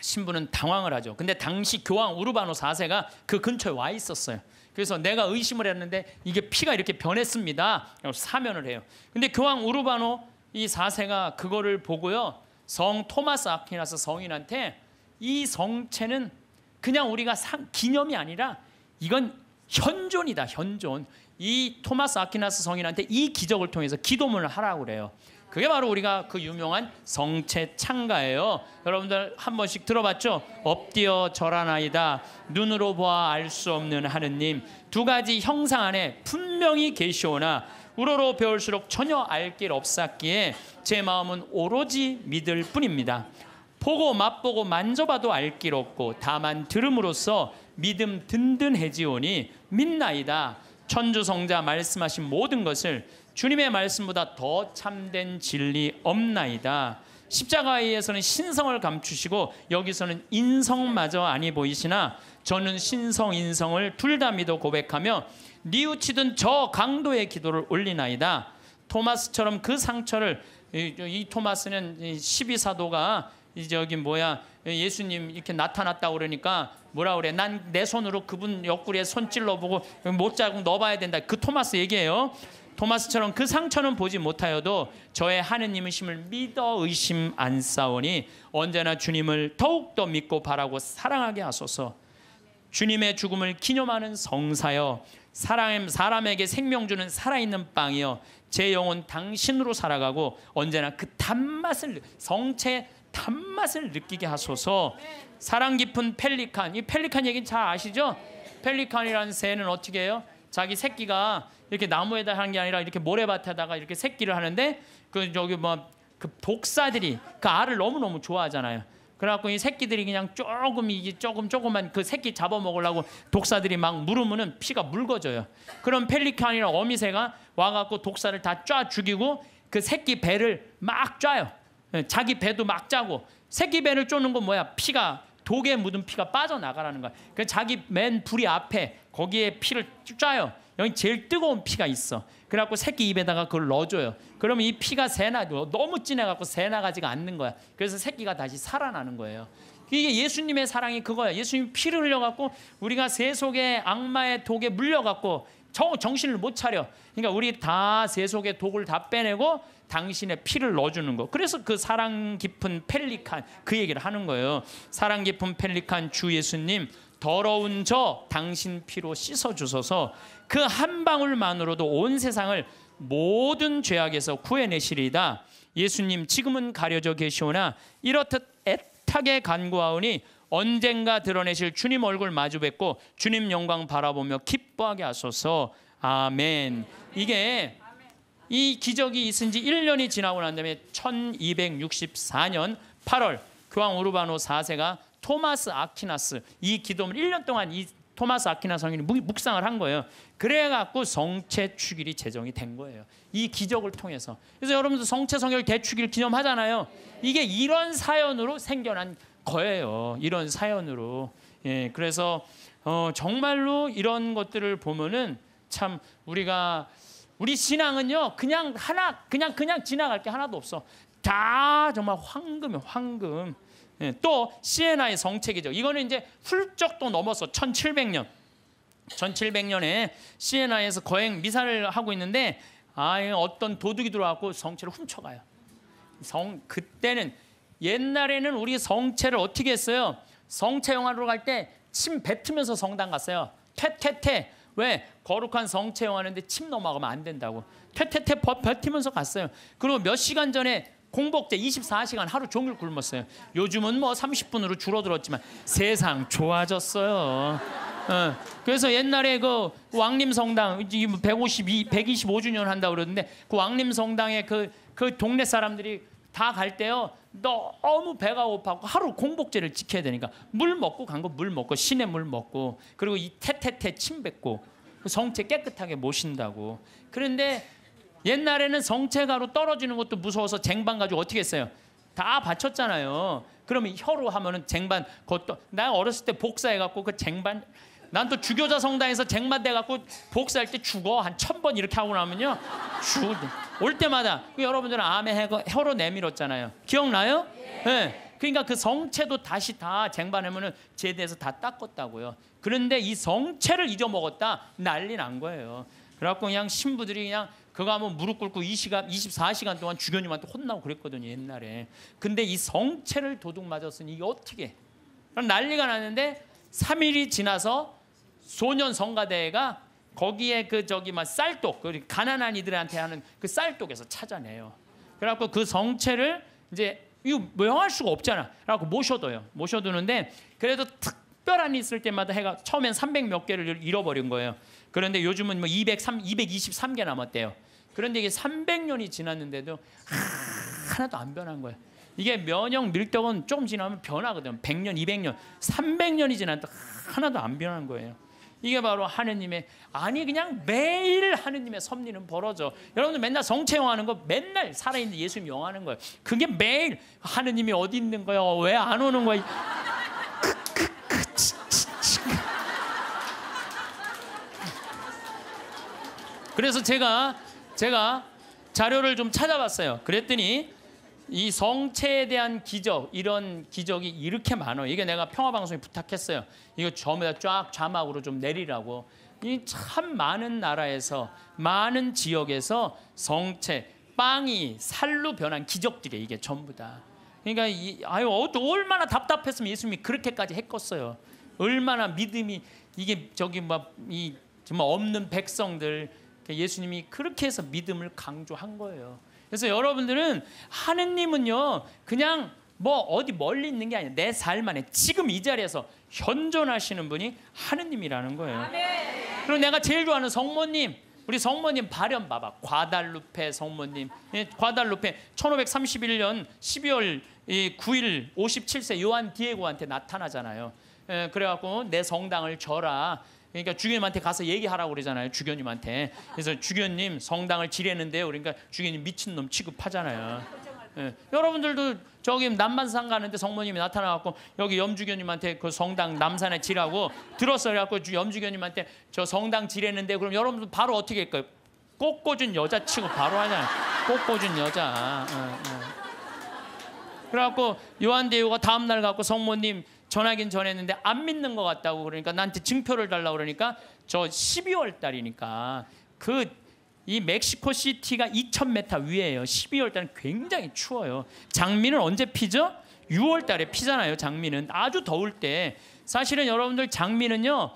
신부는 당황을 하죠. 근데 당시 교황 우르바노 4세가 그 근처에 와 있었어요. 그래서 내가 의심을 했는데 이게 피가 이렇게 변했습니다. 사면을 해요. 근데 교황 우르바노 이 사세가 그거를 보고요. 성 토마스 아퀴나스 성인한테 이 성체는 그냥 우리가 상, 기념이 아니라 이건 현존이다. 현존. 이 토마스 아퀴나스 성인한테 이 기적을 통해서 기도문을 하라고 그래요. 그게 바로 우리가 그 유명한 성체 창가예요. 여러분들 한 번씩 들어봤죠? 엎드려 절하나이다. 눈으로 보아 알 수 없는 하느님. 두 가지 형상 안에 분명히 계시오나 우러러 배울수록 전혀 알 길 없었기에 제 마음은 오로지 믿을 뿐입니다. 보고 맛보고 만져봐도 알 길 없고 다만 들음으로써 믿음 든든해지오니 믿나이다. 천주성자 말씀하신 모든 것을 주님의 말씀보다 더 참된 진리 없나이다. 십자가에서는 신성을 감추시고 여기서는 인성마저 아니 보이시나 저는 신성 인성을 둘 다 믿어 고백하며 뉘우치든저 강도의 기도를 올리나이다. 토마스처럼 그 상처를 이, 이 토마스는 십이 사도가 저기 뭐야 예수님 이렇게 나타났다 그러니까 뭐라 그래 난 내 손으로 그분 옆구리에 손 찔러보고 못자국 넣어봐야 된다 그 토마스 얘기예요 토마스처럼 그 상처는 보지 못하여도 저의 하느님의심을 믿어 의심 안 싸우니 언제나 주님을 더욱더 믿고 바라고 사랑하게 하소서 주님의 죽음을 기념하는 성사여 사람, 사람에게 생명 주는 살아있는 빵이요. 제 영혼 당신으로 살아가고 언제나 그 단맛을 성체 단맛을 느끼게 하소서. 사랑 깊은 펠리칸. 이 펠리칸 얘기는 잘 아시죠? 펠리칸이라는 새는 어떻게 해요? 자기 새끼가 이렇게 나무에다 하는 게 아니라 이렇게 모래밭에다가 이렇게 새끼를 하는데 그 저기 뭐 그 독사들이 그 알을 너무너무 좋아하잖아요. 그래갖고 이 새끼들이 그냥 조금 이게 조금 조금만 그 새끼 잡아먹으려고 독사들이 막 물으면은 피가 묽어져요. 그럼 펠리칸이나 어미새가 와갖고 독사를 다 쫙 죽이고 그 새끼 배를 막 짜요. 예, 자기 배도 막 짜고 새끼 배를 쪼는 건 뭐야? 피가 독에 묻은 피가 빠져나가라는 거야. 그 자기 맨 부리 앞에 거기에 피를 짜요. 여기 제일 뜨거운 피가 있어. 그래갖고 새끼 입에다가 그걸 넣어줘요. 그러면 이 피가 새나 너무 진해갖고 새나가지가 않는 거야. 그래서 새끼가 다시 살아나는 거예요. 이게 예수님의 사랑이 그거야. 예수님 피를 흘려갖고 우리가 세속의 악마의 독에 물려갖고 정신을 못 차려. 그러니까 우리 다 세속의 독을 다 빼내고 당신의 피를 넣어주는 거. 그래서 그 사랑 깊은 펠리칸 그 얘기를 하는 거예요. 사랑 깊은 펠리칸 주 예수님 더러운 저 당신 피로 씻어 주소서. 그한 방울만으로도 온 세상을 모든 죄악에서 구해내시리이다. 예수님 지금은 가려져 계시오나 이렇듯 애타게 간구하오니 언젠가 드러내실 주님 얼굴 마주 뵙고 주님 영광 바라보며 기뻐하게 하소서. 아멘. 이게 이 기적이 있은 지 1년이 지나고 난 다음에 1264년 8월 교황 우르바노 4세가 토마스 아퀴나스 이 기도문 1년 동안 이 토마스 아퀴나 성인이 묵상을 한 거예요. 그래갖고 성체 축일이 제정이 된 거예요. 이 기적을 통해서. 그래서 여러분들 성체 성혈 대축일 기념하잖아요. 이게 이런 사연으로 생겨난 거예요. 이런 사연으로. 예, 그래서 어, 정말로 이런 것들을 보면은 참 우리가 우리 신앙은요 그냥 하나 그냥 그냥 지나갈 게 하나도 없어. 다 정말 황금이 황금. 예, 또 시에나의 성체계죠. 이거는 이제 훌쩍 또 넘어서 1700년. 1700년에 시에나에서 거행 미사를 하고 있는데 아 어떤 도둑이 들어와고 성체를 훔쳐가요. 성 그때는 옛날에는 우리 성체를 어떻게 했어요? 성체 영화로 갈 때 침 뱉으면서 성당 갔어요. 퇴퇴퇴 왜 거룩한 성체 영화인데 침 넘어가면 안 된다고 퇴퇴퇴 뱉으면서 갔어요. 그리고 몇 시간 전에 공복제 24시간 하루 종일 굶었어요. 요즘은 뭐 30분으로 줄어들었지만 세상 좋아졌어요. 어, 그래서 옛날에 그 왕림 성당 152 125주년 한다 그러는데 그 왕림 성당에 그그 그 동네 사람들이 다 갈 때요. 너무 배가 고파고 하루 공복제를 지켜야 되니까 물 먹고 간 거 물 먹고 시내 물 먹고 그리고 이 태태태 침 뱉고 그 성체 깨끗하게 모신다고. 그런데 옛날에는 성체가로 떨어지는 것도 무서워서 쟁반 가지고 어떻게 했어요? 다바쳤잖아요 그러면 혀로 하면은 쟁반 그것도 나 어렸을 때 복사해 갖고 그 쟁반 난 또 주교자 성당에서 쟁반 돼 갖고 복사할 때 죽어 한 천 번 이렇게 하고 나면요 죽 올 때마다 그 여러분들은 암에 해거 혀로 내밀었잖아요. 기억나요? 예. 네. 그러니까 그 성체도 다시 다 쟁반하면은 제대해서 다 닦았다고요. 그런데 이 성체를 잊어먹었다 난리 난 거예요. 그래갖고 그냥 신부들이 그냥 그거 하면 무릎 꿇고 2시간, 24시간 동안 주교님한테 혼나고 그랬거든요 옛날에. 근데 이 성체를 도둑 맞았으니 이게 어떻게? 난리가 났는데 3일이 지나서 소년 성가대가 거기에 그 저기 막 쌀독 그 가난한 이들한테 하는 그 쌀독에서 찾아내요. 그래갖고 그 성체를 이제 이거 명할 수가 없잖아. 그래갖고 모셔둬요. 모셔두는데 그래도 특별한 일 있을 때마다 해가 처음엔 300몇 개를 잃어버린 거예요. 그런데 요즘은 뭐 203, 223개 남았대요. 그런데 이게 300년이 지났는데도 하나도 안 변한 거예요. 이게 면역 밀떡은 조금 지나면 변하거든. 100년, 200년, 300년이 지났는데 하나도 안 변한 거예요. 이게 바로 하느님의 아니 그냥 매일 하느님의 섭리는 벌어져. 여러분들 맨날 성체용하는 거 맨날 살아있는 예수님 영하는 거예요. 그게 매일 하느님이 어디 있는 거야? 왜 안 오는 거야? 그래서 제가 제가 자료를 좀 찾아봤어요. 그랬더니 이 성체에 대한 기적 이런 기적이 이렇게 많아. 요 이게 내가 평화 방송에 부탁했어요. 이거 전부 쫙 자막으로 좀 내리라고. 이 참 많은 나라에서 많은 지역에서 성체 빵이 살로 변한 기적들이 이게 전부 다. 그러니까 이, 아유 어, 얼마나 답답했으면 예수님이 그렇게까지 했겠어요. 얼마나 믿음이 이게 저기 막 이 정말 없는 백성들 그러니까 예수님이 그렇게 해서 믿음을 강조한 거예요. 그래서 여러분들은 하느님은요 그냥 뭐 어디 멀리 있는 게 아니야 내삶 안에 지금 이 자리에서 현존하시는 분이 하느님이라는 거예요. 그리고 내가 제일 좋아하는 성모님 우리 성모님 발현 봐봐. 과달루페 성모님. 예, 과달루페 1531년 12월 9일 57세 요한 디에고한테 나타나잖아요. 예, 그래갖고 내 성당을 져라. 그러니까 주교님한테 가서 얘기하라고 그러잖아요. 주교님한테. 그래서 주교님 성당을 지내는데요. 그러니까 주교님 미친놈 취급하잖아요. 예. 여러분들도 저기 남만산 가는데 성모님이 나타나갖고 여기 염주교님한테 그 성당 남산에 지라고 들었어요. 그래갖고 염주교님한테 저 성당 지내는데 그럼 여러분들 바로 어떻게 할까요? 꽃꽂은 여자 치고 바로 하냐. 꽃꽂은 여자. 예, 예. 그래갖고 요한대우가 다음날 갖고 성모님 전하긴 전했는데 안 믿는 것 같다고 그러니까 나한테 증표를 달라고 그러니까 저 12월 달이니까 그 이 멕시코 시티가 2000m 위에요. 12월 달은 굉장히 추워요. 장미는 언제 피죠? 6월 달에 피잖아요. 장미는 아주 더울 때 사실은 여러분들 장미는요.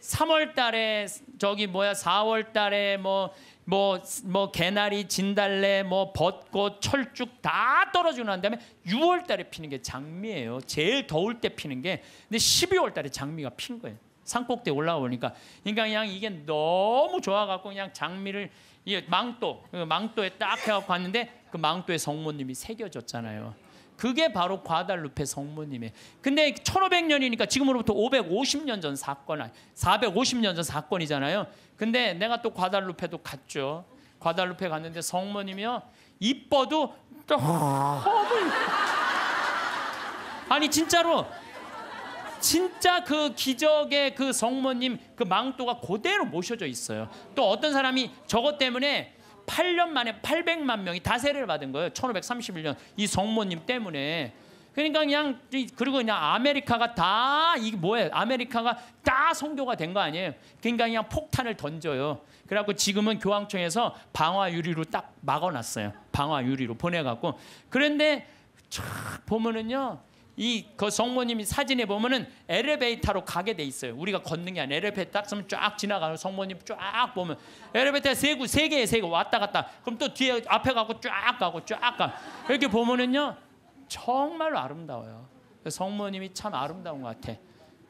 3월 달에 저기 뭐야 4월 달에 뭐 뭐, 뭐 개나리, 진달래, 뭐 벚꽃, 철쭉 다 떨어지고 난 다음에 6월 달에 피는 게 장미예요. 제일 더울 때 피는 게. 근데 12월 달에 장미가 핀 거예요. 산꼭대 올라가 보니까 그러니까 그냥 이게 너무 좋아갖고 그냥 장미를 이 망토 그 망토에 딱 해갖고 왔는데 그 망토에 성모님이 새겨졌잖아요. 그게 바로 과달루페 성모님의. 근데 1500년이니까 지금으로부터 550년 전 사건, 450년 전 사건이잖아요. 근데 내가 또 과달루페도 갔죠. 과달루페 갔는데 성모님이요. 이뻐도 또 아니 진짜로 진짜 그 기적의 그 성모님 그 망토가 그대로 모셔져 있어요. 또 어떤 사람이 저것 때문에 8년 만에 800만 명이 다세를 받은 거예요. 1531년 이 성모님 때문에. 그러니까 그냥 그리고 그냥 아메리카가 다 이게 뭐예요? 아메리카가 다 성교가 된 거 아니에요. 그러니까 그냥 폭탄을 던져요. 그래갖고 지금은 교황청에서 방화 유리로 딱 막아놨어요. 방화 유리로 보내갖고 그런데 촥 보면은요. 이그 성모님이 사진에 보면은 엘리베이터로 가게 돼 있어요. 우리가 걷는 게 아니라 엘리베이터 딱 쓰면 쫙 지나가요. 성모님 쫙 보면 엘리베이터 세구 세 개에 세개 왔다 갔다. 그럼 또 뒤에 앞에 가고 쫙 가고 쫙 가. 이렇게 보면은요. 정말로 아름다워요. 성모님이 참 아름다운 것 같아.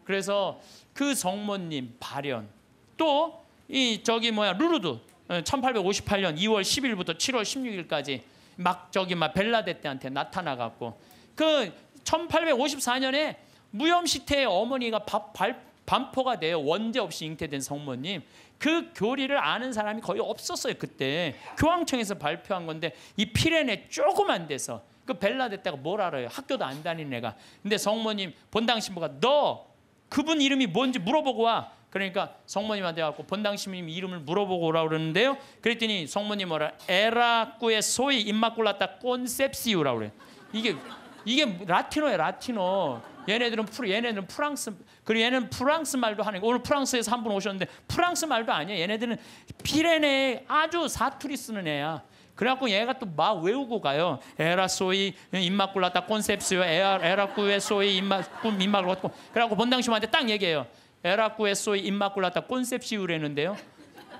그래서 그 성모님 발현 또 이 저기 뭐야 루르드 1858년 어, 2월 10일부터 7월 16일까지 막 저기 막 벨라데 때한테 나타나 갖고 그 1854년에 무염시태의 어머니가 밥, 발, 반포가 돼요. 원죄 없이 잉태된 성모님 그 교리를 아는 사람이 거의 없었어요 그때 교황청에서 발표한 건데 이 피렌의 조그만 데서 그 벨라데타가 뭘 알아요 학교도 안 다니는 애가 근데 성모님 본당 신부가 너 그분 이름이 뭔지 물어보고 와 그러니까 성모님한테 와갖고 본당 신부님 이름을 물어보고 오라 고 그러는데요 그랬더니 성모님 뭐라 에라꾸의 소위 임마꿀라타 콘셉시우라고 그래요 이게 이게 라틴어예요, 라틴어. 얘네들은 프로, 얘네들은 프랑스 그리고 얘는 프랑스 말도 하는 거. 오늘 프랑스에서 한 분 오셨는데 프랑스 말도 아니야. 얘네들은 피레네 아주 사투리 쓰는 애야. 그래갖고 얘가 또 막 외우고 가요. 에라소이 임마꿀라다 콘셉스요. 에라 에라쿠에소이 임마 임마꿀라타. 그래갖고 본당심한테 딱 얘기해요. 에라쿠에소이 임마꿀라다 콘셉시우라는데요.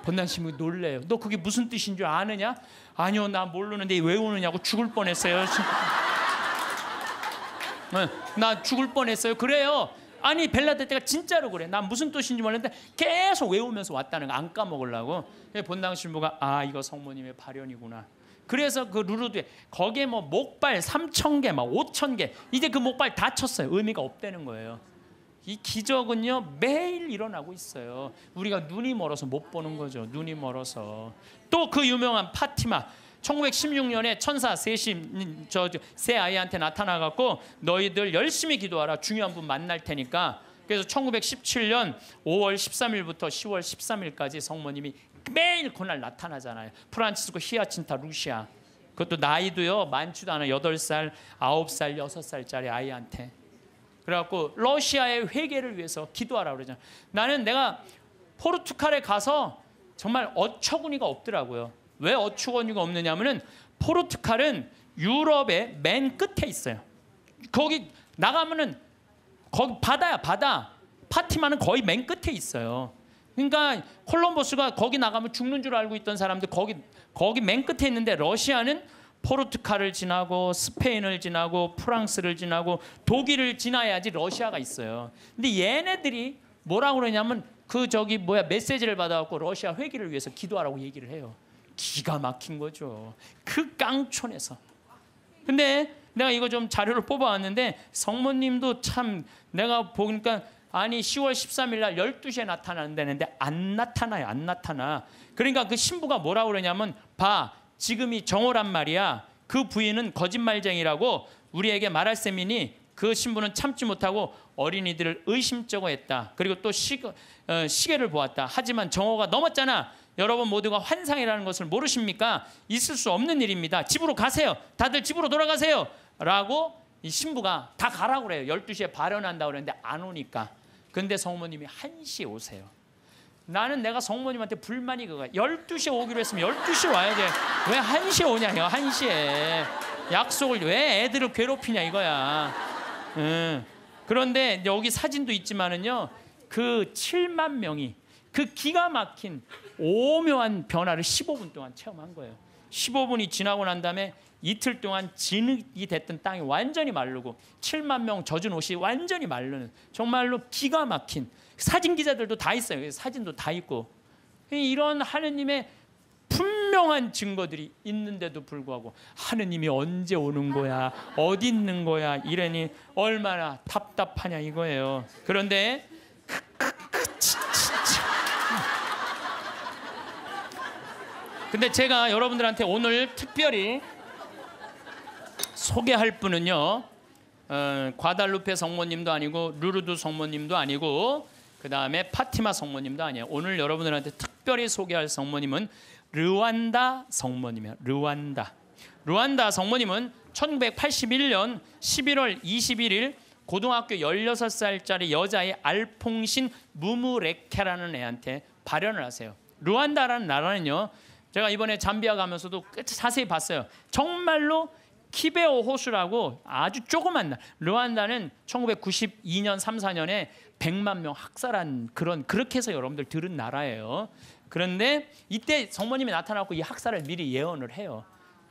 본당심이 놀래요. 너 그게 무슨 뜻인 줄 아느냐? 아니요, 나 모르는데 외우느냐고 죽을 뻔했어요. 네. 나 죽을 뻔했어요. 그래요. 아니 벨라데 테가 진짜로 그래. 난 무슨 뜻인지 몰랐는데 계속 외우면서 왔다는 거 안 까먹으려고. 예, 본당 신부가 아 이거 성모님의 발현이구나. 그래서 그 루루드에 거기에 뭐 목발 3천 개, 막 5천 개. 이제 그 목발 다 쳤어요. 의미가 없다는 거예요. 이 기적은요 매일 일어나고 있어요. 우리가 눈이 멀어서 못 보는 거죠. 눈이 멀어서 또 그 유명한 파티마 1916년에 천사 셋이 저세 아이한테 나타나 갖고 너희들 열심히 기도하라. 중요한 분 만날 테니까. 그래서 1917년 5월 13일부터 10월 13일까지 성모님이 매일 그날 나타나잖아요. 프란치스코 히아친타 루시아. 그것도 나이도요. 많지도 않아. 8살, 9살, 6살짜리 아이한테. 그래갖고 러시아의 회개를 위해서 기도하라 그러잖아 나는 내가 포르투갈에 가서 정말 어처구니가 없더라고요. 왜 어축원유가 없느냐면은 포르투갈은 유럽의 맨 끝에 있어요. 거기 나가면은 거기 바다야 바다. 파티마는 거의 맨 끝에 있어요. 그러니까 콜럼버스가 거기 나가면 죽는 줄 알고 있던 사람들 거기 거기 맨 끝에 있는데 러시아는 포르투갈을 지나고 스페인을 지나고 프랑스를 지나고 독일을 지나야지 러시아가 있어요. 근데 얘네들이 뭐라고 그러냐면 그 저기 뭐야 메시지를 받아갖고 러시아 회기를 위해서 기도하라고 얘기를 해요. 기가 막힌 거죠. 그 깡촌에서. 근데 내가 이거 좀 자료를 뽑아왔는데 성모님도 참 내가 보니까 아니 10월 13일 날 12시에 나타난는데안 나타나요. 안 나타나. 그러니까 그 신부가 뭐라고 그러냐면 봐. 지금이 정오란 말이야. 그 부인은 거짓말쟁이라고 우리에게 말할 셈이니 그 신부는 참지 못하고 어린이들을 의심쩍어 했다. 그리고 또 시, 어, 시계를 보았다. 하지만 정오가 넘었잖아. 여러분 모두가 환상이라는 것을 모르십니까? 있을 수 없는 일입니다. 집으로 가세요. 다들 집으로 돌아가세요. 라고 이 신부가 다 가라고 그래요. 12시에 발언한다고 그랬는데 안 오니까. 근데 성모님이 1시에 오세요. 나는 내가 성모님한테 불만이 그거야. 12시에 오기로 했으면 12시에 와야 돼. 왜 1시에 오냐, 이거 1시에. 약속을 왜 애들을 괴롭히냐, 이거야. 음. 그런데 여기 사진도 있지만은요. 그 7만 명이 그 기가 막힌 오묘한 변화를 15분 동안 체험한 거예요. 15분이 지나고 난 다음에 이틀 동안 진흙이 됐던 땅이 완전히 마르고 7만 명 젖은 옷이 완전히 마르는 정말로 기가 막힌 사진 기자들도 다 있어요. 사진도 다 있고 그러니까 이런 하느님의 분명한 증거들이 있는데도 불구하고 하느님이 언제 오는 거야? 어디 있는 거야? 이러니 얼마나 답답하냐 이거예요. 그런데 근데 제가 여러분들한테 오늘 특별히 소개할 분은요. 어, 과달루페 성모님도 아니고 루르두 성모님도 아니고 그 다음에 파티마 성모님도 아니에요. 오늘 여러분들한테 특별히 소개할 성모님은 르완다 성모님이에요. 르완다. 르완다 성모님은 1981년 11월 21일 고등학교 16살짜리 여자의 알퐁신 무무레케라는 애한테 발현을 하세요. 루안다라는 나라는요. 제가 이번에 잠비아 가면서도 자세히 봤어요. 정말로 키베오 호수라고 아주 조그만 나르다는 1992년 3, 4년에 100만 명 학살한 그런 그렇게 해서 여러분들 들은 나라예요. 그런데 이때 성모님이 나타나고 이 학살을 미리 예언을 해요.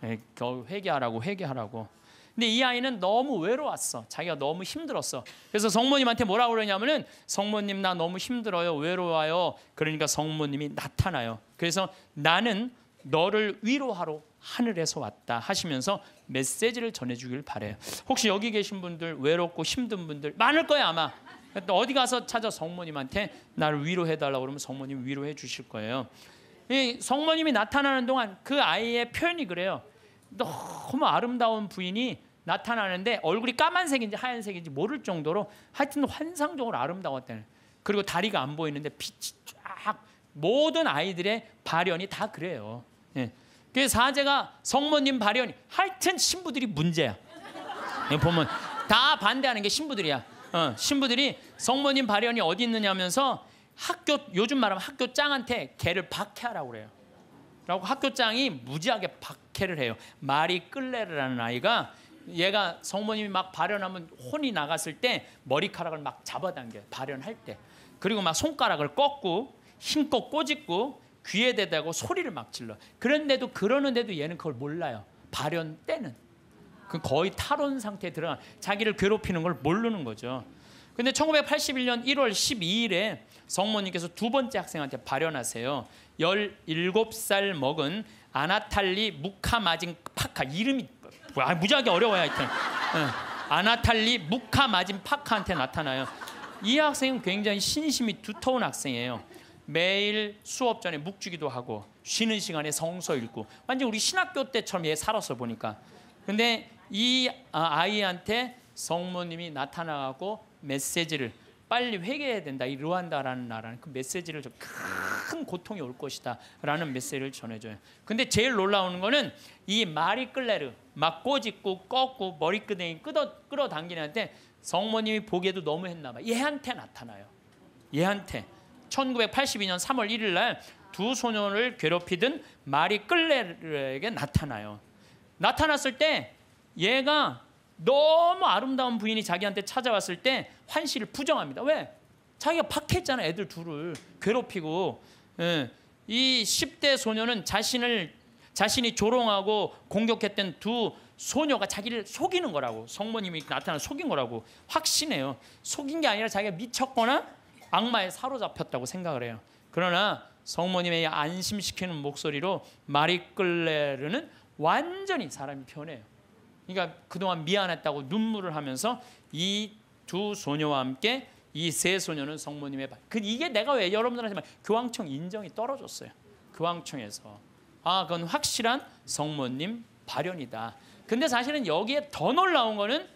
예, 회개하라고 회개하라고 근데 이 아이는 너무 외로웠어. 자기가 너무 힘들었어. 그래서 성모님한테 뭐라고 그러냐면은 성모님 나 너무 힘들어요. 외로워요. 그러니까 성모님이 나타나요. 그래서 나는 너를 위로하러 하늘에서 왔다 하시면서 메시지를 전해주길 바래요. 혹시 여기 계신 분들 외롭고 힘든 분들 많을 거예요 아마. 그러니까 어디 가서 찾아 성모님한테 나를 위로해달라고 그러면 성모님 위로해 주실 거예요. 이 성모님이 나타나는 동안 그 아이의 표현이 그래요. 너무 아름다운 부인이 나타나는데 얼굴이 까만색인지 하얀색인지 모를 정도로 하여튼 환상적으로 아름다웠다는 그리고 다리가 안 보이는데 빛이 쫙 모든 아이들의 발현이 다 그래요. 예. 그래서 사제가 성모님 발현이 하여튼 신부들이 문제야. 예, 보면 다 반대하는 게 신부들이야. 어, 신부들이 성모님 발현이 어디 있느냐면서 학교 요즘 말하면 학교장한테 걔를 박해하라고 그래요. 라고 학교장이 무지하게 박 박해를 해요. 마리 끌레라는 아이가 얘가 성모님이 막 발현하면 혼이 나갔을 때 머리카락을 막잡아당겨 발현할 때. 그리고 막 손가락을 꺾고 힘껏 꼬집고 귀에 대다고 소리를 막 질러. 그런데도 그러는데도 얘는 그걸 몰라요. 발현 때는. 그 거의 탈원 상태에 들어가 자기를 괴롭히는 걸 모르는 거죠. 근데 1981년 1월 12일에 성모님께서 두 번째 학생한테 발현하세요. 17살 먹은 아나탈리 무카마진 파카 이름이 뭐, 아, 무지하게 어려워요 하여튼 어. 아나탈리 무카마진 파카한테 나타나요 이 학생은 굉장히 신심이 두터운 학생이에요 매일 수업 전에 묵주기도 하고 쉬는 시간에 성서 읽고 완전 우리 신학교 때처럼 얘 살았어 보니까 근데 이 아, 아이한테 성모님이 나타나고 메시지를 빨리 회개해야 된다. 이루안다라는 나라는 그 메시지를 좀 큰 고통이 올 것이다라는 메시지를 전해줘요. 근데 제일 놀라운 거는 이 마리 끌레르 막 꼬집고 꺾고 머리끄댕이 끌어 끌어당기는데 성모님이 보기에도 너무 했나 봐. 얘한테 나타나요. 얘한테 1982년 3월 1일 날두 소년을 괴롭히던 마리 끌레르에게 나타나요. 나타났을 때 얘가 너무 아름다운 부인이 자기한테 찾아왔을 때 환실을 부정합니다. 왜? 자기가 박했잖아 애들 둘을 괴롭히고 예. 이 10대 소녀는 자신을 자신이 조롱하고 공격했던 두 소녀가 자기를 속이는 거라고 성모님이 나타나 속인 거라고 확신해요. 속인 게 아니라 자기가 미쳤거나 악마에 사로잡혔다고 생각을 해요. 그러나 성모님의 안심시키는 목소리로 마리끌레르는 완전히 사람이 변해요. 그러니까 그동안 미안했다고 눈물을 하면서 이 두 소녀와 함께 이 세 소녀는 성모님의 발. 그 이게 내가 왜 여러분들한테 말 교황청 인정이 떨어졌어요. 교황청에서 아 그건 확실한 성모님 발현이다. 근데 사실은 여기에 더 놀라운 거는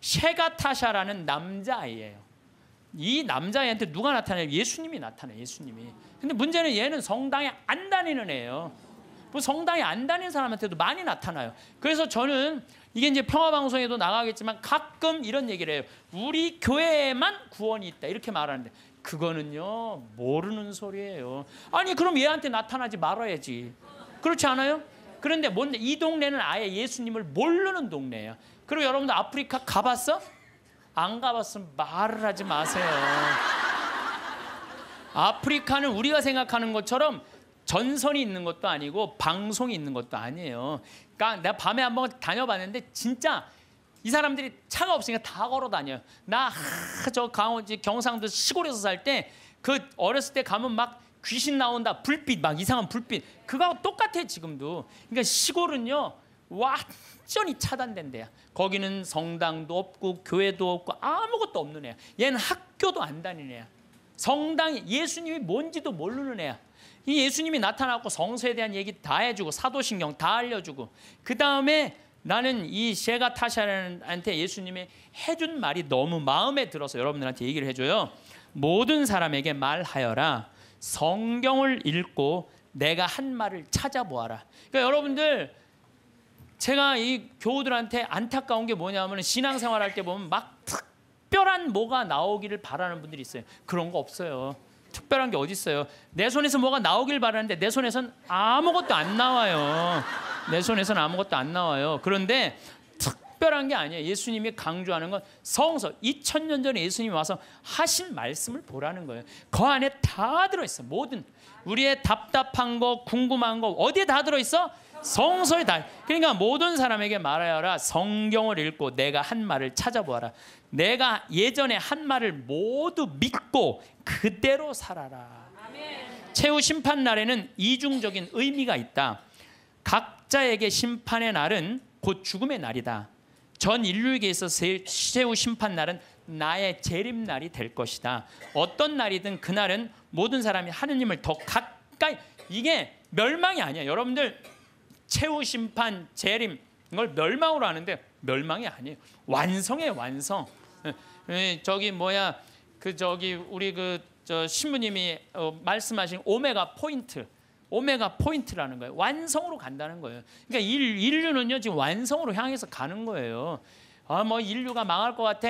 셰가타샤라는 남자아이예요. 이 남자아이한테 누가 나타나요? 예수님이 나타나요. 예수님이. 근데 문제는 얘는 성당에 안 다니는 애예요. 뭐 성당에 안 다니는 사람한테도 많이 나타나요. 그래서 저는 이게 이제 평화방송에도 나가겠지만 가끔 이런 얘기를 해요. 우리 교회에만 구원이 있다. 이렇게 말하는데 그거는요. 모르는 소리예요. 아니 그럼 얘한테 나타나지 말아야지. 그렇지 않아요? 그런데 뭔데 이 동네는 아예 예수님을 모르는 동네예요. 그리고 여러분들 아프리카 가봤어? 안 가봤으면 말을 하지 마세요. 아프리카는 우리가 생각하는 것처럼 전선이 있는 것도 아니고 방송이 있는 것도 아니에요. 그러니까 내가 밤에 한번 다녀봤는데 진짜 이 사람들이 차가 없으니까 다 걸어 다녀요. 나 저 강원 경상도 시골에서 살 때 그 어렸을 때 가면 막 귀신 나온다 불빛 막 이상한 불빛 그거하고 똑같아 지금도. 그러니까 시골은요 완전히 차단된 데야. 거기는 성당도 없고 교회도 없고 아무것도 없는 애야. 얘는 학교도 안 다니는 애 성당 예수님이 뭔지도 모르는 애야. 이 예수님이 나타나고 성서에 대한 얘기 다 해주고 사도신경 다 알려주고 그 다음에 나는 이 제가 타샤한테 예수님의 해준 말이 너무 마음에 들어서 여러분들한테 얘기를 해줘요. 모든 사람에게 말하여라. 성경을 읽고 내가 한 말을 찾아보아라. 그러니까 여러분들 제가 이 교우들한테 안타까운 게 뭐냐면 신앙생활 할 때 보면 막 특별한 뭐가 나오기를 바라는 분들이 있어요. 그런 거 없어요. 특별한 게 어디 있어요? 내 손에서 뭐가 나오길 바라는데 내 손에선 아무것도 안 나와요. 내 손에선 아무것도 안 나와요. 그런데 특별한 게 아니에요. 예수님이 강조하는 건 성서 2000년 전에 예수님이 와서 하신 말씀을 보라는 거예요. 그 안에 다 들어 있어. 모든 우리의 답답한 거, 궁금한 거 어디에 다 들어 있어? 성서에 다. 그러니까 모든 사람에게 말하여라. 성경을 읽고 내가 한 말을 찾아보아라. 내가 예전에 한 말을 모두 믿고 그대로 살아라. 아멘. 최후 심판 날에는 이중적인 의미가 있다. 각자에게 심판의 날은 곧 죽음의 날이다. 전 인류에게서 최후 심판 날은 나의 재림 날이 될 것이다. 어떤 날이든 그날은 모든 사람이 하느님을 더 가까이 이게 멸망이 아니야. 여러분들 최후 심판 재림 이걸 멸망으로 하는데 멸망이 아니에요. 완성의 완성. 예, 저기 뭐야 그 저기 우리 그 저 신부님이 어 말씀하신 오메가 포인트 오메가 포인트라는 거예요. 완성으로 간다는 거예요. 그러니까 일, 인류는요 지금 완성으로 향해서 가는 거예요. 아뭐 인류가 망할 것 같아.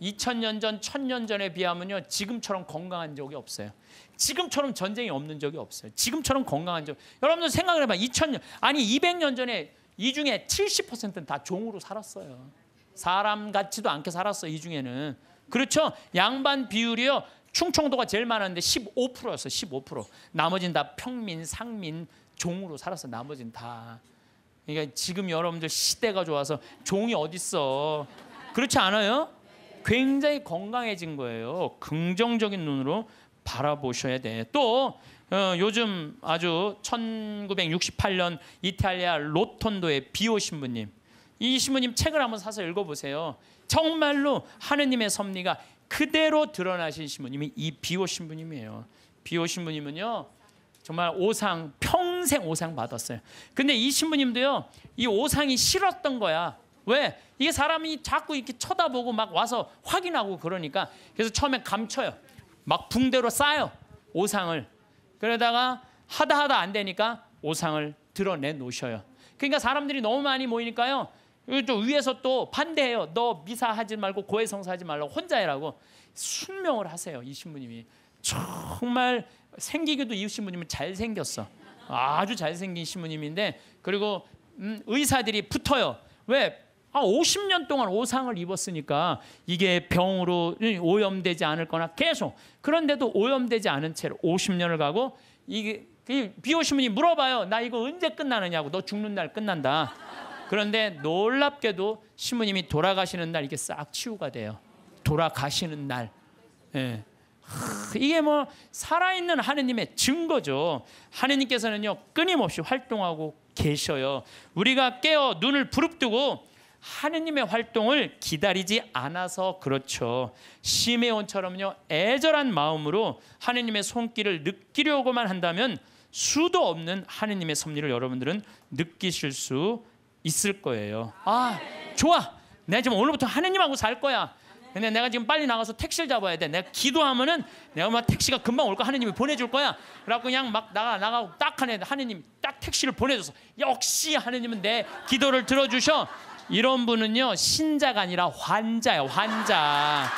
2000년 전, 1000년 전에 비하면요. 지금처럼 건강한 적이 없어요. 지금처럼 전쟁이 없는 적이 없어요. 지금처럼 건강한 적. 여러분들 생각을 해봐. 2000년, 아니 200년 전에 이 중에 70%는 다 종으로 살았어요. 사람 같지도 않게 살았어 이 중에는. 그렇죠? 양반 비율이요. 충청도가 제일 많았는데 15%였어. 15%. 나머지는 다 평민, 상민, 종으로 살았어. 나머지는 다. 그러니까 지금 여러분들 시대가 좋아서 종이 어디 있어? 그렇지 않아요? 굉장히 건강해진 거예요. 긍정적인 눈으로 바라보셔야 돼. 또 어, 요즘 아주 1968년 이탈리아 로톤도의 비오 신부님 이 신부님 책을 한번 사서 읽어보세요. 정말로 하느님의 섭리가 그대로 드러나신 신부님이 이 비오 신부님이에요. 비오 신부님은요. 정말 오상 평생 오상 받았어요. 근데 이 신부님도요. 이 오상이 싫었던 거야. 왜? 이게 사람이 자꾸 이렇게 쳐다보고 막 와서 확인하고 그러니까 그래서 처음에 감춰요. 막 붕대로 싸요. 오상을. 그러다가 하다 하다 안 되니까 오상을 드러내 놓으셔요. 그러니까 사람들이 너무 많이 모이니까요. 또 위에서 또 반대해요. 너 미사하지 말고 고해성사하지 말라고 혼자 해라고 순명을 하세요. 이 신부님이 정말 생기기도 이 신부님은 잘 생겼어. 아주 잘 생긴 신부님인데 그리고 음, 의사들이 붙어요. 왜? 아, 50년 동안 오상을 입었으니까 이게 병으로 오염되지 않을 거나 계속 그런데도 오염되지 않은 채로 50년을 가고 이게 비오시면이 물어봐요. 나 이거 언제 끝나느냐고. 너 죽는 날 끝난다. 그런데 놀랍게도 신부님이 돌아가시는 날 이게 싹 치유가 돼요. 돌아가시는 날. 예. 이게 뭐 살아있는 하느님의 증거죠. 하느님께서는요 끊임없이 활동하고 계셔요. 우리가 깨어 눈을 부릅뜨고 하느님의 활동을 기다리지 않아서 그렇죠. 시메온처럼요 애절한 마음으로 하느님의 손길을 느끼려고만 한다면 수도 없는 하느님의 섭리를 여러분들은 느끼실 수 있을 거예요. 아, 좋아. 내가 지금 오늘부터 하느님하고 살 거야. 근데 내가 지금 빨리 나가서 택시를 잡아야 돼. 내가 기도하면은 내가 막 택시가 금방 올거 하느님이 보내줄 거야. 그래갖고 그냥 막 나가 나가고 딱 하네 하느님 딱 택시를 보내줘서 역시 하느님은 내 기도를 들어주셔. 이런 분은요 신자가 아니라 환자야 환자.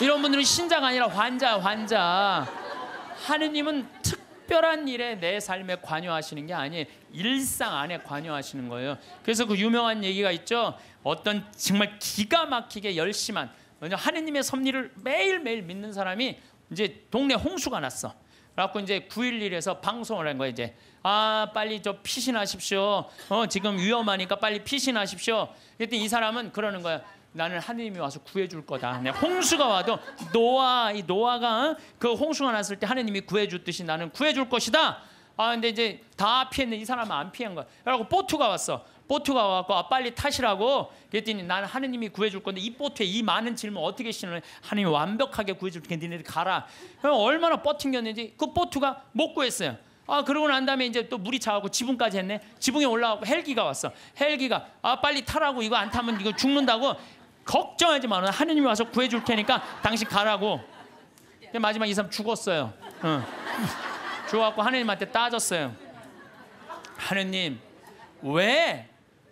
이런 분들은 신자가 아니라 환자 환자. 하느님은 특 특별한 일에 내 삶에 관여하시는 게 아니에요. 일상 안에 관여하시는 거예요. 그래서 그 유명한 얘기가 있죠. 어떤 정말 기가 막히게 열심한 하느님의 섭리를 매일매일 믿는 사람이 이제 동네 홍수가 났어. 그래갖고 이제 9.11에서 방송을 한 거예요. 이제 아 빨리 저 피신하십시오. 어 지금 위험하니까 빨리 피신하십시오. 그랬더니 이 사람은 그러는 거야. 나는 하느님이 와서 구해줄 거다. 네, 홍수가 와도 노아 이 노아가 그 홍수가 났을 때 하느님이 구해줬듯이 나는 구해줄 것이다. 아 근데 이제 다피했네이 사람은 안 피한 거야. 그래고 보트가 왔어. 보트가 왔고 아, 빨리 타시라고 그랬더니 나는 하느님이 구해줄 건데 이 보트에 이 많은 질문 어떻게 실어 하느님이 완벽하게 구해줄 테니까 니네들 가라 얼마나 버팅겼는지 그 보트가 못 구했어요 아 그러고 난 다음에 이제 또 물이 차갖고 지붕까지 했네 지붕에 올라가고 헬기가 왔어 헬기가 아 빨리 타라고 이거 안 타면 이거 죽는다고 걱정하지 마. 하느님이 와서 구해줄 테니까 당신 가라고. 마지막 이 사람 죽었어요. 응. 죽어갖고 하느님한테 따졌어요. 하느님, 왜,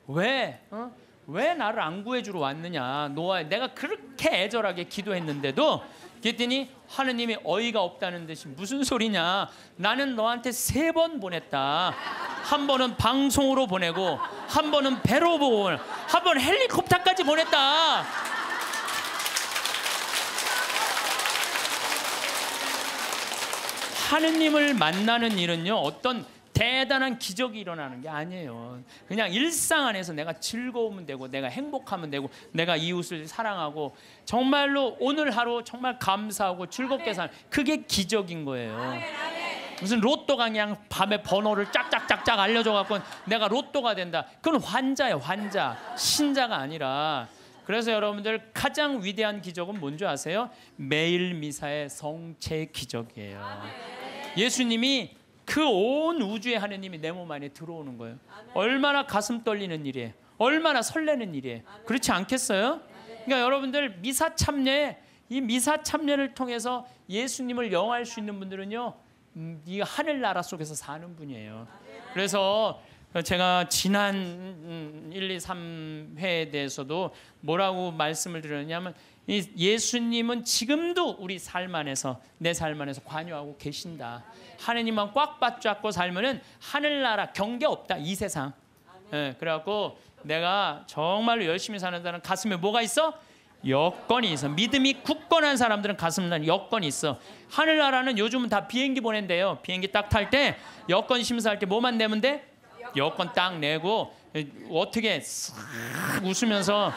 왜, 어? 왜 나를 안 구해주러 왔느냐? 노아, 내가 그렇게 애절하게 기도했는데도 그랬더니 하느님이 어이가 없다는 듯이 무슨 소리냐 나는 너한테 세 번 보냈다 한 번은 방송으로 보내고 한 번은 배로 보고 한 번 헬리콥터까지 보냈다 하느님을 만나는 일은요 어떤 대단한 기적이 일어나는 게 아니에요. 그냥 일상 안에서 내가 즐거우면 되고 내가 행복하면 되고 내가 이웃을 사랑하고 정말로 오늘 하루 정말 감사하고 즐겁게 사는 그게 기적인 거예요. 무슨 로또가 그냥 밤에 번호를 짝짝짝짝 알려줘 갖고 내가 로또가 된다. 그건 환자예요, 환자. 신자가 아니라 그래서 여러분들 가장 위대한 기적은 뭔지 아세요? 매일 미사의 성체 기적이에요. 예수님이 그온 우주의 하느님이 내 몸 안에 들어오는 거예요. 아멘. 얼마나 가슴 떨리는 일이에요. 얼마나 설레는 일이에요. 아멘. 그렇지 않겠어요? 그러니까 여러분들 미사 참여에 이 미사 참여를 통해서 예수님을 영할 수 있는 분들은요. 음, 이 하늘 나라 속에서 사는 분이에요. 그래서 제가 지난 1, 2, 3회에 대해서도 뭐라고 말씀을 드렸냐면 예수님은 지금도 우리 삶 안에서 내 삶 안에서 관여하고 계신다. 하느님만 꽉 붙잡고 살면은 하늘나라 경계 없다 이 세상. 예, 그래갖고 내가 정말로 열심히 사는 사람 가슴에 뭐가 있어? 여건이 있어. 믿음이 굳건한 사람들은 가슴에 여건이 있어. 하늘나라는 요즘은 다 비행기 보낸대요. 비행기 딱 탈 때 여건 심사할 때 뭐만 내면 돼? 여건 딱 내고 어떻게 웃으면서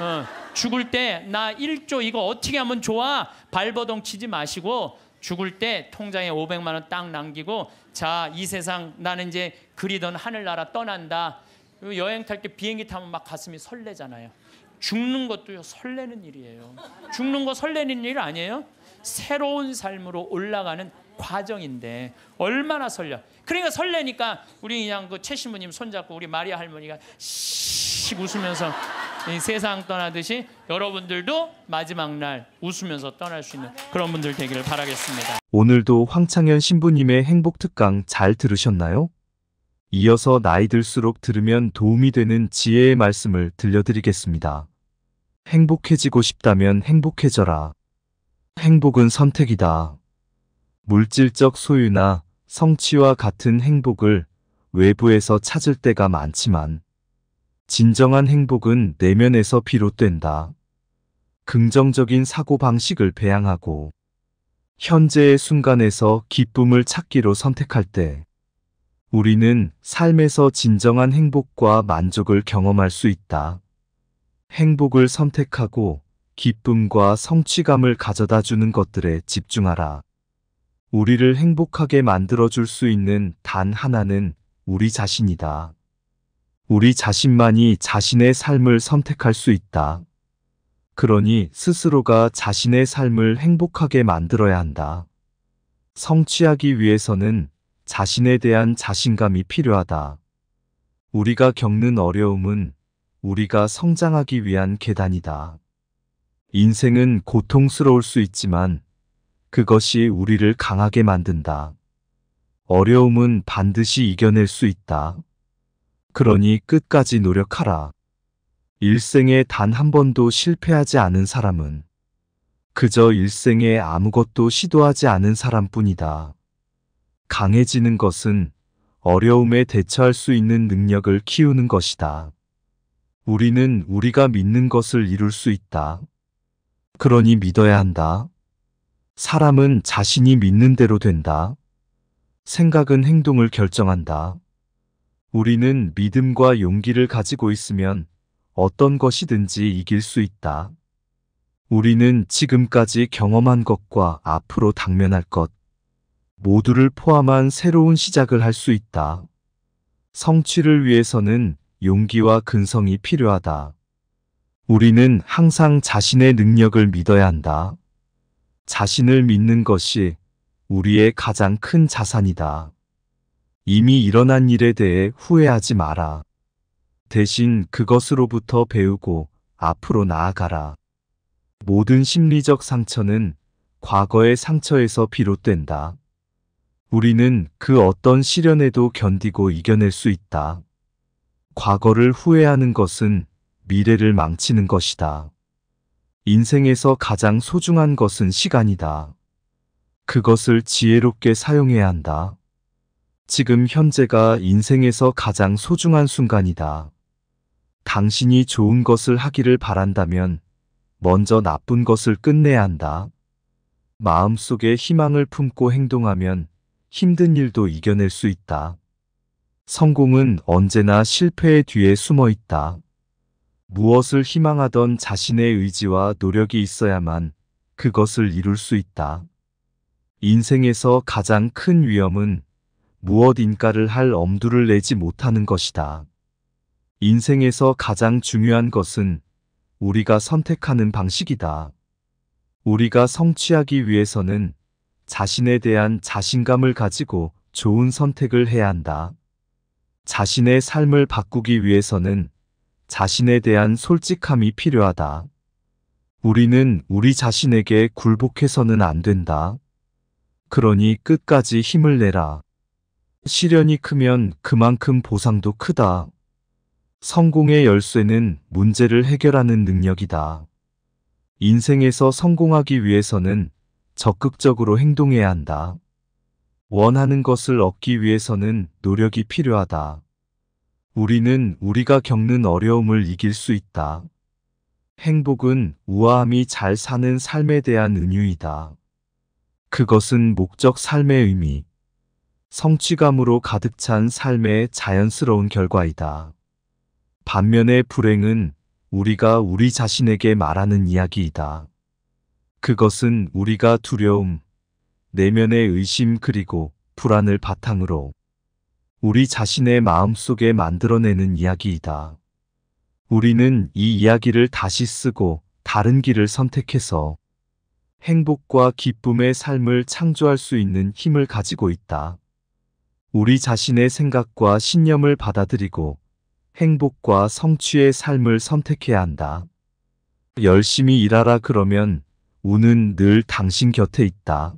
어, 죽을 때 나 1조 이거 어떻게 하면 좋아? 발버둥 치지 마시고 죽을 때 통장에 500만 원 딱 남기고 자 이 세상 나는 이제 그리던 하늘나라 떠난다. 여행 탈 때 비행기 타면 막 가슴이 설레잖아요. 죽는 것도 설레는 일이에요. 죽는 거 설레는 일 아니에요? 새로운 삶으로 올라가는 과정인데 얼마나 설려. 그러니까 설레니까 우리 그냥 그 최신부님 손잡고 우리 마리아 할머니가 씩 웃으면서 이 세상 떠나듯이 여러분들도 마지막 날 웃으면서 떠날 수 있는 그런 분들 되기를 바라겠습니다. 오늘도 황창현 신부님의 행복 특강 잘 들으셨나요? 이어서 나이 들수록 들으면 도움이 되는 지혜의 말씀을 들려드리겠습니다. 행복해지고 싶다면 행복해져라. 행복은 선택이다. 물질적 소유나 성취와 같은 행복을 외부에서 찾을 때가 많지만 진정한 행복은 내면에서 비롯된다. 긍정적인 사고방식을 배양하고 현재의 순간에서 기쁨을 찾기로 선택할 때 우리는 삶에서 진정한 행복과 만족을 경험할 수 있다. 행복을 선택하고 기쁨과 성취감을 가져다 주는 것들에 집중하라. 우리를 행복하게 만들어 줄 수 있는 단 하나는 우리 자신이다. 우리 자신만이 자신의 삶을 선택할 수 있다. 그러니 스스로가 자신의 삶을 행복하게 만들어야 한다. 성취하기 위해서는 자신에 대한 자신감이 필요하다. 우리가 겪는 어려움은 우리가 성장하기 위한 계단이다. 인생은 고통스러울 수 있지만 그것이 우리를 강하게 만든다. 어려움은 반드시 이겨낼 수 있다. 그러니 끝까지 노력하라. 일생에 단 한 번도 실패하지 않은 사람은 그저 일생에 아무것도 시도하지 않은 사람뿐이다. 강해지는 것은 어려움에 대처할 수 있는 능력을 키우는 것이다. 우리는 우리가 믿는 것을 이룰 수 있다. 그러니 믿어야 한다. 사람은 자신이 믿는 대로 된다. 생각은 행동을 결정한다. 우리는 믿음과 용기를 가지고 있으면 어떤 것이든지 이길 수 있다. 우리는 지금까지 경험한 것과 앞으로 당면할 것, 모두를 포함한 새로운 시작을 할 수 있다. 성취를 위해서는 용기와 근성이 필요하다. 우리는 항상 자신의 능력을 믿어야 한다. 자신을 믿는 것이 우리의 가장 큰 자산이다. 이미 일어난 일에 대해 후회하지 마라. 대신 그것으로부터 배우고 앞으로 나아가라. 모든 심리적 상처는 과거의 상처에서 비롯된다. 우리는 그 어떤 시련에도 견디고 이겨낼 수 있다. 과거를 후회하는 것은 미래를 망치는 것이다. 인생에서 가장 소중한 것은 시간이다. 그것을 지혜롭게 사용해야 한다. 지금 현재가 인생에서 가장 소중한 순간이다. 당신이 좋은 것을 하기를 바란다면 먼저 나쁜 것을 끝내야 한다. 마음속에 희망을 품고 행동하면 힘든 일도 이겨낼 수 있다. 성공은 언제나 실패의 뒤에 숨어 있다. 무엇을 희망하던 자신의 의지와 노력이 있어야만 그것을 이룰 수 있다. 인생에서 가장 큰 위험은 무엇인가를 할 엄두를 내지 못하는 것이다. 인생에서 가장 중요한 것은 우리가 선택하는 방식이다. 우리가 성취하기 위해서는 자신에 대한 자신감을 가지고 좋은 선택을 해야 한다. 자신의 삶을 바꾸기 위해서는 자신에 대한 솔직함이 필요하다. 우리는 우리 자신에게 굴복해서는 안 된다. 그러니 끝까지 힘을 내라. 시련이 크면 그만큼 보상도 크다. 성공의 열쇠는 문제를 해결하는 능력이다. 인생에서 성공하기 위해서는 적극적으로 행동해야 한다. 원하는 것을 얻기 위해서는 노력이 필요하다. 우리는 우리가 겪는 어려움을 이길 수 있다. 행복은 우아함이 잘 사는 삶에 대한 은유이다. 그것은 목적 삶의 의미, 성취감으로 가득 찬 삶의 자연스러운 결과이다. 반면에 불행은 우리가 우리 자신에게 말하는 이야기이다. 그것은 우리가 두려움, 내면의 의심 그리고 불안을 바탕으로 우리 자신의 마음속에 만들어내는 이야기이다. 우리는 이 이야기를 다시 쓰고 다른 길을 선택해서 행복과 기쁨의 삶을 창조할 수 있는 힘을 가지고 있다. 우리 자신의 생각과 신념을 받아들이고 행복과 성취의 삶을 선택해야 한다. 열심히 일하라 그러면 우는 늘 당신 곁에 있다.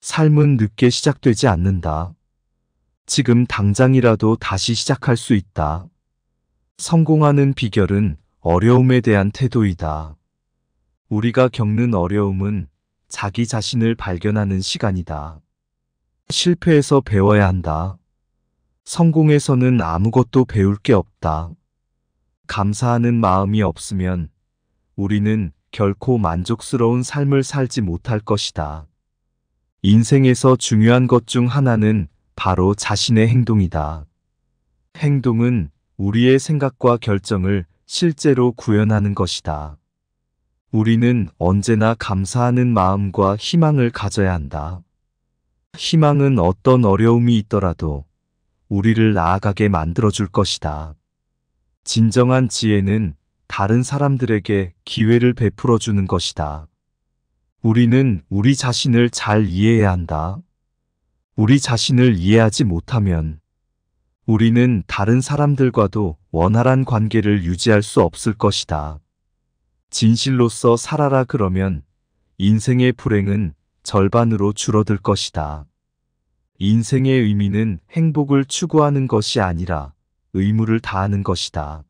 삶은 늦게 시작되지 않는다. 지금 당장이라도 다시 시작할 수 있다. 성공하는 비결은 어려움에 대한 태도이다. 우리가 겪는 어려움은 자기 자신을 발견하는 시간이다. 실패에서 배워야 한다. 성공에서는 아무것도 배울 게 없다. 감사하는 마음이 없으면 우리는 결코 만족스러운 삶을 살지 못할 것이다. 인생에서 중요한 것 중 하나는 바로 자신의 행동이다. 행동은 우리의 생각과 결정을 실제로 구현하는 것이다. 우리는 언제나 감사하는 마음과 희망을 가져야 한다. 희망은 어떤 어려움이 있더라도 우리를 나아가게 만들어줄 것이다. 진정한 지혜는 다른 사람들에게 기회를 베풀어 주는 것이다. 우리는 우리 자신을 잘 이해해야 한다. 우리 자신을 이해하지 못하면 우리는 다른 사람들과도 원활한 관계를 유지할 수 없을 것이다. 진실로서 살아라 그러면 인생의 불행은 절반으로 줄어들 것이다. 인생의 의미는 행복을 추구하는 것이 아니라 의무를 다하는 것이다.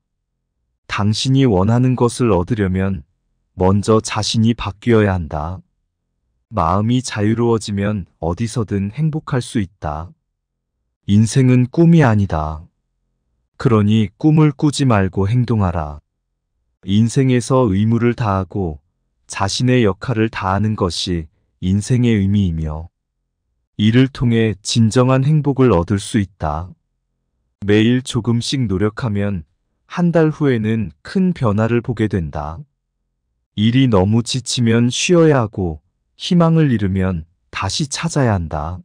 당신이 원하는 것을 얻으려면 먼저 자신이 바뀌어야 한다. 마음이 자유로워지면 어디서든 행복할 수 있다. 인생은 꿈이 아니다. 그러니 꿈을 꾸지 말고 행동하라. 인생에서 의무를 다하고 자신의 역할을 다하는 것이 인생의 의미이며 이를 통해 진정한 행복을 얻을 수 있다. 매일 조금씩 노력하면 한 달 후에는 큰 변화를 보게 된다. 일이 너무 지치면 쉬어야 하고 희망을 잃으면 다시 찾아야 한다.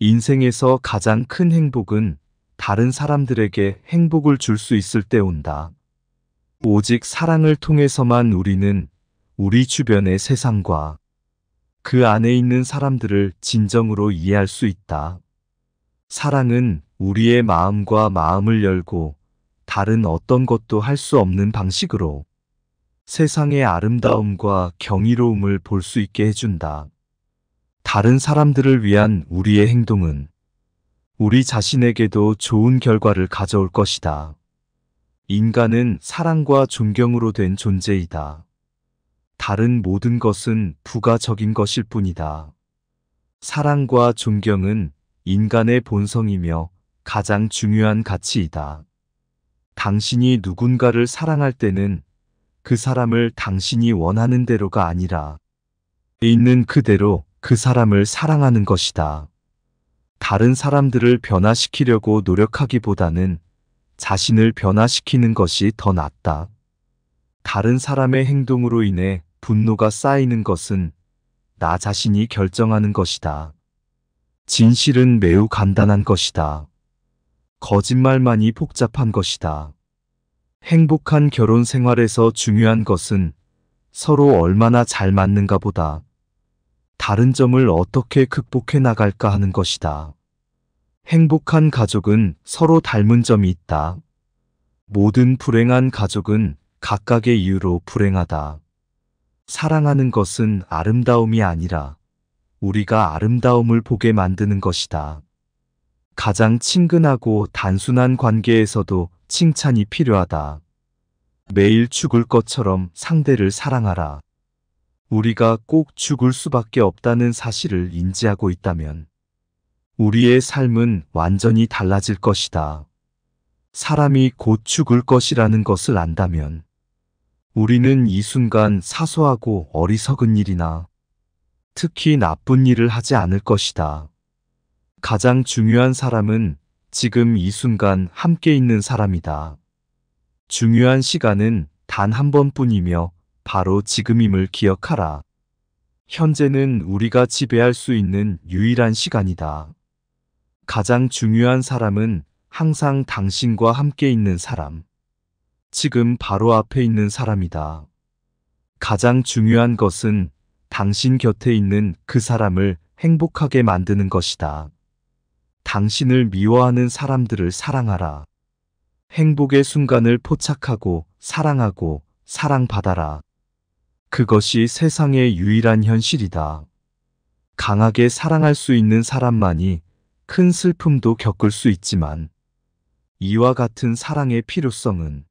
인생에서 가장 큰 행복은 다른 사람들에게 행복을 줄 수 있을 때 온다. 오직 사랑을 통해서만 우리는 우리 주변의 세상과 그 안에 있는 사람들을 진정으로 이해할 수 있다. 사랑은 우리의 마음과 마음을 열고 다른 어떤 것도 할 수 없는 방식으로 세상의 아름다움과 경이로움을 볼 수 있게 해준다. 다른 사람들을 위한 우리의 행동은 우리 자신에게도 좋은 결과를 가져올 것이다. 인간은 사랑과 존경으로 된 존재이다. 다른 모든 것은 부가적인 것일 뿐이다. 사랑과 존경은 인간의 본성이며 가장 중요한 가치이다. 당신이 누군가를 사랑할 때는 그 사람을 당신이 원하는 대로가 아니라 있는 그대로 그 사람을 사랑하는 것이다. 다른 사람들을 변화시키려고 노력하기보다는 자신을 변화시키는 것이 더 낫다. 다른 사람의 행동으로 인해 분노가 쌓이는 것은 나 자신이 결정하는 것이다. 진실은 매우 간단한 것이다. 거짓말만이 복잡한 것이다. 행복한 결혼 생활에서 중요한 것은 서로 얼마나 잘 맞는가 보다. 다른 점을 어떻게 극복해 나갈까 하는 것이다. 행복한 가족은 서로 닮은 점이 있다. 모든 불행한 가족은 각각의 이유로 불행하다. 사랑하는 것은 아름다움이 아니라 우리가 아름다움을 보게 만드는 것이다. 가장 친근하고 단순한 관계에서도 칭찬이 필요하다. 매일 죽을 것처럼 상대를 사랑하라. 우리가 꼭 죽을 수밖에 없다는 사실을 인지하고 있다면 우리의 삶은 완전히 달라질 것이다. 사람이 곧 죽을 것이라는 것을 안다면 우리는 이 순간 사소하고 어리석은 일이나 특히 나쁜 일을 하지 않을 것이다. 가장 중요한 사람은 지금 이 순간 함께 있는 사람이다. 중요한 시간은 단 한 번뿐이며 바로 지금임을 기억하라. 현재는 우리가 지배할 수 있는 유일한 시간이다. 가장 중요한 사람은 항상 당신과 함께 있는 사람. 지금 바로 앞에 있는 사람이다. 가장 중요한 것은 당신 곁에 있는 그 사람을 행복하게 만드는 것이다. 당신을 미워하는 사람들을 사랑하라. 행복의 순간을 포착하고 사랑하고 사랑받아라. 그것이 세상의 유일한 현실이다. 강하게 사랑할 수 있는 사람만이 큰 슬픔도 겪을 수 있지만 이와 같은 사랑의 필요성은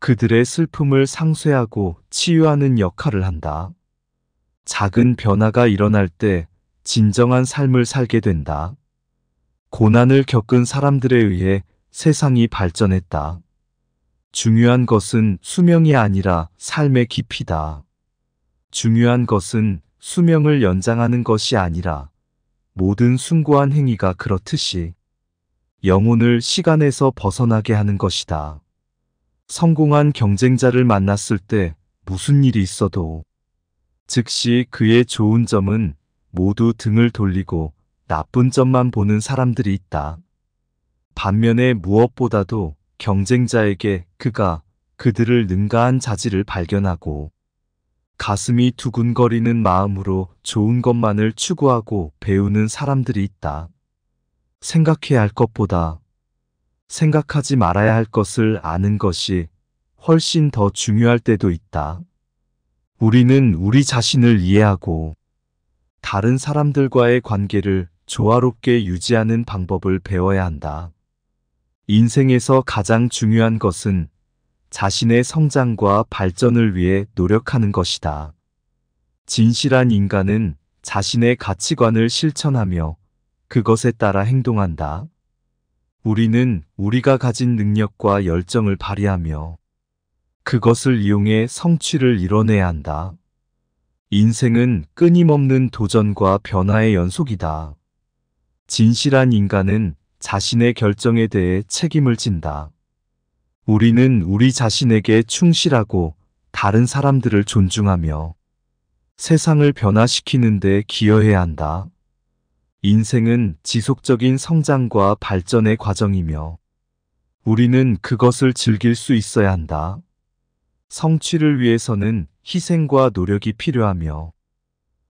그들의 슬픔을 상쇄하고 치유하는 역할을 한다. 작은 변화가 일어날 때 진정한 삶을 살게 된다. 고난을 겪은 사람들에 의해 세상이 발전했다. 중요한 것은 수명이 아니라 삶의 깊이다. 중요한 것은 수명을 연장하는 것이 아니라 모든 숭고한 행위가 그렇듯이 영혼을 시간에서 벗어나게 하는 것이다. 성공한 경쟁자를 만났을 때 무슨 일이 있어도 즉시 그의 좋은 점은 모두 등을 돌리고 나쁜 점만 보는 사람들이 있다. 반면에 무엇보다도 경쟁자에게 그가 그들을 능가한 자질을 발견하고 가슴이 두근거리는 마음으로 좋은 것만을 추구하고 배우는 사람들이 있다. 생각해야 할 것보다 생각하지 말아야 할 것을 아는 것이 훨씬 더 중요할 때도 있다. 우리는 우리 자신을 이해하고 다른 사람들과의 관계를 조화롭게 유지하는 방법을 배워야 한다. 인생에서 가장 중요한 것은 자신의 성장과 발전을 위해 노력하는 것이다. 진실한 인간은 자신의 가치관을 실천하며 그것에 따라 행동한다. 우리는 우리가 가진 능력과 열정을 발휘하며 그것을 이용해 성취를 이뤄내야 한다. 인생은 끊임없는 도전과 변화의 연속이다. 진실한 인간은 자신의 결정에 대해 책임을 진다. 우리는 우리 자신에게 충실하고 다른 사람들을 존중하며 세상을 변화시키는 데 기여해야 한다. 인생은 지속적인 성장과 발전의 과정이며 우리는 그것을 즐길 수 있어야 한다. 성취를 위해서는 희생과 노력이 필요하며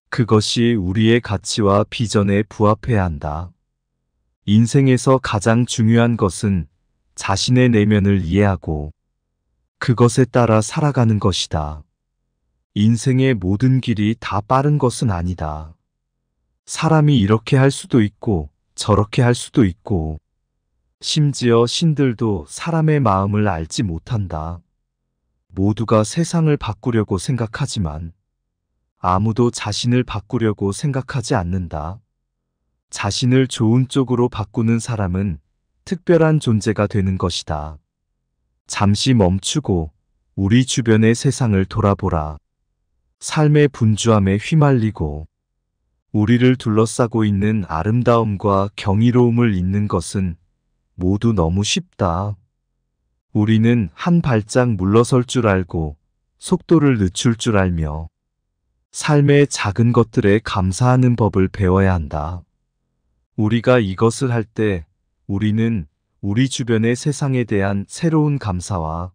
그것이 우리의 가치와 비전에 부합해야 한다. 인생에서 가장 중요한 것은 자신의 내면을 이해하고 그것에 따라 살아가는 것이다. 인생의 모든 길이 다 빠른 것은 아니다. 사람이 이렇게 할 수도 있고 저렇게 할 수도 있고 심지어 신들도 사람의 마음을 알지 못한다. 모두가 세상을 바꾸려고 생각하지만 아무도 자신을 바꾸려고 생각하지 않는다. 자신을 좋은 쪽으로 바꾸는 사람은 특별한 존재가 되는 것이다. 잠시 멈추고 우리 주변의 세상을 돌아보라. 삶의 분주함에 휘말리고 우리를 둘러싸고 있는 아름다움과 경이로움을 잇는 것은 모두 너무 쉽다. 우리는 한 발짝 물러설 줄 알고 속도를 늦출 줄 알며 삶의 작은 것들에 감사하는 법을 배워야 한다. 우리가 이것을 할 때 우리는 우리 주변의 세상에 대한 새로운 감사와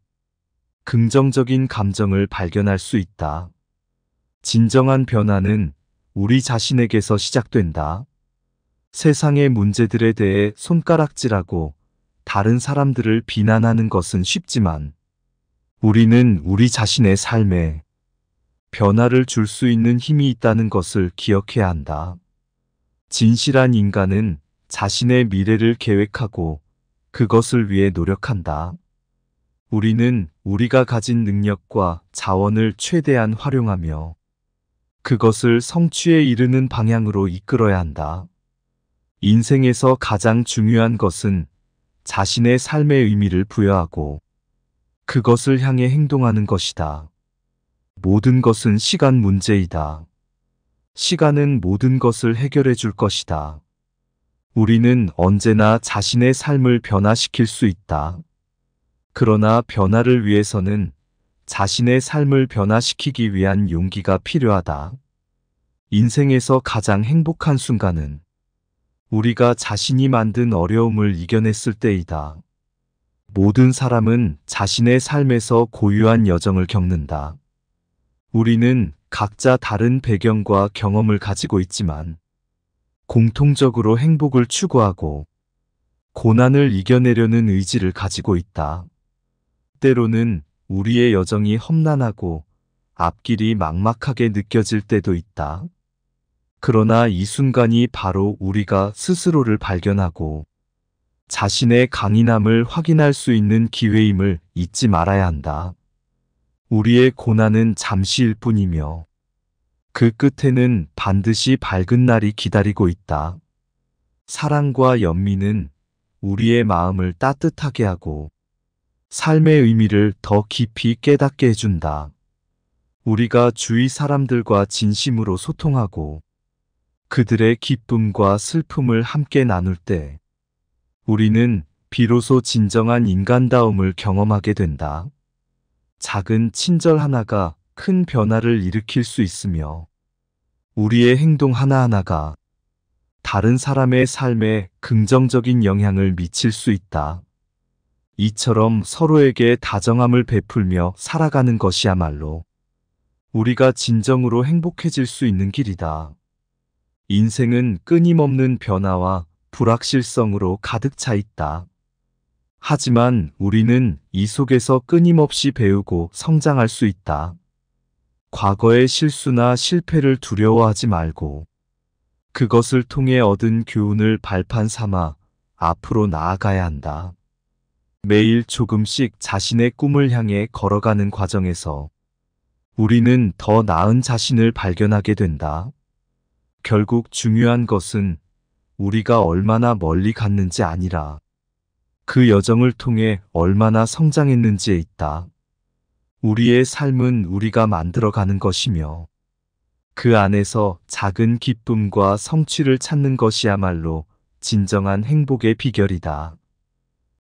긍정적인 감정을 발견할 수 있다. 진정한 변화는 우리 자신에게서 시작된다. 세상의 문제들에 대해 손가락질하고 다른 사람들을 비난하는 것은 쉽지만 우리는 우리 자신의 삶에 변화를 줄 수 있는 힘이 있다는 것을 기억해야 한다. 진실한 인간은 자신의 미래를 계획하고 그것을 위해 노력한다. 우리는 우리가 가진 능력과 자원을 최대한 활용하며 그것을 성취에 이르는 방향으로 이끌어야 한다. 인생에서 가장 중요한 것은 자신의 삶의 의미를 부여하고 그것을 향해 행동하는 것이다. 모든 것은 시간 문제이다. 시간은 모든 것을 해결해 줄 것이다. 우리는 언제나 자신의 삶을 변화시킬 수 있다. 그러나 변화를 위해서는 자신의 삶을 변화시키기 위한 용기가 필요하다. 인생에서 가장 행복한 순간은 우리가 자신이 만든 어려움을 이겨냈을 때이다. 모든 사람은 자신의 삶에서 고유한 여정을 겪는다. 우리는 각자 다른 배경과 경험을 가지고 있지만 공통적으로 행복을 추구하고 고난을 이겨내려는 의지를 가지고 있다. 때로는 우리의 여정이 험난하고 앞길이 막막하게 느껴질 때도 있다. 그러나 이 순간이 바로 우리가 스스로를 발견하고 자신의 강인함을 확인할 수 있는 기회임을 잊지 말아야 한다. 우리의 고난은 잠시일 뿐이며 그 끝에는 반드시 밝은 날이 기다리고 있다. 사랑과 연민은 우리의 마음을 따뜻하게 하고 삶의 의미를 더 깊이 깨닫게 해준다. 우리가 주위 사람들과 진심으로 소통하고 그들의 기쁨과 슬픔을 함께 나눌 때 우리는 비로소 진정한 인간다움을 경험하게 된다. 작은 친절 하나가 큰 변화를 일으킬 수 있으며 우리의 행동 하나하나가 다른 사람의 삶에 긍정적인 영향을 미칠 수 있다. 이처럼 서로에게 다정함을 베풀며 살아가는 것이야말로 우리가 진정으로 행복해질 수 있는 길이다. 인생은 끊임없는 변화와 불확실성으로 가득 차 있다. 하지만 우리는 이 속에서 끊임없이 배우고 성장할 수 있다. 과거의 실수나 실패를 두려워하지 말고 그것을 통해 얻은 교훈을 발판 삼아 앞으로 나아가야 한다. 매일 조금씩 자신의 꿈을 향해 걸어가는 과정에서 우리는 더 나은 자신을 발견하게 된다. 결국 중요한 것은 우리가 얼마나 멀리 갔는지 아니라 그 여정을 통해 얼마나 성장했는지에 있다. 우리의 삶은 우리가 만들어가는 것이며 그 안에서 작은 기쁨과 성취를 찾는 것이야말로 진정한 행복의 비결이다.